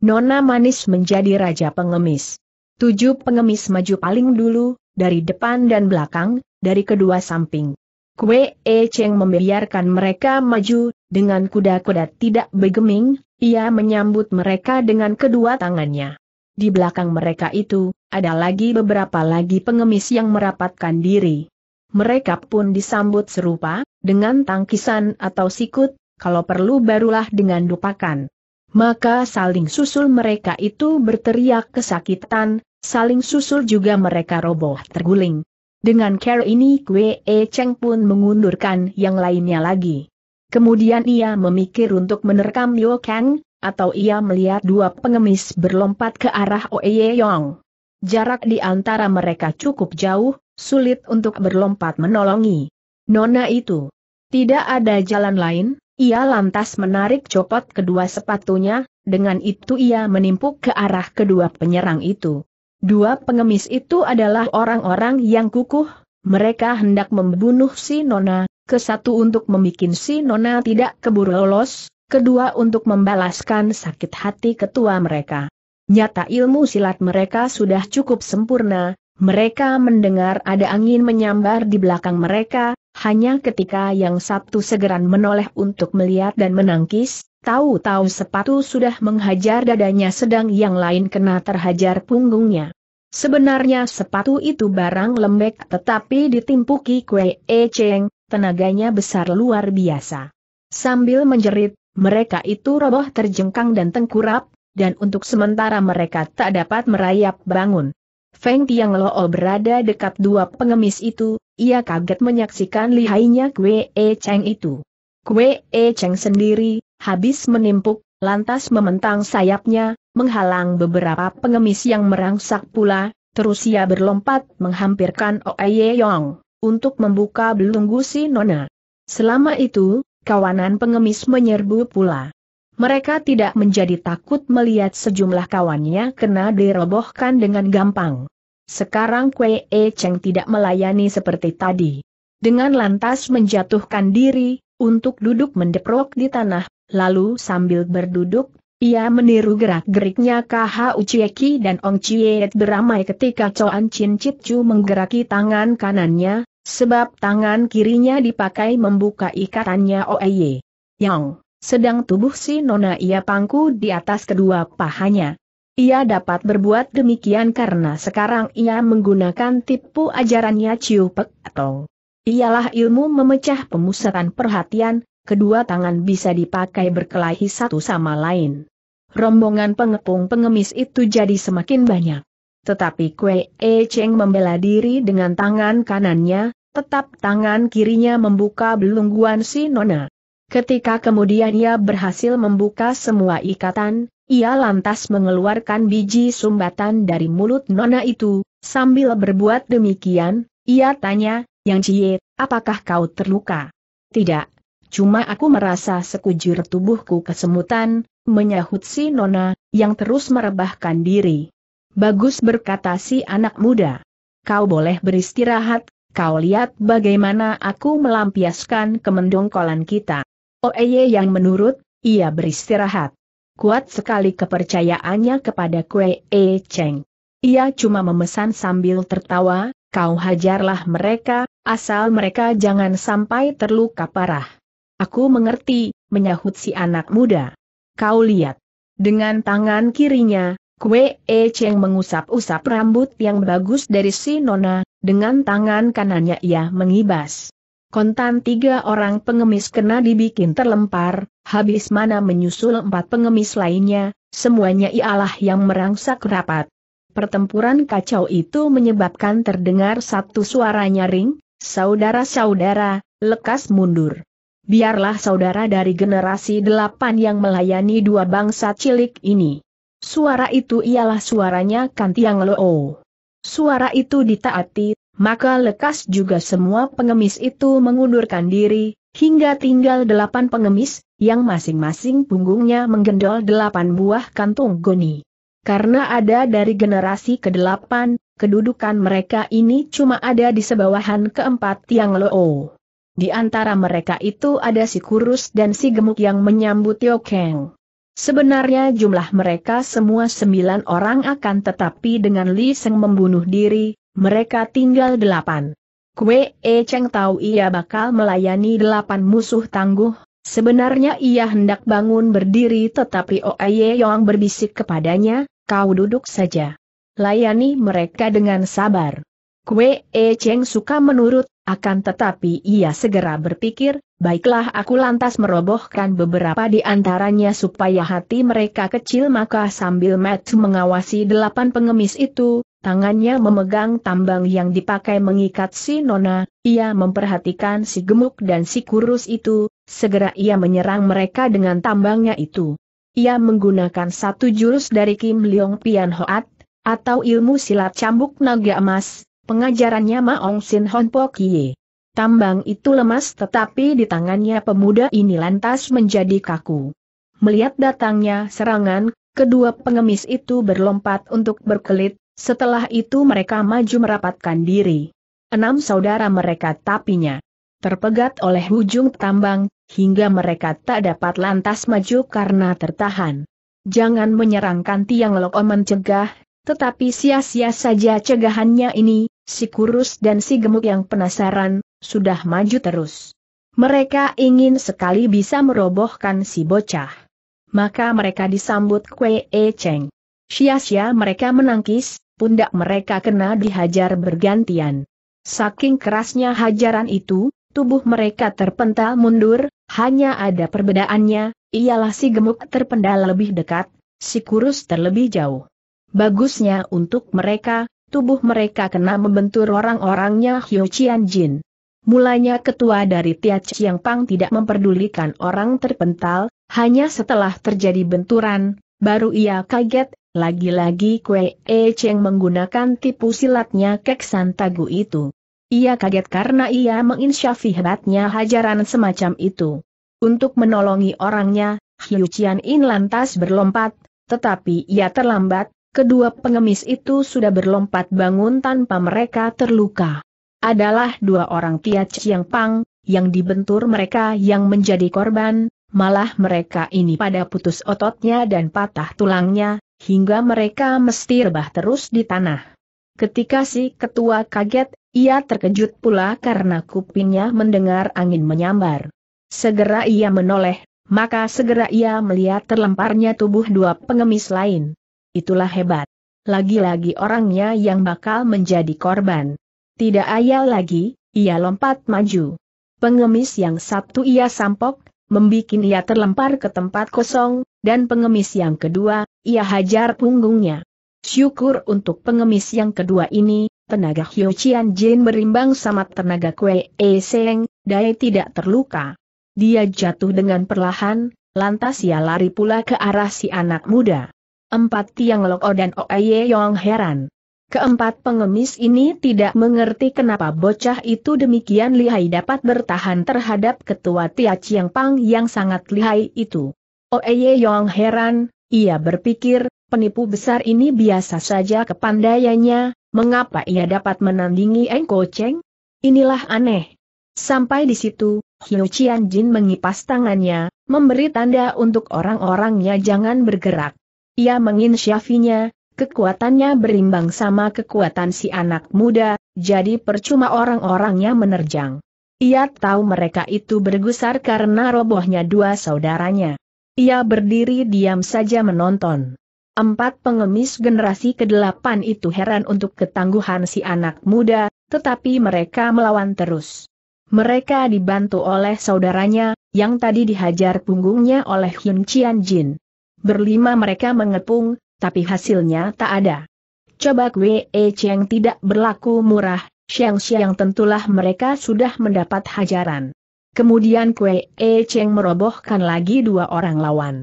Nona Manis menjadi Raja Pengemis Tujuh pengemis maju paling dulu, dari depan dan belakang, dari kedua samping. Kue E Cheng membiarkan mereka maju, dengan kuda-kuda tidak bergeming, ia menyambut mereka dengan kedua tangannya. Di belakang mereka itu, ada lagi beberapa lagi pengemis yang merapatkan diri. Mereka pun disambut serupa, dengan tangkisan atau sikut, kalau perlu barulah dengan dupakan. Maka saling susul mereka itu berteriak kesakitan, saling susul juga mereka roboh terguling, dengan care ini Kwe E Cheng pun mengundurkan yang lainnya lagi. Kemudian ia memikir untuk menerkam Liu Kang, atau ia melihat dua pengemis berlompat ke arah Oye Yong. Jarak di antara mereka cukup jauh, sulit untuk berlompat menolongi. Nona itu. Tidak ada jalan lain, ia lantas menarik copot kedua sepatunya, dengan itu ia menimpuk ke arah kedua penyerang itu. Dua pengemis itu adalah orang-orang yang kukuh, mereka hendak membunuh si Nona, ke untuk membuat si Nona tidak keburu lolos, kedua untuk membalaskan sakit hati ketua mereka. Nyata ilmu silat mereka sudah cukup sempurna, mereka mendengar ada angin menyambar di belakang mereka, hanya ketika yang Sabtu segera menoleh untuk melihat dan menangkis, tahu-tahu sepatu sudah menghajar dadanya sedang yang lain kena terhajar punggungnya. Sebenarnya sepatu itu barang lembek tetapi ditimpuki kue eceng, tenaganya besar luar biasa. Sambil menjerit, mereka itu roboh terjengkang dan tengkurap, dan untuk sementara mereka tak dapat merayap bangun. Feng Tiang Loo berada dekat dua pengemis itu, ia kaget menyaksikan lihainya Kwe E Cheng itu. Kwe E Cheng sendiri, habis menimpuk, lantas mementang sayapnya, menghalang beberapa pengemis yang merangsak pula, terus ia berlompat menghampirkan Oe Yong, untuk membuka belunggu si Nona. Selama itu, kawanan pengemis menyerbu pula. Mereka tidak menjadi takut melihat sejumlah kawannya kena dirobohkan dengan gampang. Sekarang Kwe E Cheng tidak melayani seperti tadi. Dengan lantas menjatuhkan diri, untuk duduk mendeprok di tanah, lalu sambil berduduk, ia meniru gerak-geriknya KH Ucieki dan Ong Chiet beramai ketika Coan Chin Chit Chu menggeraki tangan kanannya, sebab tangan kirinya dipakai membuka ikatannya Oeye. Yang sedang tubuh si nona ia pangku di atas kedua pahanya. Ia dapat berbuat demikian karena sekarang ia menggunakan tipu ajarannya Ciu Pek atau ialah ilmu memecah pemusatan perhatian, kedua tangan bisa dipakai berkelahi satu sama lain. Rombongan pengepung pengemis itu jadi semakin banyak. Tetapi Kue E Cheng membela diri dengan tangan kanannya, tetap tangan kirinya membuka belungguan si Nona. Ketika kemudian ia berhasil membuka semua ikatan, ia lantas mengeluarkan biji sumbatan dari mulut nona itu, sambil berbuat demikian, ia tanya, Yang Cie, apakah kau terluka? Tidak, cuma aku merasa sekujur tubuhku kesemutan, menyahut si nona, yang terus merebahkan diri. Bagus berkata si anak muda. Kau boleh beristirahat, kau lihat bagaimana aku melampiaskan kemendongkolan kita. Oeye oh, yang menurut, ia beristirahat. Kuat sekali kepercayaannya kepada Kue E Cheng. Ia cuma memesan sambil tertawa, kau hajarlah mereka, asal mereka jangan sampai terluka parah. Aku mengerti, menyahut si anak muda. Kau lihat. Dengan tangan kirinya, Kue E Cheng mengusap-usap rambut yang bagus dari si Nona, dengan tangan kanannya ia mengibas. Kontan tiga orang pengemis kena dibikin terlempar, habis mana menyusul empat pengemis lainnya, semuanya ialah yang merangsak rapat. Pertempuran kacau itu menyebabkan terdengar satu suara nyaring, saudara-saudara, lekas mundur. Biarlah saudara dari generasi delapan yang melayani dua bangsa cilik ini. Suara itu ialah suaranya Kantiang Loo. Suara itu ditaati maka lekas juga semua pengemis itu mengundurkan diri, hingga tinggal delapan pengemis, yang masing-masing punggungnya menggendol delapan buah kantung goni. Karena ada dari generasi ke-8, kedudukan mereka ini cuma ada di sebawahan keempat tiang loo. Di antara mereka itu ada si kurus dan si gemuk yang menyambut Tio Kang. Sebenarnya jumlah mereka semua sembilan orang akan tetapi dengan Li Seng membunuh diri, mereka tinggal delapan. Kue E Cheng tahu ia bakal melayani delapan musuh tangguh, sebenarnya ia hendak bangun berdiri tetapi Oye Yong berbisik kepadanya, kau duduk saja. Layani mereka dengan sabar. Kue E Cheng suka menurut, akan tetapi ia segera berpikir, baiklah aku lantas merobohkan beberapa di antaranya supaya hati mereka kecil maka sambil Matt mengawasi delapan pengemis itu, tangannya memegang tambang yang dipakai mengikat si Nona, ia memperhatikan si gemuk dan si kurus itu, segera ia menyerang mereka dengan tambangnya itu. Ia menggunakan satu jurus dari Kim Leong Pian Hoat, atau ilmu silat cambuk naga emas, pengajarannya Maong Sin Hon Po Kie. Tambang itu lemas tetapi di tangannya pemuda ini lantas menjadi kaku. Melihat datangnya serangan, kedua pengemis itu berlompat untuk berkelit, setelah itu mereka maju merapatkan diri. Enam saudara mereka tapinya. Terpegat oleh ujung tambang, hingga mereka tak dapat lantas maju karena tertahan. Jangan menyerangkan tiang loko mencegah, tetapi sia-sia saja cegahannya ini, si kurus dan si gemuk yang penasaran, sudah maju terus. Mereka ingin sekali bisa merobohkan si bocah. Maka mereka disambut Kwe E Cheng. Sia-sia mereka menangkis, pundak mereka kena dihajar bergantian. Saking kerasnya hajaran itu, tubuh mereka terpental mundur, hanya ada perbedaannya, ialah si gemuk terpendal lebih dekat, si kurus terlebih jauh. Bagusnya untuk mereka, tubuh mereka kena membentur orang-orangnya Hyo Chian Jin. Mulanya ketua dari Tia Chiang Pang tidak memperdulikan orang terpental, hanya setelah terjadi benturan, baru ia kaget, lagi-lagi Kue E Cheng menggunakan tipu silatnya kek santagu itu. Ia kaget karena ia menginsyafi hebatnya hajaran semacam itu. Untuk menolongi orangnya, Hiu Qian In lantas berlompat, tetapi ia terlambat, kedua pengemis itu sudah berlompat bangun tanpa mereka terluka. Adalah dua orang Tia Chiang Pang, yang dibentur mereka yang menjadi korban, malah mereka ini pada putus ototnya dan patah tulangnya, hingga mereka mesti rebah terus di tanah. Ketika si ketua kaget, ia terkejut pula karena kupingnya mendengar angin menyambar. Segera ia menoleh, maka segera ia melihat terlemparnya tubuh dua pengemis lain. Itulah hebat. Lagi-lagi orangnya yang bakal menjadi korban. Tidak ayal lagi, ia lompat maju. Pengemis yang satu ia sampok, membikin ia terlempar ke tempat kosong, dan pengemis yang kedua, ia hajar punggungnya. Syukur untuk pengemis yang kedua ini, tenaga Hyo Chian Jin berimbang sama tenaga Kwe E Seng, Dai tidak terluka. Dia jatuh dengan perlahan, lantas ia lari pula ke arah si anak muda. Empat tiang O dan Oeye Yong heran. Keempat pengemis ini tidak mengerti kenapa bocah itu demikian lihai dapat bertahan terhadap ketua Tia Chiang Pang yang sangat lihai itu. Oeye Yong heran, ia berpikir, penipu besar ini biasa saja kepandaiannya, mengapa ia dapat menandingi Engko Cheng? Inilah aneh. Sampai di situ, Hyo Chian Jin mengipas tangannya, memberi tanda untuk orang-orangnya jangan bergerak. Ia menginsyafinya, Kekuatannya berimbang sama kekuatan si anak muda, jadi percuma orang-orangnya menerjang. Ia tahu mereka itu bergusar karena robohnya dua saudaranya. Ia berdiri diam saja menonton. Empat pengemis generasi kedelapan itu heran untuk ketangguhan si anak muda, tetapi mereka melawan terus. Mereka dibantu oleh saudaranya, yang tadi dihajar punggungnya oleh Hyun Qian Jin. Berlima mereka mengepung, tapi hasilnya tak ada. Coba Kwe E Cheng tidak berlaku murah, Xiang Xiang tentulah mereka sudah mendapat hajaran. Kemudian Kwe E Cheng merobohkan lagi dua orang lawan.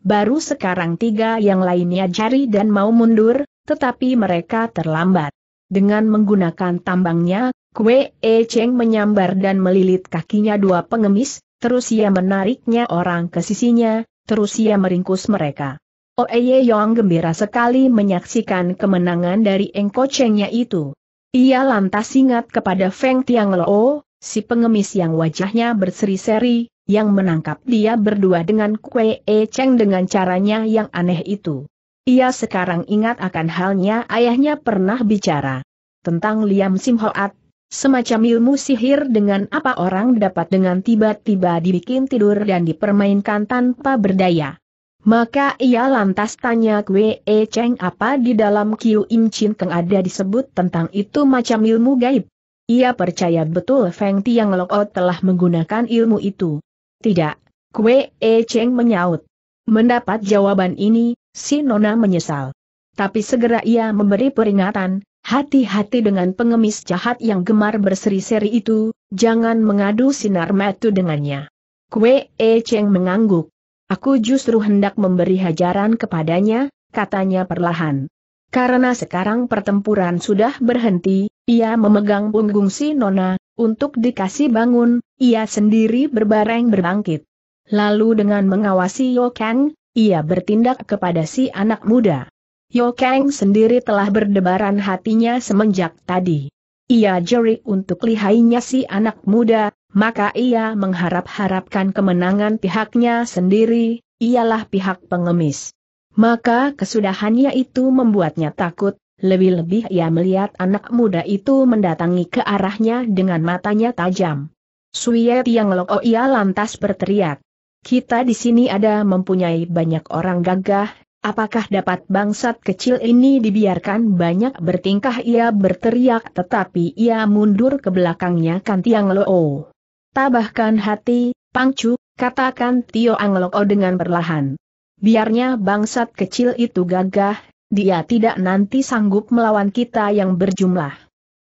Baru sekarang tiga yang lainnya jari dan mau mundur, tetapi mereka terlambat. Dengan menggunakan tambangnya, Kwe E Cheng menyambar dan melilit kakinya dua pengemis, terus ia menariknya orang ke sisinya, terus ia meringkus mereka. Oeye Yong gembira sekali menyaksikan kemenangan dari Engko Chengnya itu. Ia lantas ingat kepada Feng Tiang Lo, si pengemis yang wajahnya berseri-seri, yang menangkap dia berdua dengan Kue E Cheng dengan caranya yang aneh itu. Ia sekarang ingat akan halnya ayahnya pernah bicara tentang Liam Sim Hoat, semacam ilmu sihir dengan apa orang dapat dengan tiba-tiba dibikin tidur dan dipermainkan tanpa berdaya. Maka ia lantas tanya Kwe E Cheng apa di dalam Kiu Im Chin Keng ada disebut tentang itu macam ilmu gaib. Ia percaya betul Feng Tiang O oh telah menggunakan ilmu itu. Tidak, Kwe E Cheng menyaut. Mendapat jawaban ini, si Nona menyesal. Tapi segera ia memberi peringatan, hati-hati dengan pengemis jahat yang gemar berseri-seri itu, jangan mengadu sinar metu dengannya. Kwe E Cheng mengangguk. Aku justru hendak memberi hajaran kepadanya, katanya perlahan. Karena sekarang pertempuran sudah berhenti, ia memegang punggung si Nona, untuk dikasih bangun, ia sendiri berbareng berbangkit. Lalu dengan mengawasi Yo Kang, ia bertindak kepada si anak muda. Yo Kang sendiri telah berdebaran hatinya semenjak tadi. Ia jeri untuk lihainya si anak muda, maka ia mengharap-harapkan kemenangan pihaknya sendiri, ialah pihak pengemis. Maka kesudahannya itu membuatnya takut, lebih-lebih ia melihat anak muda itu mendatangi ke arahnya dengan matanya tajam. Suyet yang Loko ia lantas berteriak. Kita di sini ada mempunyai banyak orang gagah, Apakah dapat bangsat kecil ini dibiarkan banyak bertingkah ia berteriak tetapi ia mundur ke belakangnya kan Tiang Loo. Tabahkan hati, Pangcu, katakan Tio -o dengan perlahan. Biarnya bangsat kecil itu gagah, dia tidak nanti sanggup melawan kita yang berjumlah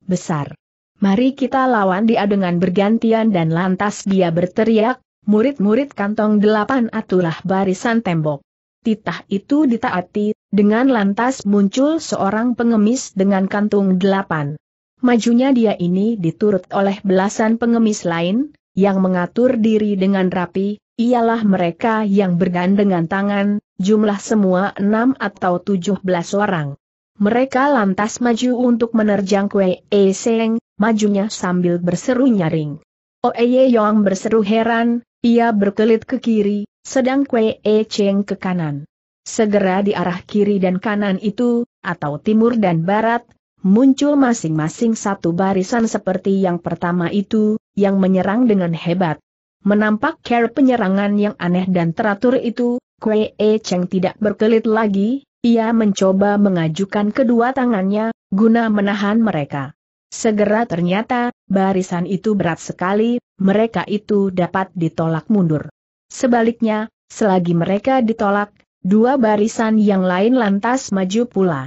besar. Mari kita lawan dia dengan bergantian dan lantas dia berteriak, murid-murid kantong delapan atulah barisan tembok titah itu ditaati, dengan lantas muncul seorang pengemis dengan kantung delapan. Majunya dia ini diturut oleh belasan pengemis lain, yang mengatur diri dengan rapi, ialah mereka yang bergandengan tangan, jumlah semua enam atau tujuh belas orang. Mereka lantas maju untuk menerjang Kue eseng, majunya sambil berseru nyaring. Oeye Yong berseru heran, ia berkelit ke kiri, sedang Kwe E Cheng ke kanan. Segera di arah kiri dan kanan itu, atau timur dan barat, muncul masing-masing satu barisan seperti yang pertama itu, yang menyerang dengan hebat. Menampak care penyerangan yang aneh dan teratur itu, Kwe E Cheng tidak berkelit lagi, ia mencoba mengajukan kedua tangannya, guna menahan mereka. Segera ternyata, barisan itu berat sekali, mereka itu dapat ditolak mundur. Sebaliknya, selagi mereka ditolak, dua barisan yang lain lantas maju pula.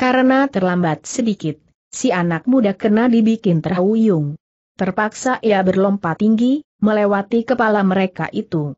Karena terlambat sedikit, si anak muda kena dibikin terhuyung. Terpaksa ia berlompat tinggi, melewati kepala mereka itu.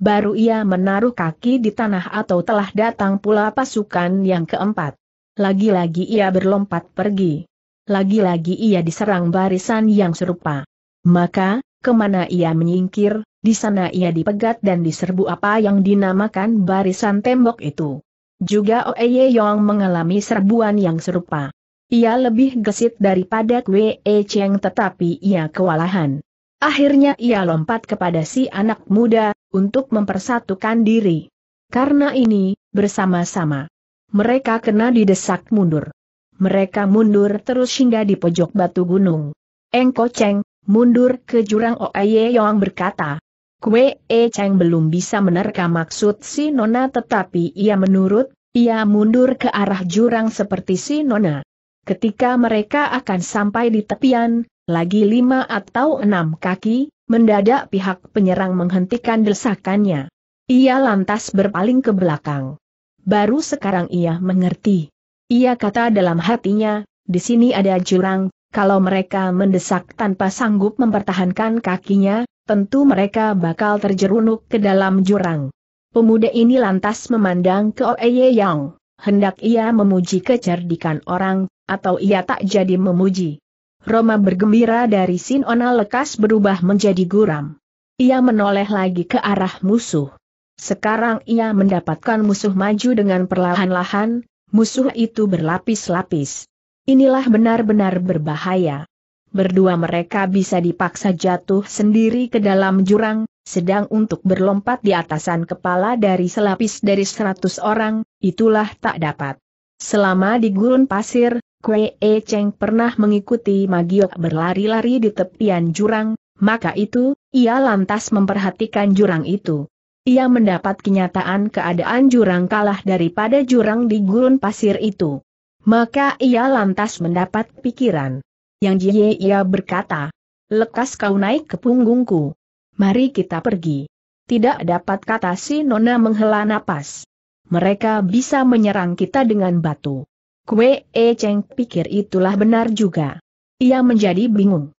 Baru ia menaruh kaki di tanah atau telah datang pula pasukan yang keempat. Lagi-lagi ia berlompat pergi. Lagi-lagi ia diserang barisan yang serupa. Maka, kemana ia menyingkir, di sana ia dipegat dan diserbu apa yang dinamakan barisan tembok itu. Juga Oeye Yong mengalami serbuan yang serupa. Ia lebih gesit daripada Kwe E Cheng tetapi ia kewalahan. Akhirnya ia lompat kepada si anak muda, untuk mempersatukan diri. Karena ini, bersama-sama. Mereka kena didesak mundur. Mereka mundur terus hingga di pojok batu gunung. Engko Cheng, Mundur ke jurang Oaye Yong berkata. Kue E Cheng belum bisa menerka maksud si Nona tetapi ia menurut, ia mundur ke arah jurang seperti si Nona. Ketika mereka akan sampai di tepian, lagi lima atau enam kaki, mendadak pihak penyerang menghentikan desakannya. Ia lantas berpaling ke belakang. Baru sekarang ia mengerti. Ia kata dalam hatinya, di sini ada jurang, kalau mereka mendesak tanpa sanggup mempertahankan kakinya, tentu mereka bakal terjerunuk ke dalam jurang. Pemuda ini lantas memandang ke Oeye Yang. Hendak ia memuji kecerdikan orang, atau ia tak jadi memuji. Roma bergembira dari Sinona lekas berubah menjadi guram. Ia menoleh lagi ke arah musuh. Sekarang ia mendapatkan musuh maju dengan perlahan-lahan, musuh itu berlapis-lapis. Inilah benar-benar berbahaya. Berdua mereka bisa dipaksa jatuh sendiri ke dalam jurang, sedang untuk berlompat di atasan kepala dari selapis dari seratus orang, itulah tak dapat. Selama di gurun pasir, Kue E Cheng pernah mengikuti Magiok berlari-lari di tepian jurang, maka itu, ia lantas memperhatikan jurang itu. Ia mendapat kenyataan keadaan jurang kalah daripada jurang di gurun pasir itu. Maka ia lantas mendapat pikiran. Yang jie ia berkata, lekas kau naik ke punggungku. Mari kita pergi. Tidak dapat kata si Nona menghela napas. Mereka bisa menyerang kita dengan batu. Kue E Cheng pikir itulah benar juga. Ia menjadi bingung.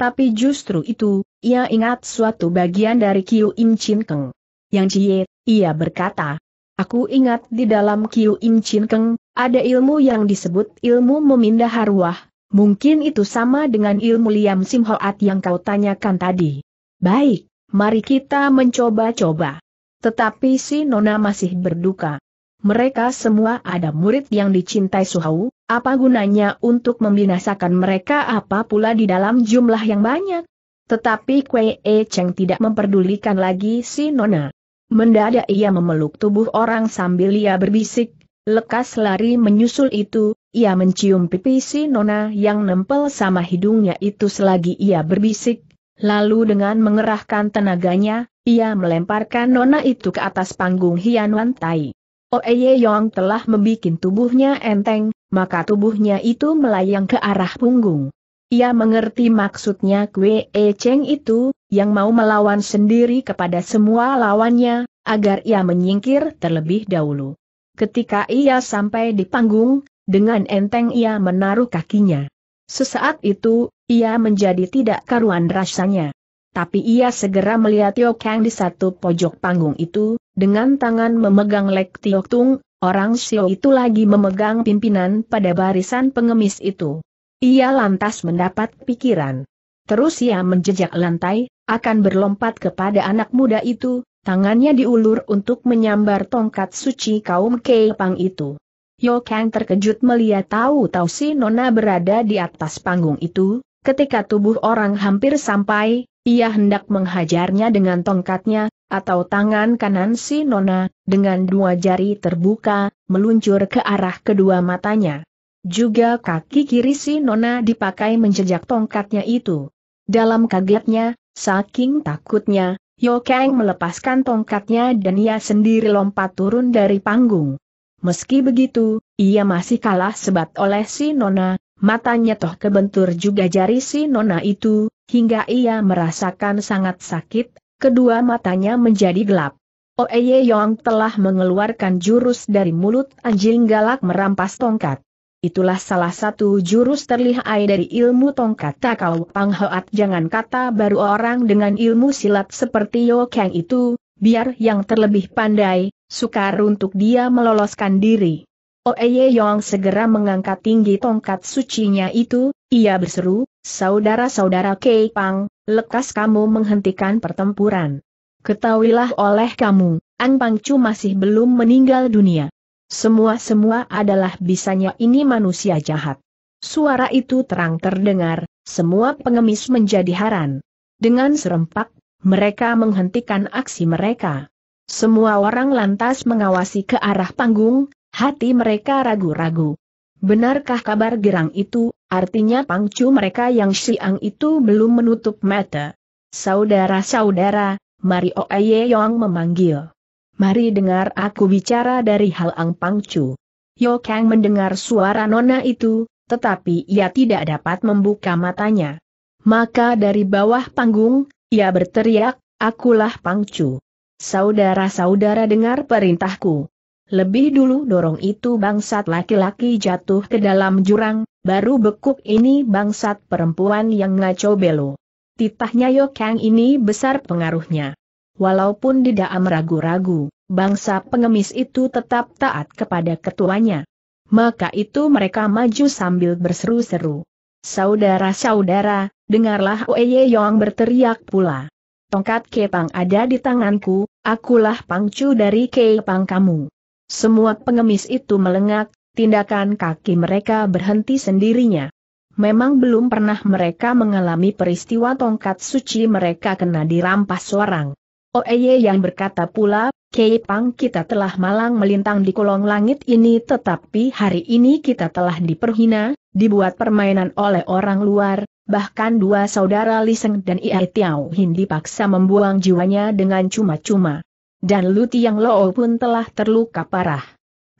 Tapi justru itu, ia ingat suatu bagian dari Kiu Im Chin Keng. Yang jie ia berkata, Aku ingat di dalam Kiu Im Chin Keng, ada ilmu yang disebut ilmu memindah arwah, mungkin itu sama dengan ilmu liam simhoat yang kau tanyakan tadi. Baik, mari kita mencoba-coba. Tetapi si Nona masih berduka. Mereka semua ada murid yang dicintai Suhau, apa gunanya untuk membinasakan mereka apa pula di dalam jumlah yang banyak? Tetapi Kwe E Cheng tidak memperdulikan lagi si Nona. Mendadak ia memeluk tubuh orang sambil ia berbisik, Lekas lari menyusul itu, ia mencium pipi si Nona yang nempel sama hidungnya itu selagi ia berbisik, lalu dengan mengerahkan tenaganya, ia melemparkan Nona itu ke atas panggung Hian Tai. Oeye oh, Yong telah membuat tubuhnya enteng, maka tubuhnya itu melayang ke arah punggung. Ia mengerti maksudnya Kwe E Cheng itu, yang mau melawan sendiri kepada semua lawannya, agar ia menyingkir terlebih dahulu. Ketika ia sampai di panggung, dengan enteng ia menaruh kakinya. Sesaat itu, ia menjadi tidak karuan rasanya. Tapi ia segera melihat Tio Kang di satu pojok panggung itu, dengan tangan memegang Lek Tio Tung, orang Sio itu lagi memegang pimpinan pada barisan pengemis itu. Ia lantas mendapat pikiran. Terus ia menjejak lantai, akan berlompat kepada anak muda itu, Tangannya diulur untuk menyambar tongkat suci kaum Keipang itu. Yo Kang terkejut melihat tahu-tahu si Nona berada di atas panggung itu, ketika tubuh orang hampir sampai, ia hendak menghajarnya dengan tongkatnya, atau tangan kanan si Nona, dengan dua jari terbuka, meluncur ke arah kedua matanya. Juga kaki kiri si Nona dipakai menjejak tongkatnya itu. Dalam kagetnya, saking takutnya, Yo Kang melepaskan tongkatnya dan ia sendiri lompat turun dari panggung. Meski begitu, ia masih kalah sebat oleh si Nona, matanya toh kebentur juga jari si Nona itu, hingga ia merasakan sangat sakit, kedua matanya menjadi gelap. Oeye Yong telah mengeluarkan jurus dari mulut anjing galak merampas tongkat. Itulah salah satu jurus terlihai dari ilmu tongkat Takal Pang Hoat jangan kata baru orang dengan ilmu silat seperti Yo Kang itu, biar yang terlebih pandai, sukar untuk dia meloloskan diri. Oeye oh, Yong segera mengangkat tinggi tongkat sucinya itu, ia berseru, saudara-saudara Kei Pang, lekas kamu menghentikan pertempuran. Ketahuilah oleh kamu, Ang Pangcu masih belum meninggal dunia. Semua-semua adalah bisanya ini manusia jahat. Suara itu terang terdengar, semua pengemis menjadi haran. Dengan serempak, mereka menghentikan aksi mereka. Semua orang lantas mengawasi ke arah panggung, hati mereka ragu-ragu. Benarkah kabar gerang itu, artinya pangcu mereka yang siang itu belum menutup mata. Saudara-saudara, Mario Yong memanggil mari dengar aku bicara dari hal Ang Pangcu. Yo Kang mendengar suara nona itu, tetapi ia tidak dapat membuka matanya. Maka dari bawah panggung, ia berteriak, akulah Pangcu. Saudara-saudara dengar perintahku. Lebih dulu dorong itu bangsat laki-laki jatuh ke dalam jurang, baru bekuk ini bangsat perempuan yang ngaco belo. Titahnya Yo Kang ini besar pengaruhnya walaupun tidak ragu-ragu, bangsa pengemis itu tetap taat kepada ketuanya. Maka itu mereka maju sambil berseru-seru. Saudara-saudara, dengarlah Oeye Yong berteriak pula. Tongkat Kepang ada di tanganku, akulah pangcu dari Kepang kamu. Semua pengemis itu melengak, tindakan kaki mereka berhenti sendirinya. Memang belum pernah mereka mengalami peristiwa tongkat suci mereka kena dirampas seorang. Oeye yang berkata pula, Kei Pang kita telah malang melintang di kolong langit ini tetapi hari ini kita telah diperhina, dibuat permainan oleh orang luar, bahkan dua saudara Liseng dan Iai Tiao Hin dipaksa membuang jiwanya dengan cuma-cuma. Dan Lu Tiang Loo pun telah terluka parah.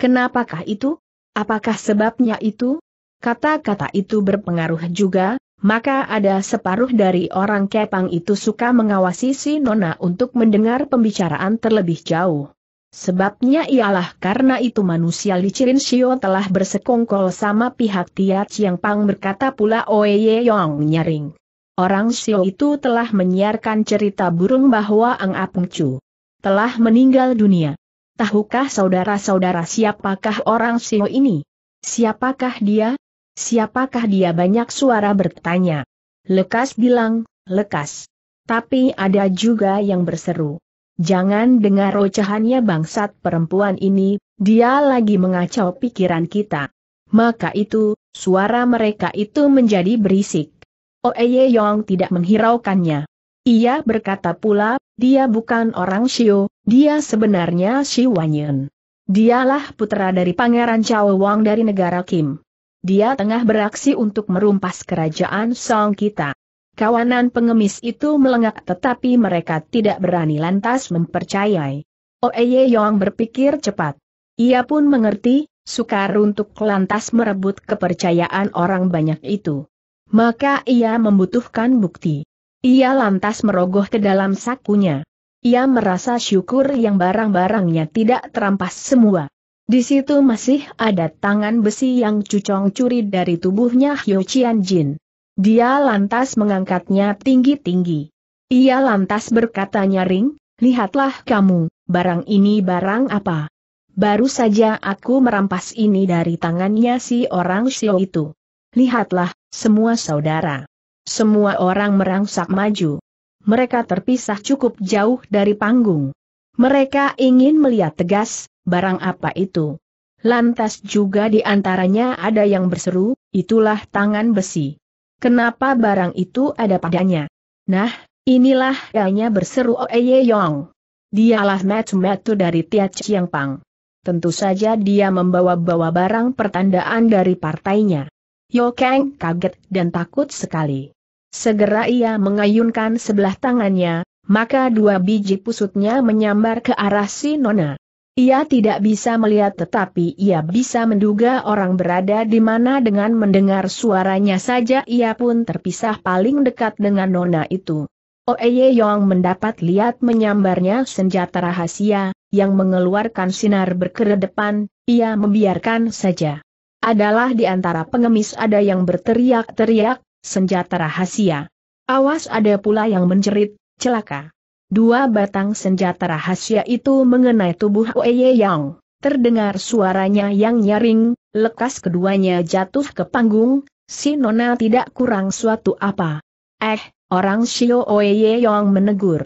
Kenapakah itu? Apakah sebabnya itu? Kata-kata itu berpengaruh juga, maka ada separuh dari orang Kepang itu suka mengawasi si Nona untuk mendengar pembicaraan terlebih jauh. Sebabnya ialah karena itu manusia licin Shio telah bersekongkol sama pihak Tia Chiang Pang berkata pula Oye Yong nyaring. Orang Shio itu telah menyiarkan cerita burung bahwa Ang Apung Chu telah meninggal dunia. Tahukah saudara-saudara siapakah orang Shio ini? Siapakah dia? Siapakah dia banyak suara bertanya? Lekas bilang, lekas. Tapi ada juga yang berseru. Jangan dengar ocehannya bangsat perempuan ini, dia lagi mengacau pikiran kita. Maka itu, suara mereka itu menjadi berisik. Oeye oh, Yong tidak menghiraukannya. Ia berkata pula, dia bukan orang Shio, dia sebenarnya Xiu Wanyan. Dialah putra dari Pangeran Chao Wang dari negara Kim. Dia tengah beraksi untuk merumpas kerajaan Song kita. Kawanan pengemis itu melengak tetapi mereka tidak berani lantas mempercayai. Oeye Yong berpikir cepat. Ia pun mengerti, sukar untuk lantas merebut kepercayaan orang banyak itu. Maka ia membutuhkan bukti. Ia lantas merogoh ke dalam sakunya. Ia merasa syukur yang barang-barangnya tidak terampas semua. Di situ masih ada tangan besi yang cucong curi dari tubuhnya Hyo Chian Jin. Dia lantas mengangkatnya tinggi-tinggi. Ia lantas berkata nyaring, lihatlah kamu, barang ini barang apa? Baru saja aku merampas ini dari tangannya si orang Xiao itu. Lihatlah, semua saudara. Semua orang merangsak maju. Mereka terpisah cukup jauh dari panggung. Mereka ingin melihat tegas, barang apa itu. Lantas juga di antaranya ada yang berseru, itulah tangan besi. Kenapa barang itu ada padanya? Nah, inilah hanya berseru Oeye Yong. Dialah metu-metu dari Tia Chiang Pang. Tentu saja dia membawa-bawa barang pertandaan dari partainya. Yo Kang kaget dan takut sekali. Segera ia mengayunkan sebelah tangannya, maka dua biji pusutnya menyambar ke arah si Nona. Ia tidak bisa melihat tetapi ia bisa menduga orang berada di mana dengan mendengar suaranya saja ia pun terpisah paling dekat dengan Nona itu. Oeye Yong mendapat lihat menyambarnya senjata rahasia, yang mengeluarkan sinar berkedepan, ia membiarkan saja. Adalah di antara pengemis ada yang berteriak-teriak, senjata rahasia. Awas ada pula yang menjerit, Celaka. Dua batang senjata rahasia itu mengenai tubuh Oye Yang. Terdengar suaranya yang nyaring, lekas keduanya jatuh ke panggung, si Nona tidak kurang suatu apa. Eh, orang Shio Oye Yang menegur.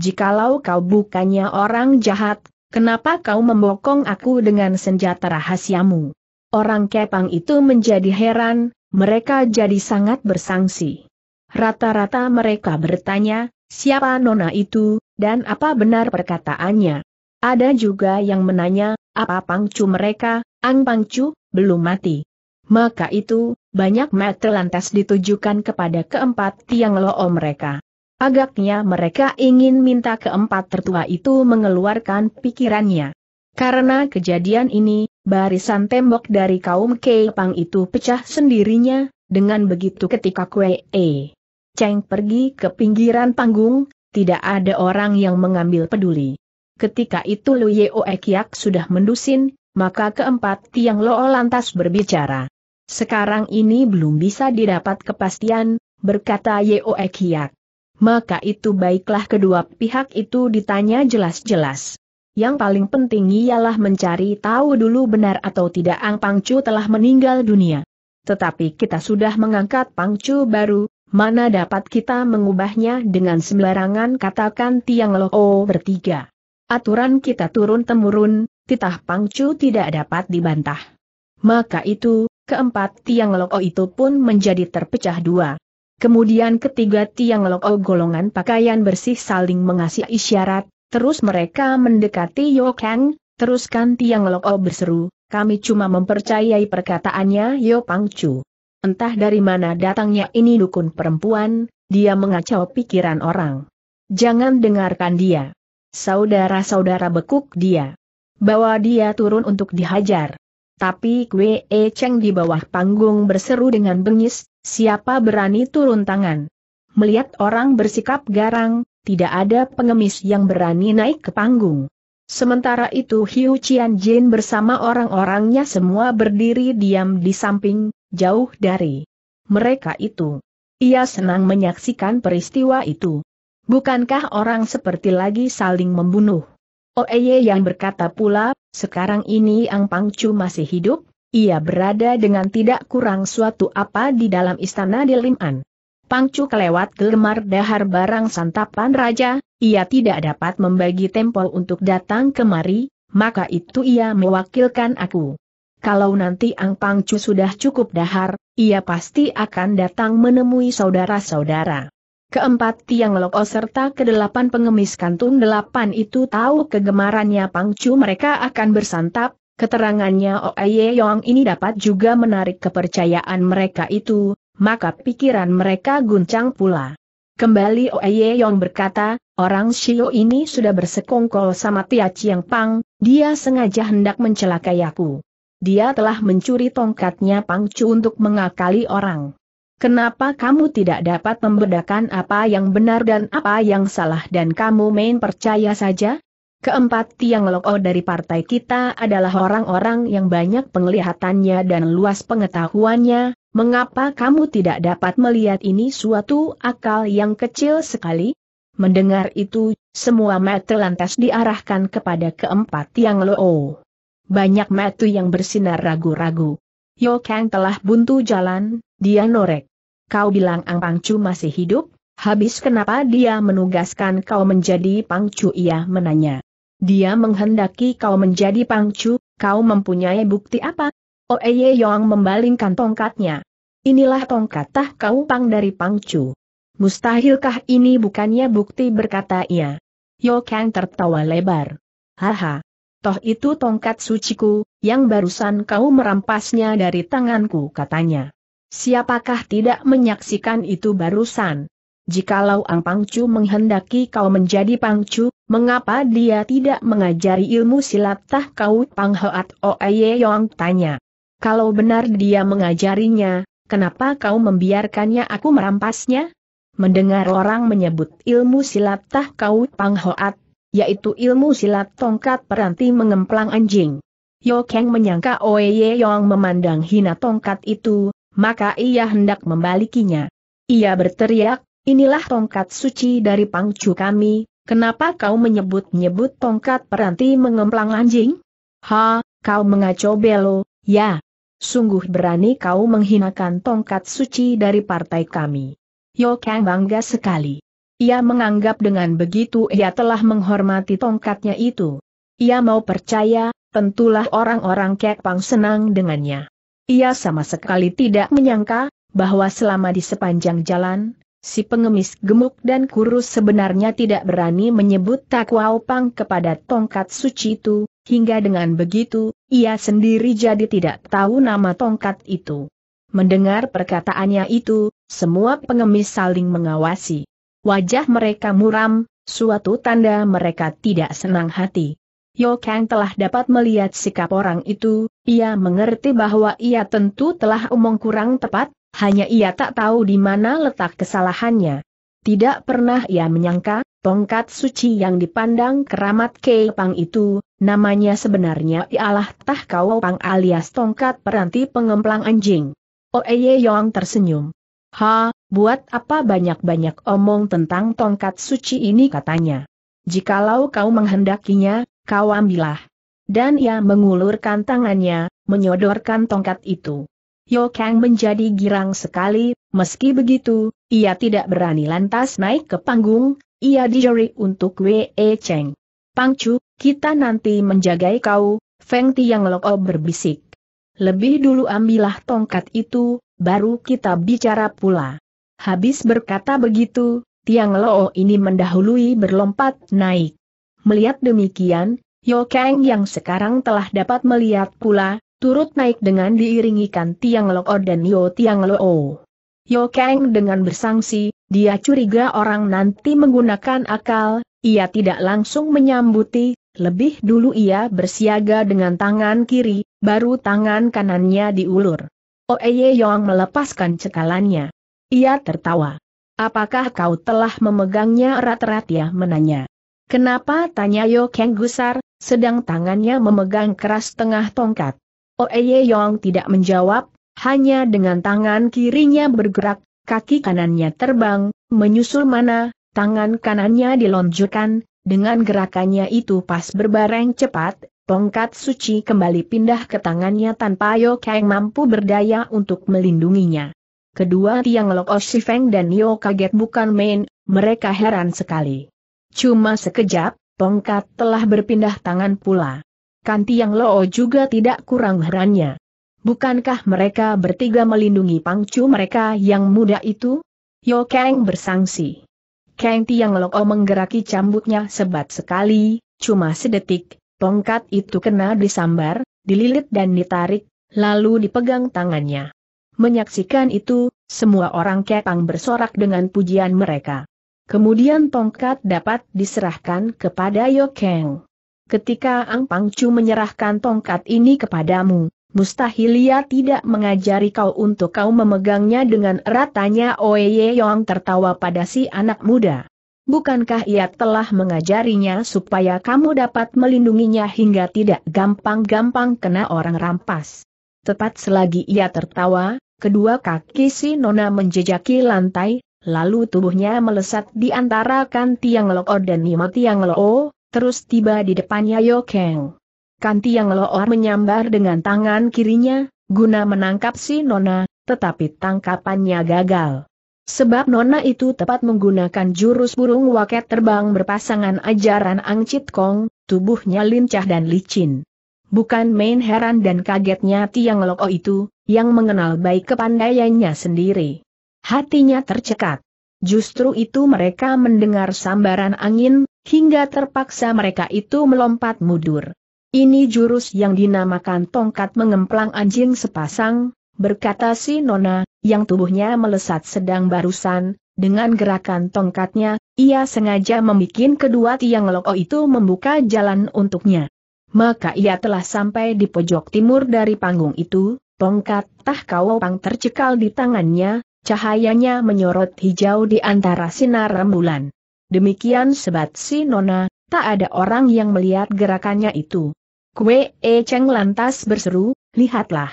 Jikalau kau bukannya orang jahat, kenapa kau membokong aku dengan senjata rahasiamu? Orang kepang itu menjadi heran, mereka jadi sangat bersangsi. Rata-rata mereka bertanya, Siapa nona itu, dan apa benar perkataannya? Ada juga yang menanya, apa pangcu mereka, Ang Pangcu, belum mati. Maka itu, banyak mata lantas ditujukan kepada keempat tiang loo mereka. Agaknya mereka ingin minta keempat tertua itu mengeluarkan pikirannya. Karena kejadian ini, barisan tembok dari kaum Kepang itu pecah sendirinya, dengan begitu ketika kue e Cheng pergi ke pinggiran panggung, tidak ada orang yang mengambil peduli. Ketika itu Luye Ekiak sudah mendusin, maka keempat tiang Loo lantas berbicara. Sekarang ini belum bisa didapat kepastian, berkata Yeo Ekiak. Maka itu baiklah kedua pihak itu ditanya jelas-jelas. Yang paling penting ialah mencari tahu dulu benar atau tidak Ang Pangcu telah meninggal dunia. Tetapi kita sudah mengangkat Pangcu baru, mana dapat kita mengubahnya dengan sembarangan katakan Tiang O bertiga. Aturan kita turun-temurun, titah pangcu tidak dapat dibantah. Maka itu, keempat Tiang O itu pun menjadi terpecah dua. Kemudian ketiga Tiang O golongan pakaian bersih saling mengasih isyarat, terus mereka mendekati Yokang, teruskan Tiang O berseru, kami cuma mempercayai perkataannya Yo Pangcu. Entah dari mana datangnya ini dukun perempuan, dia mengacau pikiran orang. Jangan dengarkan dia. Saudara-saudara bekuk dia. Bawa dia turun untuk dihajar. Tapi Kwe E Cheng di bawah panggung berseru dengan bengis, siapa berani turun tangan. Melihat orang bersikap garang, tidak ada pengemis yang berani naik ke panggung. Sementara itu Hiu Cian Jin bersama orang-orangnya semua berdiri diam di samping, jauh dari mereka itu. Ia senang menyaksikan peristiwa itu. Bukankah orang seperti lagi saling membunuh? Oeye yang berkata pula, sekarang ini Ang Pangcu masih hidup, ia berada dengan tidak kurang suatu apa di dalam istana di Liman. Pangcu kelewat gelemar dahar barang santapan raja, ia tidak dapat membagi tempo untuk datang kemari, maka itu ia mewakilkan aku kalau nanti Ang Pangcu sudah cukup dahar, ia pasti akan datang menemui saudara-saudara. Keempat tiang loko serta kedelapan pengemis kantung delapan itu tahu kegemarannya Pangcu mereka akan bersantap, keterangannya Oye Yong ini dapat juga menarik kepercayaan mereka itu, maka pikiran mereka guncang pula. Kembali Oye Yong berkata, orang Shio ini sudah bersekongkol sama Tia Chiang Pang, dia sengaja hendak mencelakai aku. Dia telah mencuri tongkatnya Pangcu untuk mengakali orang. Kenapa kamu tidak dapat membedakan apa yang benar dan apa yang salah dan kamu main percaya saja? Keempat tiang loko dari partai kita adalah orang-orang yang banyak penglihatannya dan luas pengetahuannya, mengapa kamu tidak dapat melihat ini suatu akal yang kecil sekali? Mendengar itu, semua mata lantas diarahkan kepada keempat tiang loko banyak metu yang bersinar ragu-ragu. Yo Kang telah buntu jalan, dia norek. Kau bilang Ang Pangcu masih hidup, habis kenapa dia menugaskan kau menjadi Pangcu ia menanya. Dia menghendaki kau menjadi Pangcu, kau mempunyai bukti apa? Oeye oh, Yong membalingkan tongkatnya. Inilah tongkat tah kau pang dari Pangcu. Mustahilkah ini bukannya bukti berkata ia. Yo Kang tertawa lebar. Haha toh itu tongkat suciku, yang barusan kau merampasnya dari tanganku katanya. Siapakah tidak menyaksikan itu barusan? Jikalau Ang Pangcu menghendaki kau menjadi Pangcu, mengapa dia tidak mengajari ilmu silat tah kau Panghoat? Hoat Oeye Yong tanya. Kalau benar dia mengajarinya, kenapa kau membiarkannya aku merampasnya? Mendengar orang menyebut ilmu silat tah kau Panghoat yaitu ilmu silat tongkat peranti mengemplang anjing. Yo Kang menyangka Oye Yong memandang hina tongkat itu, maka ia hendak membalikinya. Ia berteriak, inilah tongkat suci dari pangcu kami, kenapa kau menyebut-nyebut tongkat peranti mengemplang anjing? Ha, kau mengacau belo, ya. Sungguh berani kau menghinakan tongkat suci dari partai kami. Yo Kang bangga sekali. Ia menganggap dengan begitu ia telah menghormati tongkatnya itu. Ia mau percaya, tentulah orang-orang Pang senang dengannya. Ia sama sekali tidak menyangka, bahwa selama di sepanjang jalan, si pengemis gemuk dan kurus sebenarnya tidak berani menyebut takwau Pang kepada tongkat suci itu, hingga dengan begitu, ia sendiri jadi tidak tahu nama tongkat itu. Mendengar perkataannya itu, semua pengemis saling mengawasi. Wajah mereka muram, suatu tanda mereka tidak senang hati. Yo Kang telah dapat melihat sikap orang itu, ia mengerti bahwa ia tentu telah omong kurang tepat, hanya ia tak tahu di mana letak kesalahannya. Tidak pernah ia menyangka, tongkat suci yang dipandang keramat Kepang itu, namanya sebenarnya ialah Tah Pang alias tongkat peranti pengemplang anjing. Oeye Yong tersenyum. Ha, Buat apa banyak-banyak omong tentang tongkat suci ini katanya. Jikalau kau menghendakinya, kau ambillah. Dan ia mengulurkan tangannya, menyodorkan tongkat itu. Yo Kang menjadi girang sekali, meski begitu, ia tidak berani lantas naik ke panggung, ia dijeri untuk Wei Cheng. Pangcu, kita nanti menjagai kau, Feng Tiang Loko berbisik. Lebih dulu ambillah tongkat itu, baru kita bicara pula. Habis berkata begitu, Tiang Loo ini mendahului berlompat naik. Melihat demikian, Yo Kang yang sekarang telah dapat melihat pula, turut naik dengan diiringikan Tiang Loo dan Yo Tiang Loo. Yo Kang dengan bersangsi, dia curiga orang nanti menggunakan akal, ia tidak langsung menyambuti, lebih dulu ia bersiaga dengan tangan kiri, baru tangan kanannya diulur. Oeye Yong melepaskan cekalannya. Ia tertawa. Apakah kau telah memegangnya erat-erat ya menanya. Kenapa tanya Yo Keng Gusar, sedang tangannya memegang keras tengah tongkat. Oeye oh, Yong tidak menjawab, hanya dengan tangan kirinya bergerak, kaki kanannya terbang, menyusul mana, tangan kanannya dilonjurkan, dengan gerakannya itu pas berbareng cepat, tongkat suci kembali pindah ke tangannya tanpa Yo Kang mampu berdaya untuk melindunginya. Kedua tiang Lok Oshifeng dan Nio kaget bukan main, mereka heran sekali. Cuma sekejap, tongkat telah berpindah tangan pula. Kan tiang Lo juga tidak kurang herannya. Bukankah mereka bertiga melindungi pangcu mereka yang muda itu? Yo Kang bersangsi. Kang Tiang Lo menggeraki cambuknya sebat sekali, cuma sedetik, tongkat itu kena disambar, dililit dan ditarik, lalu dipegang tangannya. Menyaksikan itu, semua orang Kepang bersorak dengan pujian mereka. Kemudian tongkat dapat diserahkan kepada Yokeng. Ketika Ang Pangcu menyerahkan tongkat ini kepadamu, mustahil ia tidak mengajari kau untuk kau memegangnya dengan erat tanya Oye Yong tertawa pada si anak muda. Bukankah ia telah mengajarinya supaya kamu dapat melindunginya hingga tidak gampang-gampang kena orang rampas? Tepat selagi ia tertawa, kedua kaki si Nona menjejaki lantai, lalu tubuhnya melesat di antara kan tiang loo dan nima tiang loo, terus tiba di depannya Yokeng. Kan tiang loo menyambar dengan tangan kirinya, guna menangkap si Nona, tetapi tangkapannya gagal. Sebab Nona itu tepat menggunakan jurus burung waket terbang berpasangan ajaran Ang Chit Kong, tubuhnya lincah dan licin. Bukan main heran dan kagetnya Tiang Loko itu, yang mengenal baik kepandaiannya sendiri. Hatinya tercekat. Justru itu mereka mendengar sambaran angin, hingga terpaksa mereka itu melompat mundur. Ini jurus yang dinamakan tongkat mengemplang anjing sepasang, berkata si Nona, yang tubuhnya melesat sedang barusan, dengan gerakan tongkatnya, ia sengaja membuat kedua tiang loko itu membuka jalan untuknya maka ia telah sampai di pojok timur dari panggung itu, tongkat tah kawopang tercekal di tangannya, cahayanya menyorot hijau di antara sinar rembulan. Demikian sebat si Nona, tak ada orang yang melihat gerakannya itu. Kue E Cheng lantas berseru, lihatlah.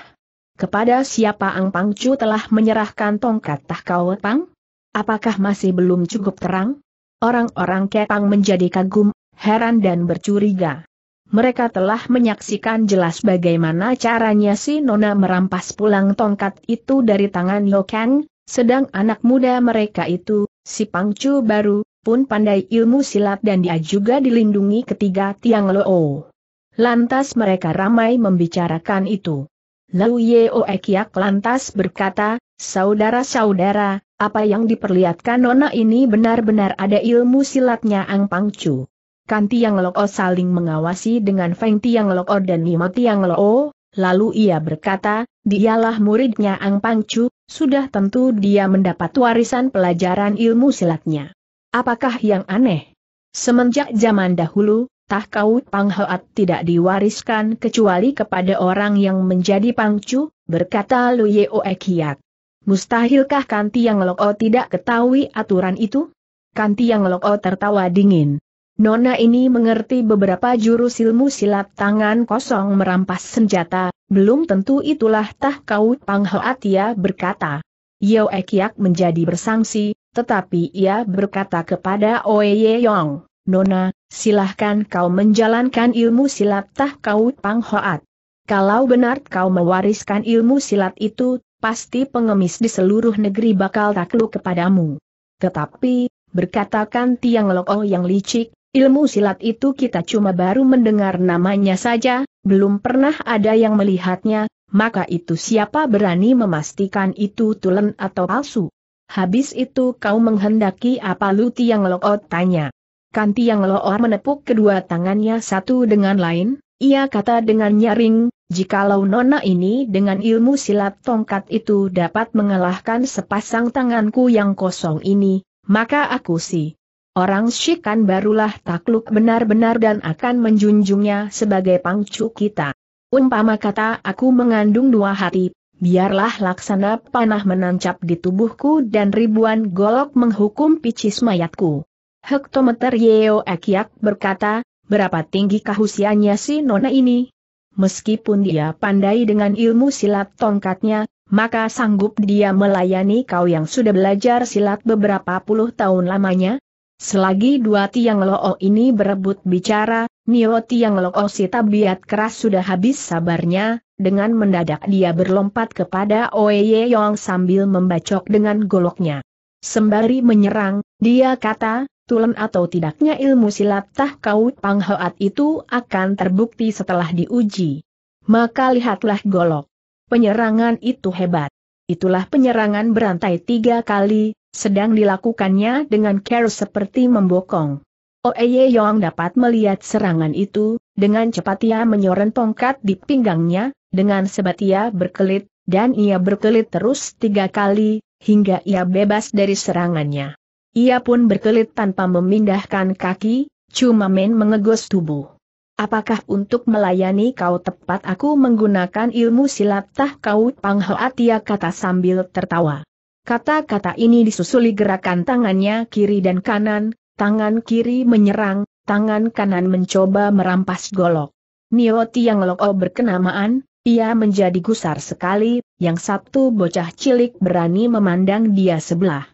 Kepada siapa Ang Pang Pangcu telah menyerahkan tongkat tah kawopang? Apakah masih belum cukup terang? Orang-orang Kepang menjadi kagum, heran dan bercuriga mereka telah menyaksikan jelas bagaimana caranya si Nona merampas pulang tongkat itu dari tangan Kang, sedang anak muda mereka itu, si Pangcu baru, pun pandai ilmu silat dan dia juga dilindungi ketiga tiang Loo. Oh. Lantas mereka ramai membicarakan itu. Lalu Yeo Ekiak lantas berkata, Saudara-saudara, apa yang diperlihatkan Nona ini benar-benar ada ilmu silatnya Ang Pangcu. Kan Tiang Lo'o saling mengawasi dengan Feng Tiang Lo'o dan Nima Tiang Lo'o, lalu ia berkata, dialah muridnya Ang Pangcu, sudah tentu dia mendapat warisan pelajaran ilmu silatnya. Apakah yang aneh? Semenjak zaman dahulu, tahkaut Panghaat tidak diwariskan kecuali kepada orang yang menjadi Pangcu, berkata Luye Oekiat. Mustahilkah Kanti yang Lo'o tidak ketahui aturan itu? Kanti yang Lo'o tertawa dingin. Nona ini mengerti beberapa jurus ilmu silat tangan kosong merampas senjata, belum tentu itulah tah kau Hoatia berkata. Yeo Ekiak menjadi bersangsi, tetapi ia berkata kepada Ye Yong, Nona, silahkan kau menjalankan ilmu silat tah kau Hoat. Kalau benar kau mewariskan ilmu silat itu, pasti pengemis di seluruh negeri bakal takluk kepadamu. Tetapi, berkatakan Tiang Loko yang licik, Ilmu silat itu kita cuma baru mendengar namanya saja, belum pernah ada yang melihatnya, maka itu siapa berani memastikan itu tulen atau palsu? Habis itu kau menghendaki apa lu Tiang Loo oh? tanya. Kan Tiang Loo oh menepuk kedua tangannya satu dengan lain, ia kata dengan nyaring, jikalau nona ini dengan ilmu silat tongkat itu dapat mengalahkan sepasang tanganku yang kosong ini, maka aku sih Orang Shikan barulah takluk benar-benar dan akan menjunjungnya sebagai pangcu kita. Umpama kata aku mengandung dua hati, biarlah laksana panah menancap di tubuhku dan ribuan golok menghukum picis mayatku. Hektometer Yeo Ekyak berkata, berapa tinggi kehusiannya si nona ini? Meskipun dia pandai dengan ilmu silat tongkatnya, maka sanggup dia melayani kau yang sudah belajar silat beberapa puluh tahun lamanya? Selagi dua tiang loo ini berebut bicara, Nio tiang loo si tabiat keras sudah habis sabarnya, dengan mendadak dia berlompat kepada Oye Yong sambil membacok dengan goloknya. Sembari menyerang, dia kata, tulen atau tidaknya ilmu silat tah kau panghoat itu akan terbukti setelah diuji. Maka lihatlah golok. Penyerangan itu hebat. Itulah penyerangan berantai tiga kali, sedang dilakukannya dengan care seperti membokong. Oeye Yong dapat melihat serangan itu, dengan cepat ia menyoren tongkat di pinggangnya, dengan sebat ia berkelit, dan ia berkelit terus tiga kali, hingga ia bebas dari serangannya. Ia pun berkelit tanpa memindahkan kaki, cuma main mengegos tubuh. Apakah untuk melayani kau tepat aku menggunakan ilmu silat tah kau panghoat ia kata sambil tertawa. Kata-kata ini disusuli gerakan tangannya kiri dan kanan, tangan kiri menyerang, tangan kanan mencoba merampas golok. Nio Tiang Loko berkenamaan, ia menjadi gusar sekali, yang satu bocah cilik berani memandang dia sebelah.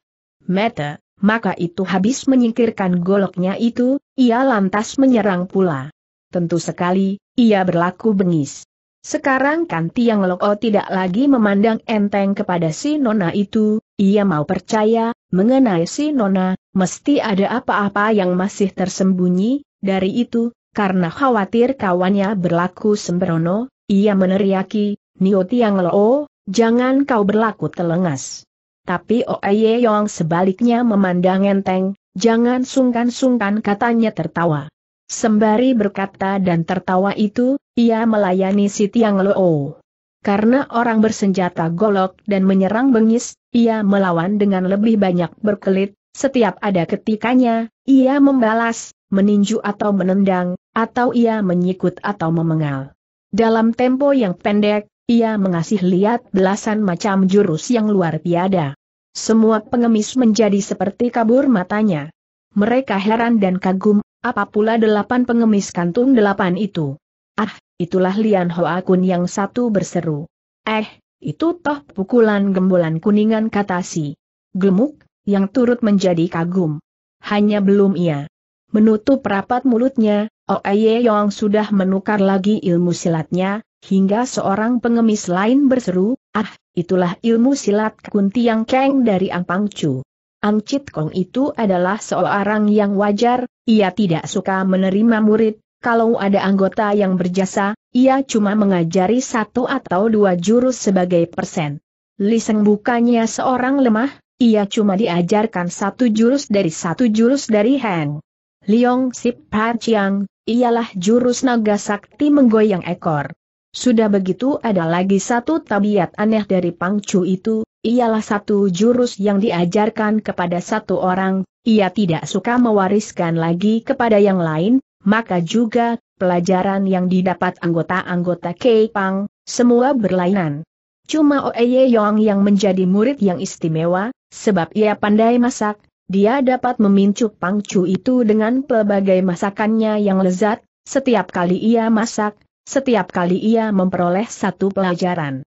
Mete, maka itu habis menyingkirkan goloknya itu, ia lantas menyerang pula. Tentu sekali, ia berlaku bengis. Sekarang kan Tiang Loko tidak lagi memandang enteng kepada si Nona itu, ia mau percaya, mengenai si Nona, mesti ada apa-apa yang masih tersembunyi, dari itu, karena khawatir kawannya berlaku sembrono, ia meneriaki, Nio Tiang Lo, jangan kau berlaku telengas. Tapi Oe Yong sebaliknya memandang enteng, jangan sungkan-sungkan katanya tertawa. Sembari berkata dan tertawa itu, ia melayani si Tiang Lo. Karena orang bersenjata golok dan menyerang bengis, ia melawan dengan lebih banyak berkelit, setiap ada ketikanya, ia membalas, meninju atau menendang, atau ia menyikut atau memengal. Dalam tempo yang pendek, ia mengasih lihat belasan macam jurus yang luar biada. Semua pengemis menjadi seperti kabur matanya. Mereka heran dan kagum, apa pula delapan pengemis kantung delapan itu. Ah, itulah Lian Hoa Kun yang satu berseru. Eh, itu toh pukulan gembolan kuningan kata si. Gemuk, yang turut menjadi kagum. Hanya belum ia. Menutup rapat mulutnya, Oeye oh Yong sudah menukar lagi ilmu silatnya, hingga seorang pengemis lain berseru, ah, itulah ilmu silat kunti yang keng dari Ampang Chu. Ang Chit Kong itu adalah seorang yang wajar, ia tidak suka menerima murid, kalau ada anggota yang berjasa, ia cuma mengajari satu atau dua jurus sebagai persen. Liseng bukannya seorang lemah, ia cuma diajarkan satu jurus dari satu jurus dari Heng. Liong Sip Pachiang, ialah jurus naga sakti menggoyang ekor. Sudah begitu ada lagi satu tabiat aneh dari Pang Chu itu, ialah satu jurus yang diajarkan kepada satu orang, ia tidak suka mewariskan lagi kepada yang lain, maka juga pelajaran yang didapat anggota-anggota Kepang semua berlainan. Cuma Oeye Yong yang menjadi murid yang istimewa, sebab ia pandai masak, dia dapat memincu pangcu itu dengan pelbagai masakannya yang lezat, setiap kali ia masak, setiap kali ia memperoleh satu pelajaran.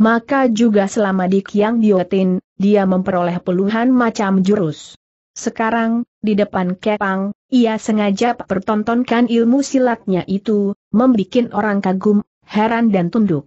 Maka juga selama di Kiang Biotin, dia memperoleh puluhan macam jurus. Sekarang, di depan Kepang, ia sengaja pertontonkan ilmu silatnya itu, membuat orang kagum, heran dan tunduk.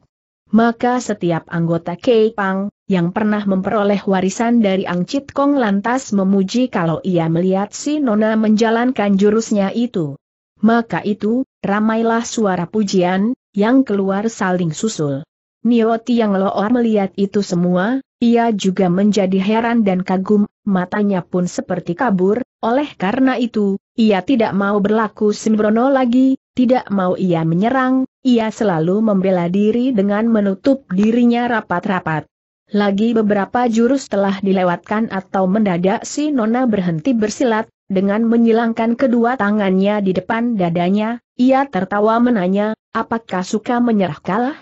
Maka setiap anggota Kepang, yang pernah memperoleh warisan dari Ang Chit Kong lantas memuji kalau ia melihat si Nona menjalankan jurusnya itu. Maka itu, ramailah suara pujian, yang keluar saling susul. Nio yang Loor melihat itu semua, ia juga menjadi heran dan kagum, matanya pun seperti kabur, oleh karena itu, ia tidak mau berlaku sembrono lagi, tidak mau ia menyerang, ia selalu membela diri dengan menutup dirinya rapat-rapat. Lagi beberapa jurus telah dilewatkan atau mendadak si Nona berhenti bersilat, dengan menyilangkan kedua tangannya di depan dadanya, ia tertawa menanya, apakah suka menyerah kalah?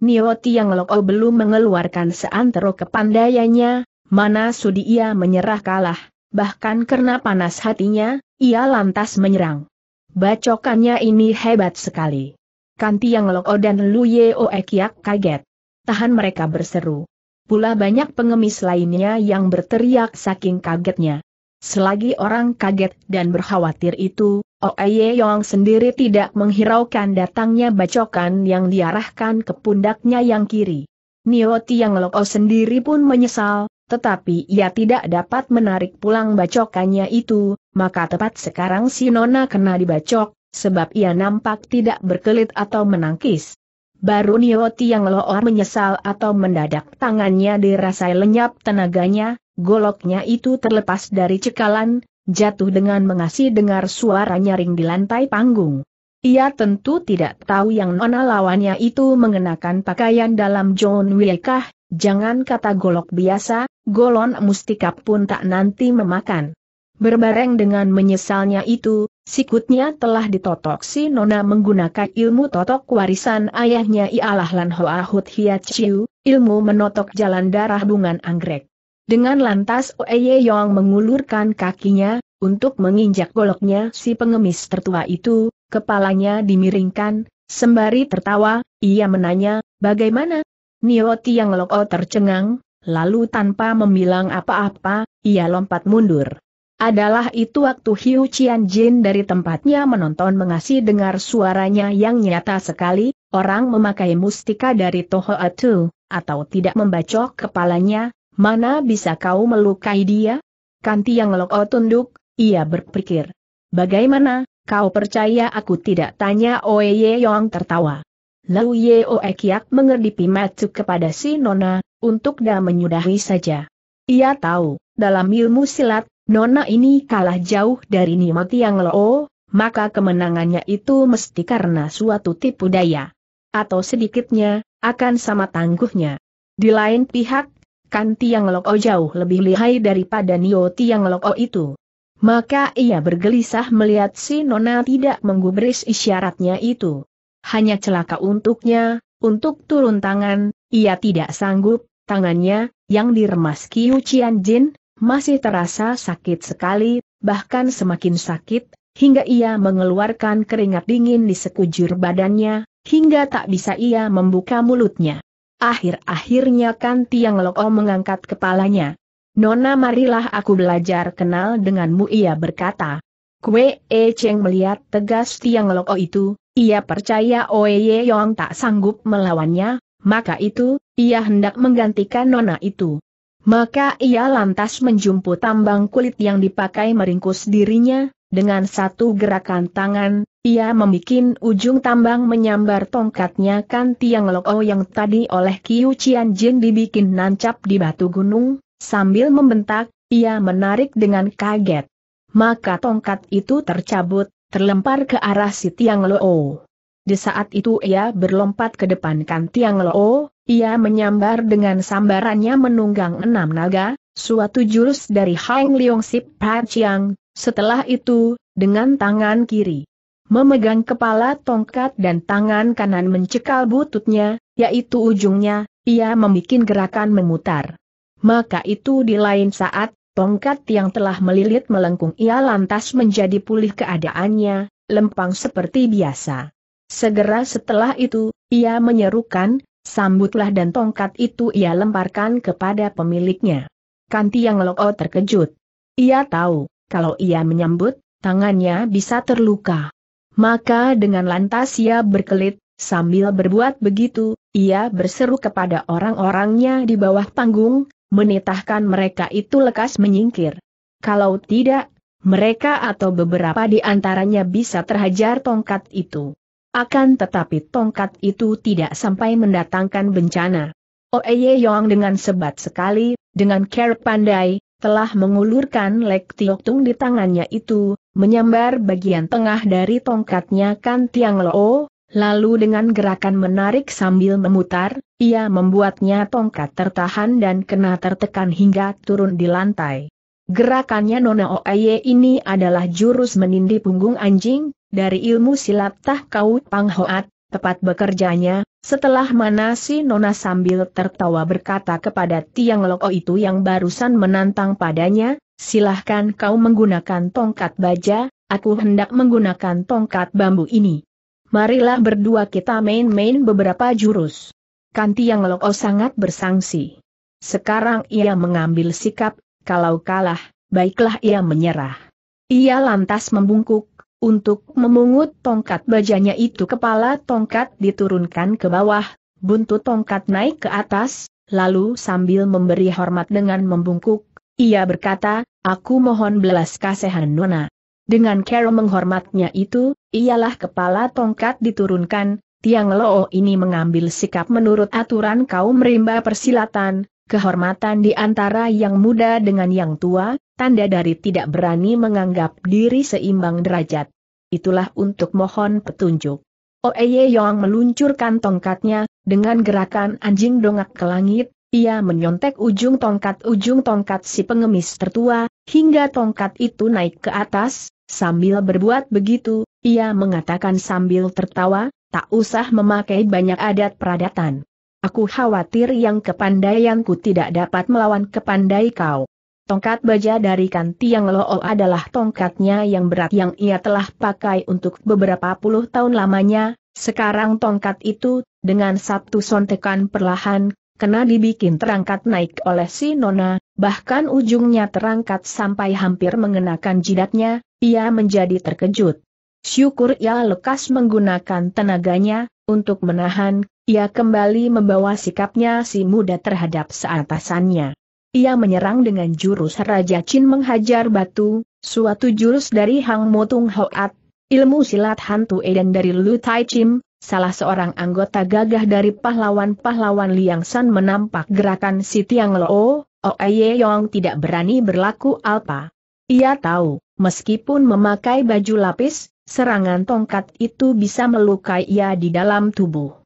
Nio Tiang Loko oh belum mengeluarkan seantero kepandaiannya, mana sudi ia menyerah kalah, bahkan karena panas hatinya, ia lantas menyerang. Bacokannya ini hebat sekali. Kan Tiang Loko oh dan Lu Yeo oh Ekiak kaget. Tahan mereka berseru. Pula banyak pengemis lainnya yang berteriak saking kagetnya. Selagi orang kaget dan berkhawatir itu, Oe oh, Yong sendiri tidak menghiraukan datangnya bacokan yang diarahkan ke pundaknya yang kiri. Nio Tiang Loko oh sendiri pun menyesal, tetapi ia tidak dapat menarik pulang bacokannya itu, maka tepat sekarang si Nona kena dibacok, sebab ia nampak tidak berkelit atau menangkis. Baru Nio Tiang Loko oh menyesal atau mendadak tangannya dirasai lenyap tenaganya, goloknya itu terlepas dari cekalan, jatuh dengan mengasih dengar suara nyaring di lantai panggung. Ia tentu tidak tahu yang nona lawannya itu mengenakan pakaian dalam John Wilkah, jangan kata golok biasa, golon mustika pun tak nanti memakan. Berbareng dengan menyesalnya itu, sikutnya telah ditotok si Nona menggunakan ilmu totok warisan ayahnya ialah Lan Hoa Hut Hia Chiu, ilmu menotok jalan darah bungan anggrek. Dengan lantas Oeye Yong mengulurkan kakinya, untuk menginjak goloknya si pengemis tertua itu, kepalanya dimiringkan, sembari tertawa, ia menanya, bagaimana? Nio Tiang Loko tercengang, lalu tanpa membilang apa-apa, ia lompat mundur. Adalah itu waktu Hiu Qian Jin dari tempatnya menonton mengasi dengar suaranya yang nyata sekali, orang memakai mustika dari Toho Atu, atau tidak membacok kepalanya, Mana bisa kau melukai dia? Kanti yang loko oh, tunduk, ia berpikir. Bagaimana, kau percaya aku tidak tanya Oe Ye Yong tertawa. Lalu Ye Oe Kiak mengerdipi matu kepada si Nona, untuk dah menyudahi saja. Ia tahu, dalam ilmu silat, Nona ini kalah jauh dari Nimot yang loo, oh, maka kemenangannya itu mesti karena suatu tipu daya. Atau sedikitnya, akan sama tangguhnya. Di lain pihak, kan Tiang Loko jauh lebih lihai daripada Nio Tiang Loko itu. Maka ia bergelisah melihat si Nona tidak menggubris isyaratnya itu. Hanya celaka untuknya, untuk turun tangan, ia tidak sanggup, tangannya, yang diremas Ki Ucian Jin, masih terasa sakit sekali, bahkan semakin sakit, hingga ia mengeluarkan keringat dingin di sekujur badannya, hingga tak bisa ia membuka mulutnya. Akhir-akhirnya kan Tiang Loko mengangkat kepalanya. Nona marilah aku belajar kenal denganmu ia berkata. Kue E Cheng melihat tegas Tiang Loko itu, ia percaya Oe Ye Yong tak sanggup melawannya, maka itu, ia hendak menggantikan Nona itu. Maka ia lantas menjumpu tambang kulit yang dipakai meringkus dirinya, dengan satu gerakan tangan, ia membuat ujung tambang menyambar tongkatnya kan tiang loko yang tadi oleh Kiu Cian Jin dibikin nancap di batu gunung, sambil membentak, ia menarik dengan kaget. Maka tongkat itu tercabut, terlempar ke arah si tiang loo. Di saat itu ia berlompat ke depan kan tiang loo, ia menyambar dengan sambarannya menunggang enam naga, suatu jurus dari Hang Leong Sip Pat Chiang, setelah itu, dengan tangan kiri, memegang kepala tongkat dan tangan kanan mencekal bututnya, yaitu ujungnya, ia membuat gerakan memutar. Maka itu di lain saat, tongkat yang telah melilit melengkung ia lantas menjadi pulih keadaannya, lempang seperti biasa. Segera setelah itu, ia menyerukan, sambutlah dan tongkat itu ia lemparkan kepada pemiliknya. Kanti yang loko terkejut. Ia tahu, kalau ia menyambut, tangannya bisa terluka. Maka dengan lantas ia berkelit, sambil berbuat begitu, ia berseru kepada orang-orangnya di bawah panggung, menitahkan mereka itu lekas menyingkir. Kalau tidak, mereka atau beberapa di antaranya bisa terhajar tongkat itu. Akan tetapi tongkat itu tidak sampai mendatangkan bencana. Oeye Yong dengan sebat sekali, dengan care pandai, telah mengulurkan lek tung di tangannya itu, menyambar bagian tengah dari tongkatnya Kan Tiang Lo, lalu dengan gerakan menarik sambil memutar, ia membuatnya tongkat tertahan dan kena tertekan hingga turun di lantai. Gerakannya Nona Oaye ini adalah jurus menindi punggung anjing, dari ilmu silat Tah Kau hoat tepat bekerjanya, setelah mana si Nona sambil tertawa berkata kepada Tiang Loko itu yang barusan menantang padanya, silahkan kau menggunakan tongkat baja, aku hendak menggunakan tongkat bambu ini. Marilah berdua kita main-main beberapa jurus. Kan Tiang Loko sangat bersangsi. Sekarang ia mengambil sikap, kalau kalah, baiklah ia menyerah. Ia lantas membungkuk, untuk memungut tongkat bajanya itu kepala tongkat diturunkan ke bawah, buntut tongkat naik ke atas, lalu sambil memberi hormat dengan membungkuk, ia berkata, aku mohon belas kasihan Nona. Dengan cara menghormatnya itu, ialah kepala tongkat diturunkan, Tiang Loo ini mengambil sikap menurut aturan kaum rimba persilatan, kehormatan di antara yang muda dengan yang tua, tanda dari tidak berani menganggap diri seimbang derajat. Itulah untuk mohon petunjuk. Oeye Yong meluncurkan tongkatnya, dengan gerakan anjing dongak ke langit, ia menyontek ujung tongkat-ujung tongkat si pengemis tertua, hingga tongkat itu naik ke atas, sambil berbuat begitu, ia mengatakan sambil tertawa, tak usah memakai banyak adat peradatan. Aku khawatir yang kepandaianku tidak dapat melawan kepandai kau. Tongkat baja dari Kanti yang Loo adalah tongkatnya yang berat yang ia telah pakai untuk beberapa puluh tahun lamanya, sekarang tongkat itu, dengan satu sontekan perlahan, kena dibikin terangkat naik oleh si Nona, bahkan ujungnya terangkat sampai hampir mengenakan jidatnya, ia menjadi terkejut. Syukur ia lekas menggunakan tenaganya, untuk menahan, ia kembali membawa sikapnya si muda terhadap seatasannya. Ia menyerang dengan jurus Raja Chin menghajar batu, suatu jurus dari Hang Motung Hoat, ilmu silat hantu Eden dari Lu Tai Chim, salah seorang anggota gagah dari pahlawan-pahlawan Liang San menampak gerakan si Tiang Lo, oh, Aye Yong tidak berani berlaku alpa. Ia tahu, meskipun memakai baju lapis, serangan tongkat itu bisa melukai ia di dalam tubuh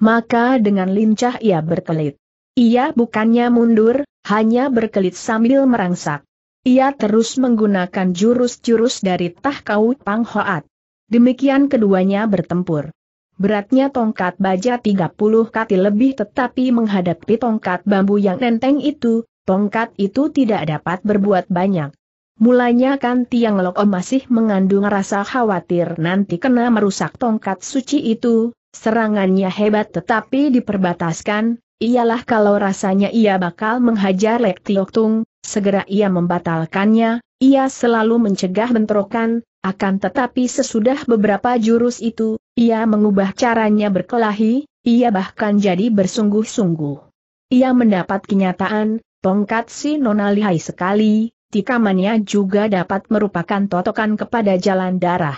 maka dengan lincah ia berkelit. Ia bukannya mundur, hanya berkelit sambil merangsak. Ia terus menggunakan jurus-jurus dari Tahkau Panghoat. Demikian keduanya bertempur. Beratnya tongkat baja 30 kati lebih tetapi menghadapi tongkat bambu yang nenteng itu, tongkat itu tidak dapat berbuat banyak. Mulanya kan Tiang Lokom masih mengandung rasa khawatir nanti kena merusak tongkat suci itu, Serangannya hebat tetapi diperbataskan, ialah kalau rasanya ia bakal menghajar Lek Tiok Tung, segera ia membatalkannya, ia selalu mencegah bentrokan, akan tetapi sesudah beberapa jurus itu, ia mengubah caranya berkelahi, ia bahkan jadi bersungguh-sungguh. Ia mendapat kenyataan, tongkat si nona lihai sekali, tikamannya juga dapat merupakan totokan kepada jalan darah.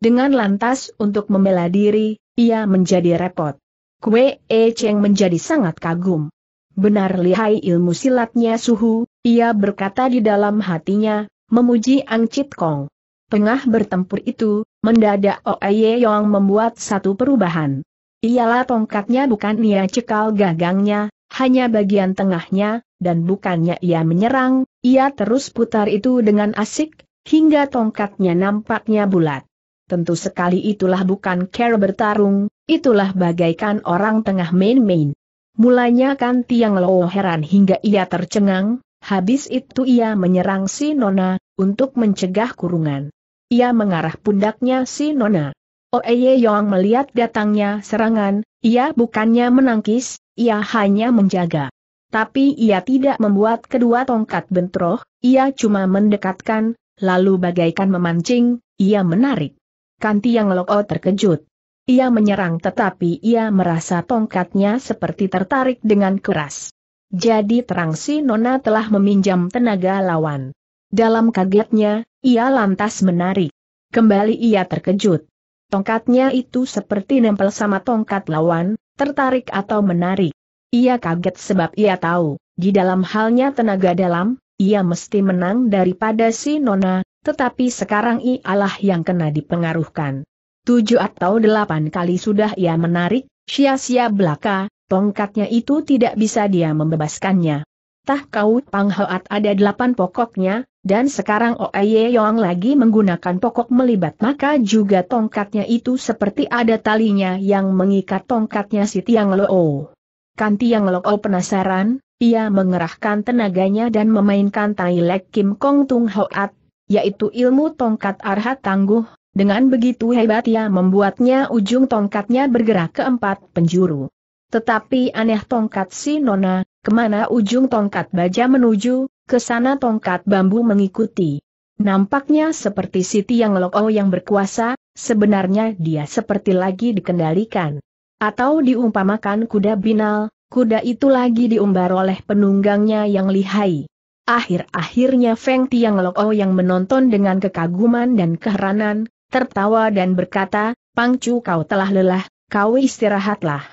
Dengan lantas untuk membela diri, ia menjadi repot. Kue E Cheng menjadi sangat kagum. Benar lihai ilmu silatnya suhu, ia berkata di dalam hatinya, memuji Ang Chit Kong. Tengah bertempur itu, mendadak Ye Yong membuat satu perubahan. Ialah tongkatnya bukan ia cekal gagangnya, hanya bagian tengahnya, dan bukannya ia menyerang, ia terus putar itu dengan asik, hingga tongkatnya nampaknya bulat tentu sekali itulah bukan care bertarung, itulah bagaikan orang tengah main-main. Mulanya kan Tiang Lo heran hingga ia tercengang, habis itu ia menyerang si Nona, untuk mencegah kurungan. Ia mengarah pundaknya si Nona. Oeye Yong melihat datangnya serangan, ia bukannya menangkis, ia hanya menjaga. Tapi ia tidak membuat kedua tongkat bentroh, ia cuma mendekatkan, lalu bagaikan memancing, ia menarik. Kanti yang Loko terkejut. Ia menyerang tetapi ia merasa tongkatnya seperti tertarik dengan keras. Jadi terang si Nona telah meminjam tenaga lawan. Dalam kagetnya, ia lantas menarik. Kembali ia terkejut. Tongkatnya itu seperti nempel sama tongkat lawan, tertarik atau menarik. Ia kaget sebab ia tahu, di dalam halnya tenaga dalam, ia mesti menang daripada si Nona, tetapi sekarang ialah yang kena dipengaruhkan. Tujuh atau delapan kali sudah ia menarik, sia-sia belaka, tongkatnya itu tidak bisa dia membebaskannya. Tah kau Pang Hoat ada delapan pokoknya, dan sekarang Oeye Yong lagi menggunakan pokok melibat maka juga tongkatnya itu seperti ada talinya yang mengikat tongkatnya si Tiang Loo. Kan Tiang Loo penasaran, ia mengerahkan tenaganya dan memainkan Tai Lek Kim Kong Tung Hoat yaitu ilmu tongkat arhat tangguh, dengan begitu hebat ia membuatnya ujung tongkatnya bergerak ke empat penjuru. Tetapi aneh tongkat si Nona, kemana ujung tongkat baja menuju, ke sana tongkat bambu mengikuti. Nampaknya seperti Siti yang Loko yang berkuasa, sebenarnya dia seperti lagi dikendalikan. Atau diumpamakan kuda binal, kuda itu lagi diumbar oleh penunggangnya yang lihai. Akhir-akhirnya Feng Tiang Loko yang menonton dengan kekaguman dan keheranan, tertawa dan berkata, Pangcu kau telah lelah, kau istirahatlah.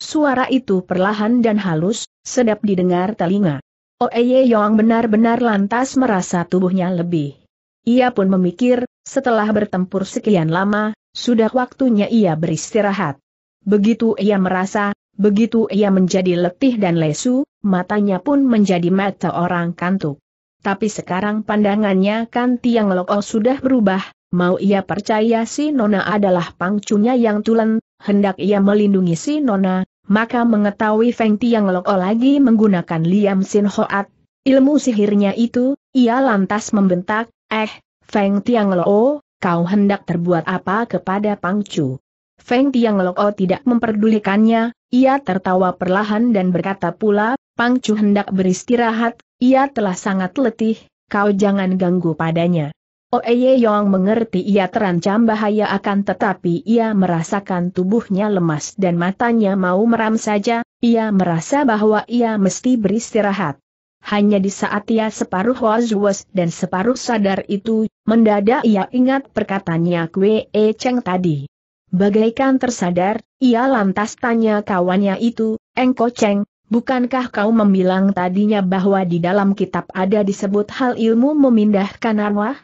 Suara itu perlahan dan halus, sedap didengar telinga. Oeye Yong benar-benar lantas merasa tubuhnya lebih. Ia pun memikir, setelah bertempur sekian lama, sudah waktunya ia beristirahat. Begitu ia merasa, Begitu ia menjadi letih dan lesu, matanya pun menjadi mata orang kantuk. Tapi sekarang pandangannya kan Tiang Loko oh sudah berubah, mau ia percaya si Nona adalah pangcunya yang tulen, hendak ia melindungi si Nona, maka mengetahui Feng Tiang Loko oh lagi menggunakan Liam Sin Hoat, ilmu sihirnya itu, ia lantas membentak, eh, Feng Tiang Loko, oh, kau hendak terbuat apa kepada pangcu? Feng Tiang Loko oh tidak memperdulikannya, ia tertawa perlahan dan berkata pula, Pang Chu hendak beristirahat, ia telah sangat letih, kau jangan ganggu padanya. Oeye oh Yong mengerti ia terancam bahaya akan tetapi ia merasakan tubuhnya lemas dan matanya mau meram saja, ia merasa bahwa ia mesti beristirahat. Hanya di saat ia separuh was-was dan separuh sadar itu, mendadak ia ingat perkataannya Kwe E Cheng tadi. Bagaikan tersadar, ia lantas tanya kawannya itu, Engko Cheng, bukankah kau membilang tadinya bahwa di dalam kitab ada disebut hal ilmu memindahkan arwah?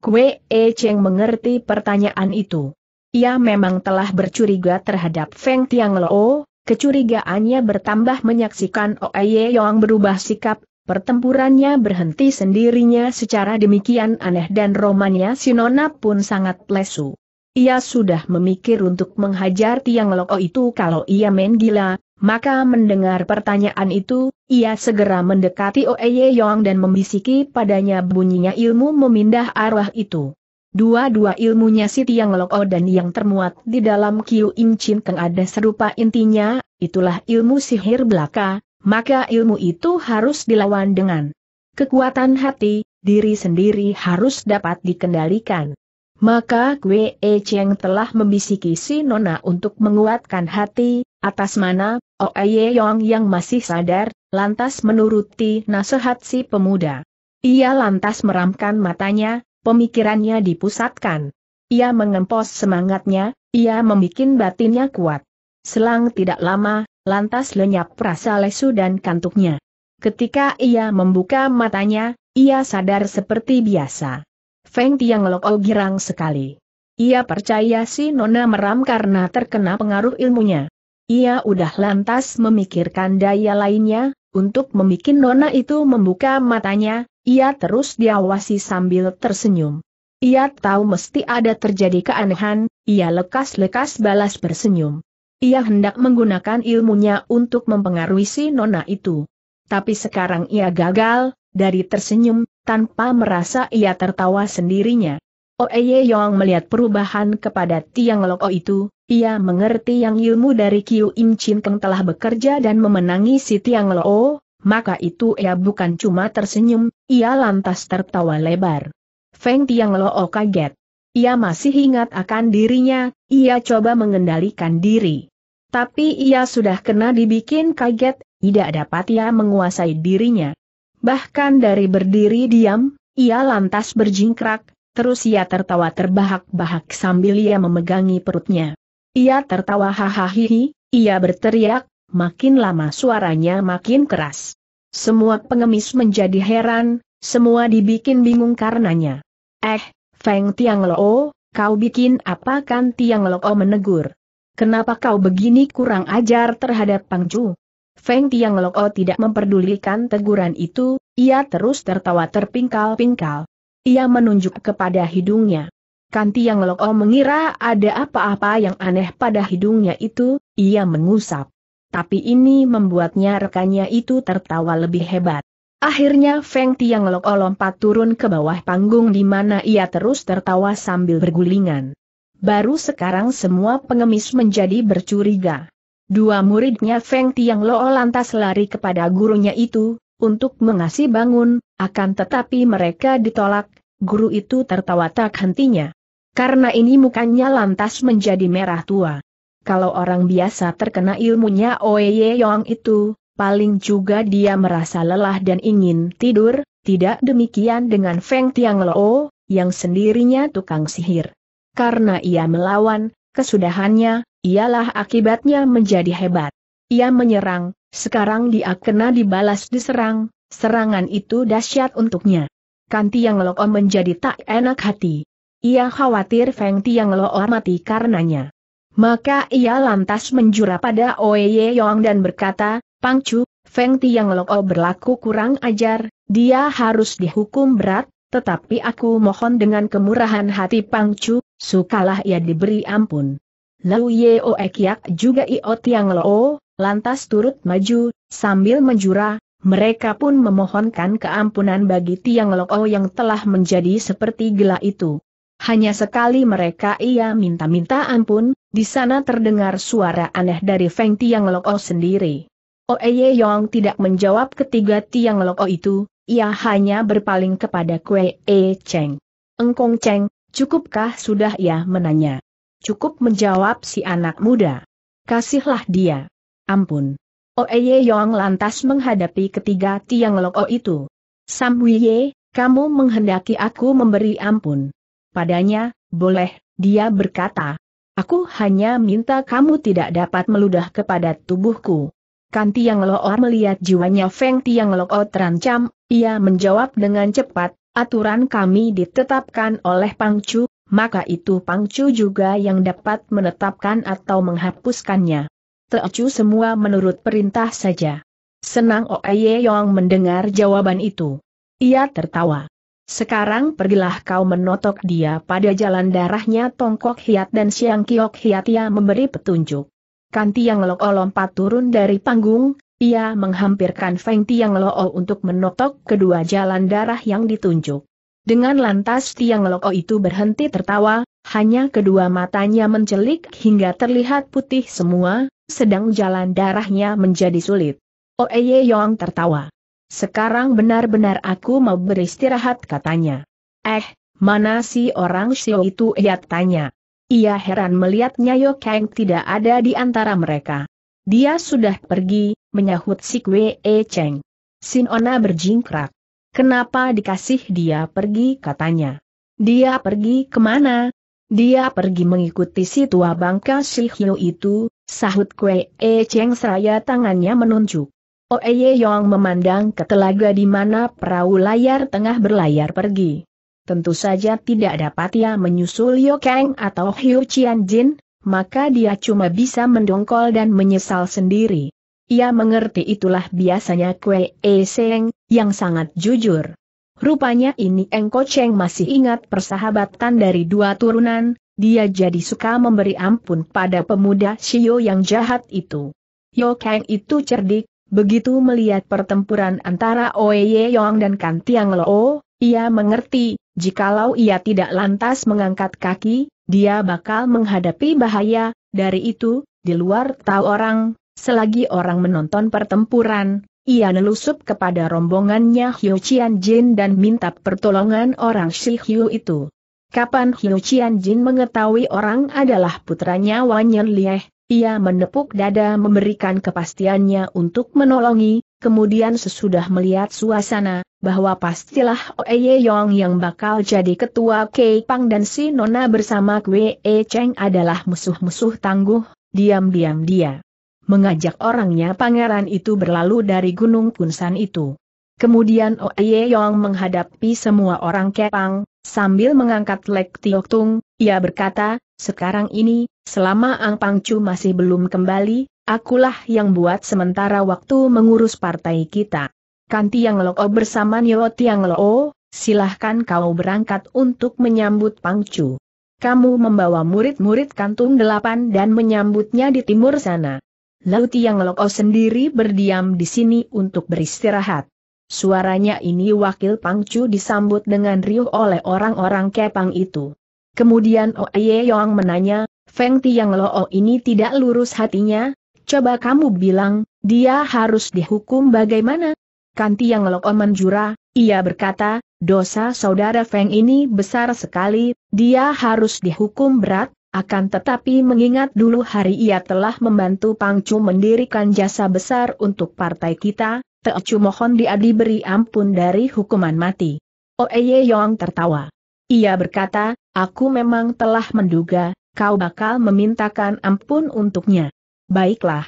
Kue E Cheng mengerti pertanyaan itu. Ia memang telah bercuriga terhadap Feng Tiang Lo, kecurigaannya bertambah menyaksikan Ye Yong berubah sikap Pertempurannya berhenti sendirinya secara demikian aneh dan romannya Sinona pun sangat lesu. Ia sudah memikir untuk menghajar tiang loko itu kalau ia main gila, maka mendengar pertanyaan itu, ia segera mendekati Oe Ye Yong dan membisiki padanya bunyinya ilmu memindah arwah itu. Dua-dua ilmunya si Tiang Loko dan yang termuat di dalam Kiu Im Chin Keng ada serupa intinya, itulah ilmu sihir belaka, maka ilmu itu harus dilawan dengan kekuatan hati, diri sendiri harus dapat dikendalikan. Maka Kwe E Cheng telah membisiki si Nona untuk menguatkan hati, atas mana, Oe oh Yong yang masih sadar, lantas menuruti nasihat si pemuda. Ia lantas meramkan matanya, pemikirannya dipusatkan. Ia mengempos semangatnya, ia membuat batinnya kuat. Selang tidak lama, lantas lenyap rasa lesu dan kantuknya. Ketika ia membuka matanya, ia sadar seperti biasa. Feng Tiang Loko oh girang sekali. Ia percaya si Nona Meram karena terkena pengaruh ilmunya. Ia udah lantas memikirkan daya lainnya, untuk membuat Nona itu membuka matanya, ia terus diawasi sambil tersenyum. Ia tahu mesti ada terjadi keanehan, ia lekas-lekas balas bersenyum. Ia hendak menggunakan ilmunya untuk mempengaruhi si Nona itu. Tapi sekarang ia gagal, dari tersenyum, tanpa merasa ia tertawa sendirinya. Oeye oh, Yong melihat perubahan kepada Tiang Loko itu, ia mengerti yang ilmu dari Kiu Im Chin Keng telah bekerja dan memenangi si Tiang Loko, maka itu ia bukan cuma tersenyum, ia lantas tertawa lebar. Feng Tiang Loko kaget. Ia masih ingat akan dirinya, ia coba mengendalikan diri. Tapi ia sudah kena dibikin kaget, tidak dapat ia menguasai dirinya. Bahkan dari berdiri diam, ia lantas berjingkrak, terus ia tertawa terbahak-bahak sambil ia memegangi perutnya. Ia tertawa hahaha, ia berteriak, makin lama suaranya makin keras. Semua pengemis menjadi heran, semua dibikin bingung karenanya. Eh, Feng Tiang Lo, kau bikin apa kan Tiang Lo menegur? Kenapa kau begini kurang ajar terhadap Pangcu? Feng Tiang Loko oh tidak memperdulikan teguran itu, ia terus tertawa terpingkal-pingkal. Ia menunjuk kepada hidungnya. Kan Tiang Loko oh mengira ada apa-apa yang aneh pada hidungnya itu, ia mengusap. Tapi ini membuatnya rekannya itu tertawa lebih hebat. Akhirnya Feng Tiang Loko oh lompat turun ke bawah panggung di mana ia terus tertawa sambil bergulingan. Baru sekarang semua pengemis menjadi bercuriga. Dua muridnya Feng Tiang Lo lantas lari kepada gurunya itu, untuk mengasih bangun, akan tetapi mereka ditolak, guru itu tertawa tak hentinya. Karena ini mukanya lantas menjadi merah tua. Kalau orang biasa terkena ilmunya Oye Yong itu, paling juga dia merasa lelah dan ingin tidur, tidak demikian dengan Feng Tiang Lo, yang sendirinya tukang sihir. Karena ia melawan, kesudahannya, ialah akibatnya menjadi hebat. Ia menyerang, sekarang dia kena dibalas diserang, serangan itu dahsyat untuknya. Kan Tiang Loo menjadi tak enak hati. Ia khawatir Feng Tiang Loo mati karenanya. Maka ia lantas menjura pada Oye Yong dan berkata, Pangcu, Feng Tiang Loo berlaku kurang ajar, dia harus dihukum berat, tetapi aku mohon dengan kemurahan hati Pangcu, sukalah ia diberi ampun. Lau Yeo Ekiak juga Io Tiang Lo, lantas turut maju, sambil menjura, mereka pun memohonkan keampunan bagi Tiang Lo yang telah menjadi seperti gila itu. Hanya sekali mereka ia minta-minta ampun, di sana terdengar suara aneh dari Feng Tiang loo sendiri. Oe Ye Yong tidak menjawab ketiga Tiang loo itu, ia hanya berpaling kepada Kue E Cheng. Engkong Cheng, cukupkah sudah ia menanya. Cukup menjawab si anak muda. Kasihlah dia. Ampun. Oeye oh, Yong lantas menghadapi ketiga tiang loko oh itu. Sam Wiye, kamu menghendaki aku memberi ampun. Padanya, boleh, dia berkata. Aku hanya minta kamu tidak dapat meludah kepada tubuhku. Kan Tiang Loor oh melihat jiwanya Feng Tiang loko terancam, ia menjawab dengan cepat, aturan kami ditetapkan oleh Pangcu, maka itu Pangcu juga yang dapat menetapkan atau menghapuskannya. Teocu semua menurut perintah saja. Senang Oeye Yong mendengar jawaban itu. Ia tertawa. Sekarang pergilah kau menotok dia pada jalan darahnya Tongkok Hiat dan Siang Kiok Hiat ia memberi petunjuk. Kan Tiang Lo lompat turun dari panggung, ia menghampirkan Feng Tiang Lo untuk menotok kedua jalan darah yang ditunjuk. Dengan lantas Tiang Loko itu berhenti tertawa, hanya kedua matanya mencelik hingga terlihat putih semua, sedang jalan darahnya menjadi sulit. Oeye Yong tertawa. Sekarang benar-benar aku mau beristirahat katanya. Eh, mana si orang Xiao itu ia tanya. Ia heran melihat Nyayo Kang tidak ada di antara mereka. Dia sudah pergi, menyahut si Kwee Cheng. Sinona berjingkrak. Kenapa dikasih dia pergi katanya. Dia pergi kemana? Dia pergi mengikuti si tua bangka si Hiu itu, sahut Kue. E Cheng seraya tangannya menunjuk. Oeye Yong memandang ke telaga di mana perahu layar tengah berlayar pergi. Tentu saja tidak dapat ia menyusul Yo Kang atau Hiu Chian Jin, maka dia cuma bisa mendongkol dan menyesal sendiri. Ia mengerti itulah biasanya Kue E Seng, yang sangat jujur. Rupanya ini engko Kocheng masih ingat persahabatan dari dua turunan, dia jadi suka memberi ampun pada pemuda Shio yang jahat itu. Yo Kang itu cerdik, begitu melihat pertempuran antara Oye Yong dan Kan Tiang Lo, ia mengerti, jikalau ia tidak lantas mengangkat kaki, dia bakal menghadapi bahaya, dari itu, di luar tahu orang, Selagi orang menonton pertempuran, ia nelusup kepada rombongannya Hyo Qian Jin dan minta pertolongan orang Si Hiu itu. Kapan Hyo Qian Jin mengetahui orang adalah putranya Wan Yen Lieh, ia menepuk dada memberikan kepastiannya untuk menolongi, kemudian sesudah melihat suasana, bahwa pastilah Oeye Yong yang bakal jadi ketua Kei Pang dan si Nona bersama Kwe E Cheng adalah musuh-musuh tangguh, diam-diam dia mengajak orangnya pangeran itu berlalu dari Gunung Kunsan itu. Kemudian Oye Yong menghadapi semua orang Kepang, sambil mengangkat Lek Tiok Tung, ia berkata, sekarang ini, selama Ang Pangcu masih belum kembali, akulah yang buat sementara waktu mengurus partai kita. Kanti Yang Loo oh bersama Nyo Tiang Loo, oh, silahkan kau berangkat untuk menyambut Pangcu. Kamu membawa murid-murid kantung delapan dan menyambutnya di timur sana. Lauti yang Loko oh sendiri berdiam di sini untuk beristirahat. Suaranya ini wakil Pangcu disambut dengan riuh oleh orang-orang Kepang itu. Kemudian Oye oh Yong menanya, Feng Tiang Loo oh ini tidak lurus hatinya, coba kamu bilang, dia harus dihukum bagaimana? Kan Tiang Loo menjura, ia berkata, dosa saudara Feng ini besar sekali, dia harus dihukum berat, akan tetapi mengingat dulu hari ia telah membantu Pangcu mendirikan jasa besar untuk partai kita, Teocu mohon dia diberi ampun dari hukuman mati. Oeye Yong tertawa. Ia berkata, aku memang telah menduga, kau bakal memintakan ampun untuknya. Baiklah.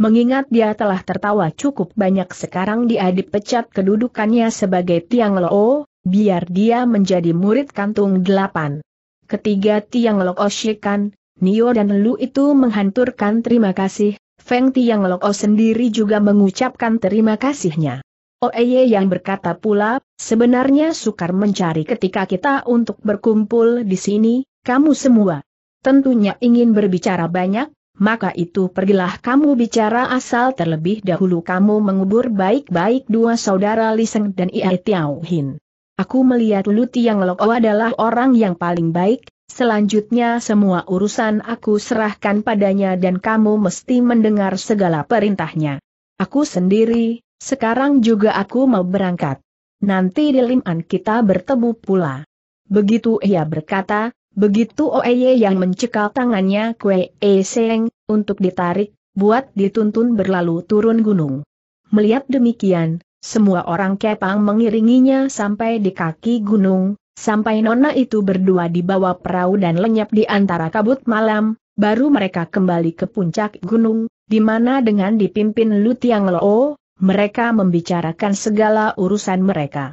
Mengingat dia telah tertawa cukup banyak sekarang dia dipecat kedudukannya sebagai Tiang Loo, biar dia menjadi murid kantung delapan. Ketiga Tiang Lok Oshikan, Nio dan Lu itu menghanturkan terima kasih, Feng Tiang Lok O sendiri juga mengucapkan terima kasihnya. Oeye yang berkata pula, sebenarnya sukar mencari ketika kita untuk berkumpul di sini, kamu semua. Tentunya ingin berbicara banyak, maka itu pergilah kamu bicara asal terlebih dahulu kamu mengubur baik-baik dua saudara Liseng dan Ia Tiao Hin. Aku melihat Luti yang Loko oh adalah orang yang paling baik, selanjutnya semua urusan aku serahkan padanya dan kamu mesti mendengar segala perintahnya. Aku sendiri, sekarang juga aku mau berangkat. Nanti di Liman kita bertemu pula. Begitu ia berkata, begitu Oeye yang mencekal tangannya Kue E Seng, untuk ditarik, buat dituntun berlalu turun gunung. Melihat demikian, semua orang kepang mengiringinya sampai di kaki gunung, sampai nona itu berdua dibawa perahu dan lenyap di antara kabut malam, baru mereka kembali ke puncak gunung, di mana dengan dipimpin Lutiang Loo, mereka membicarakan segala urusan mereka.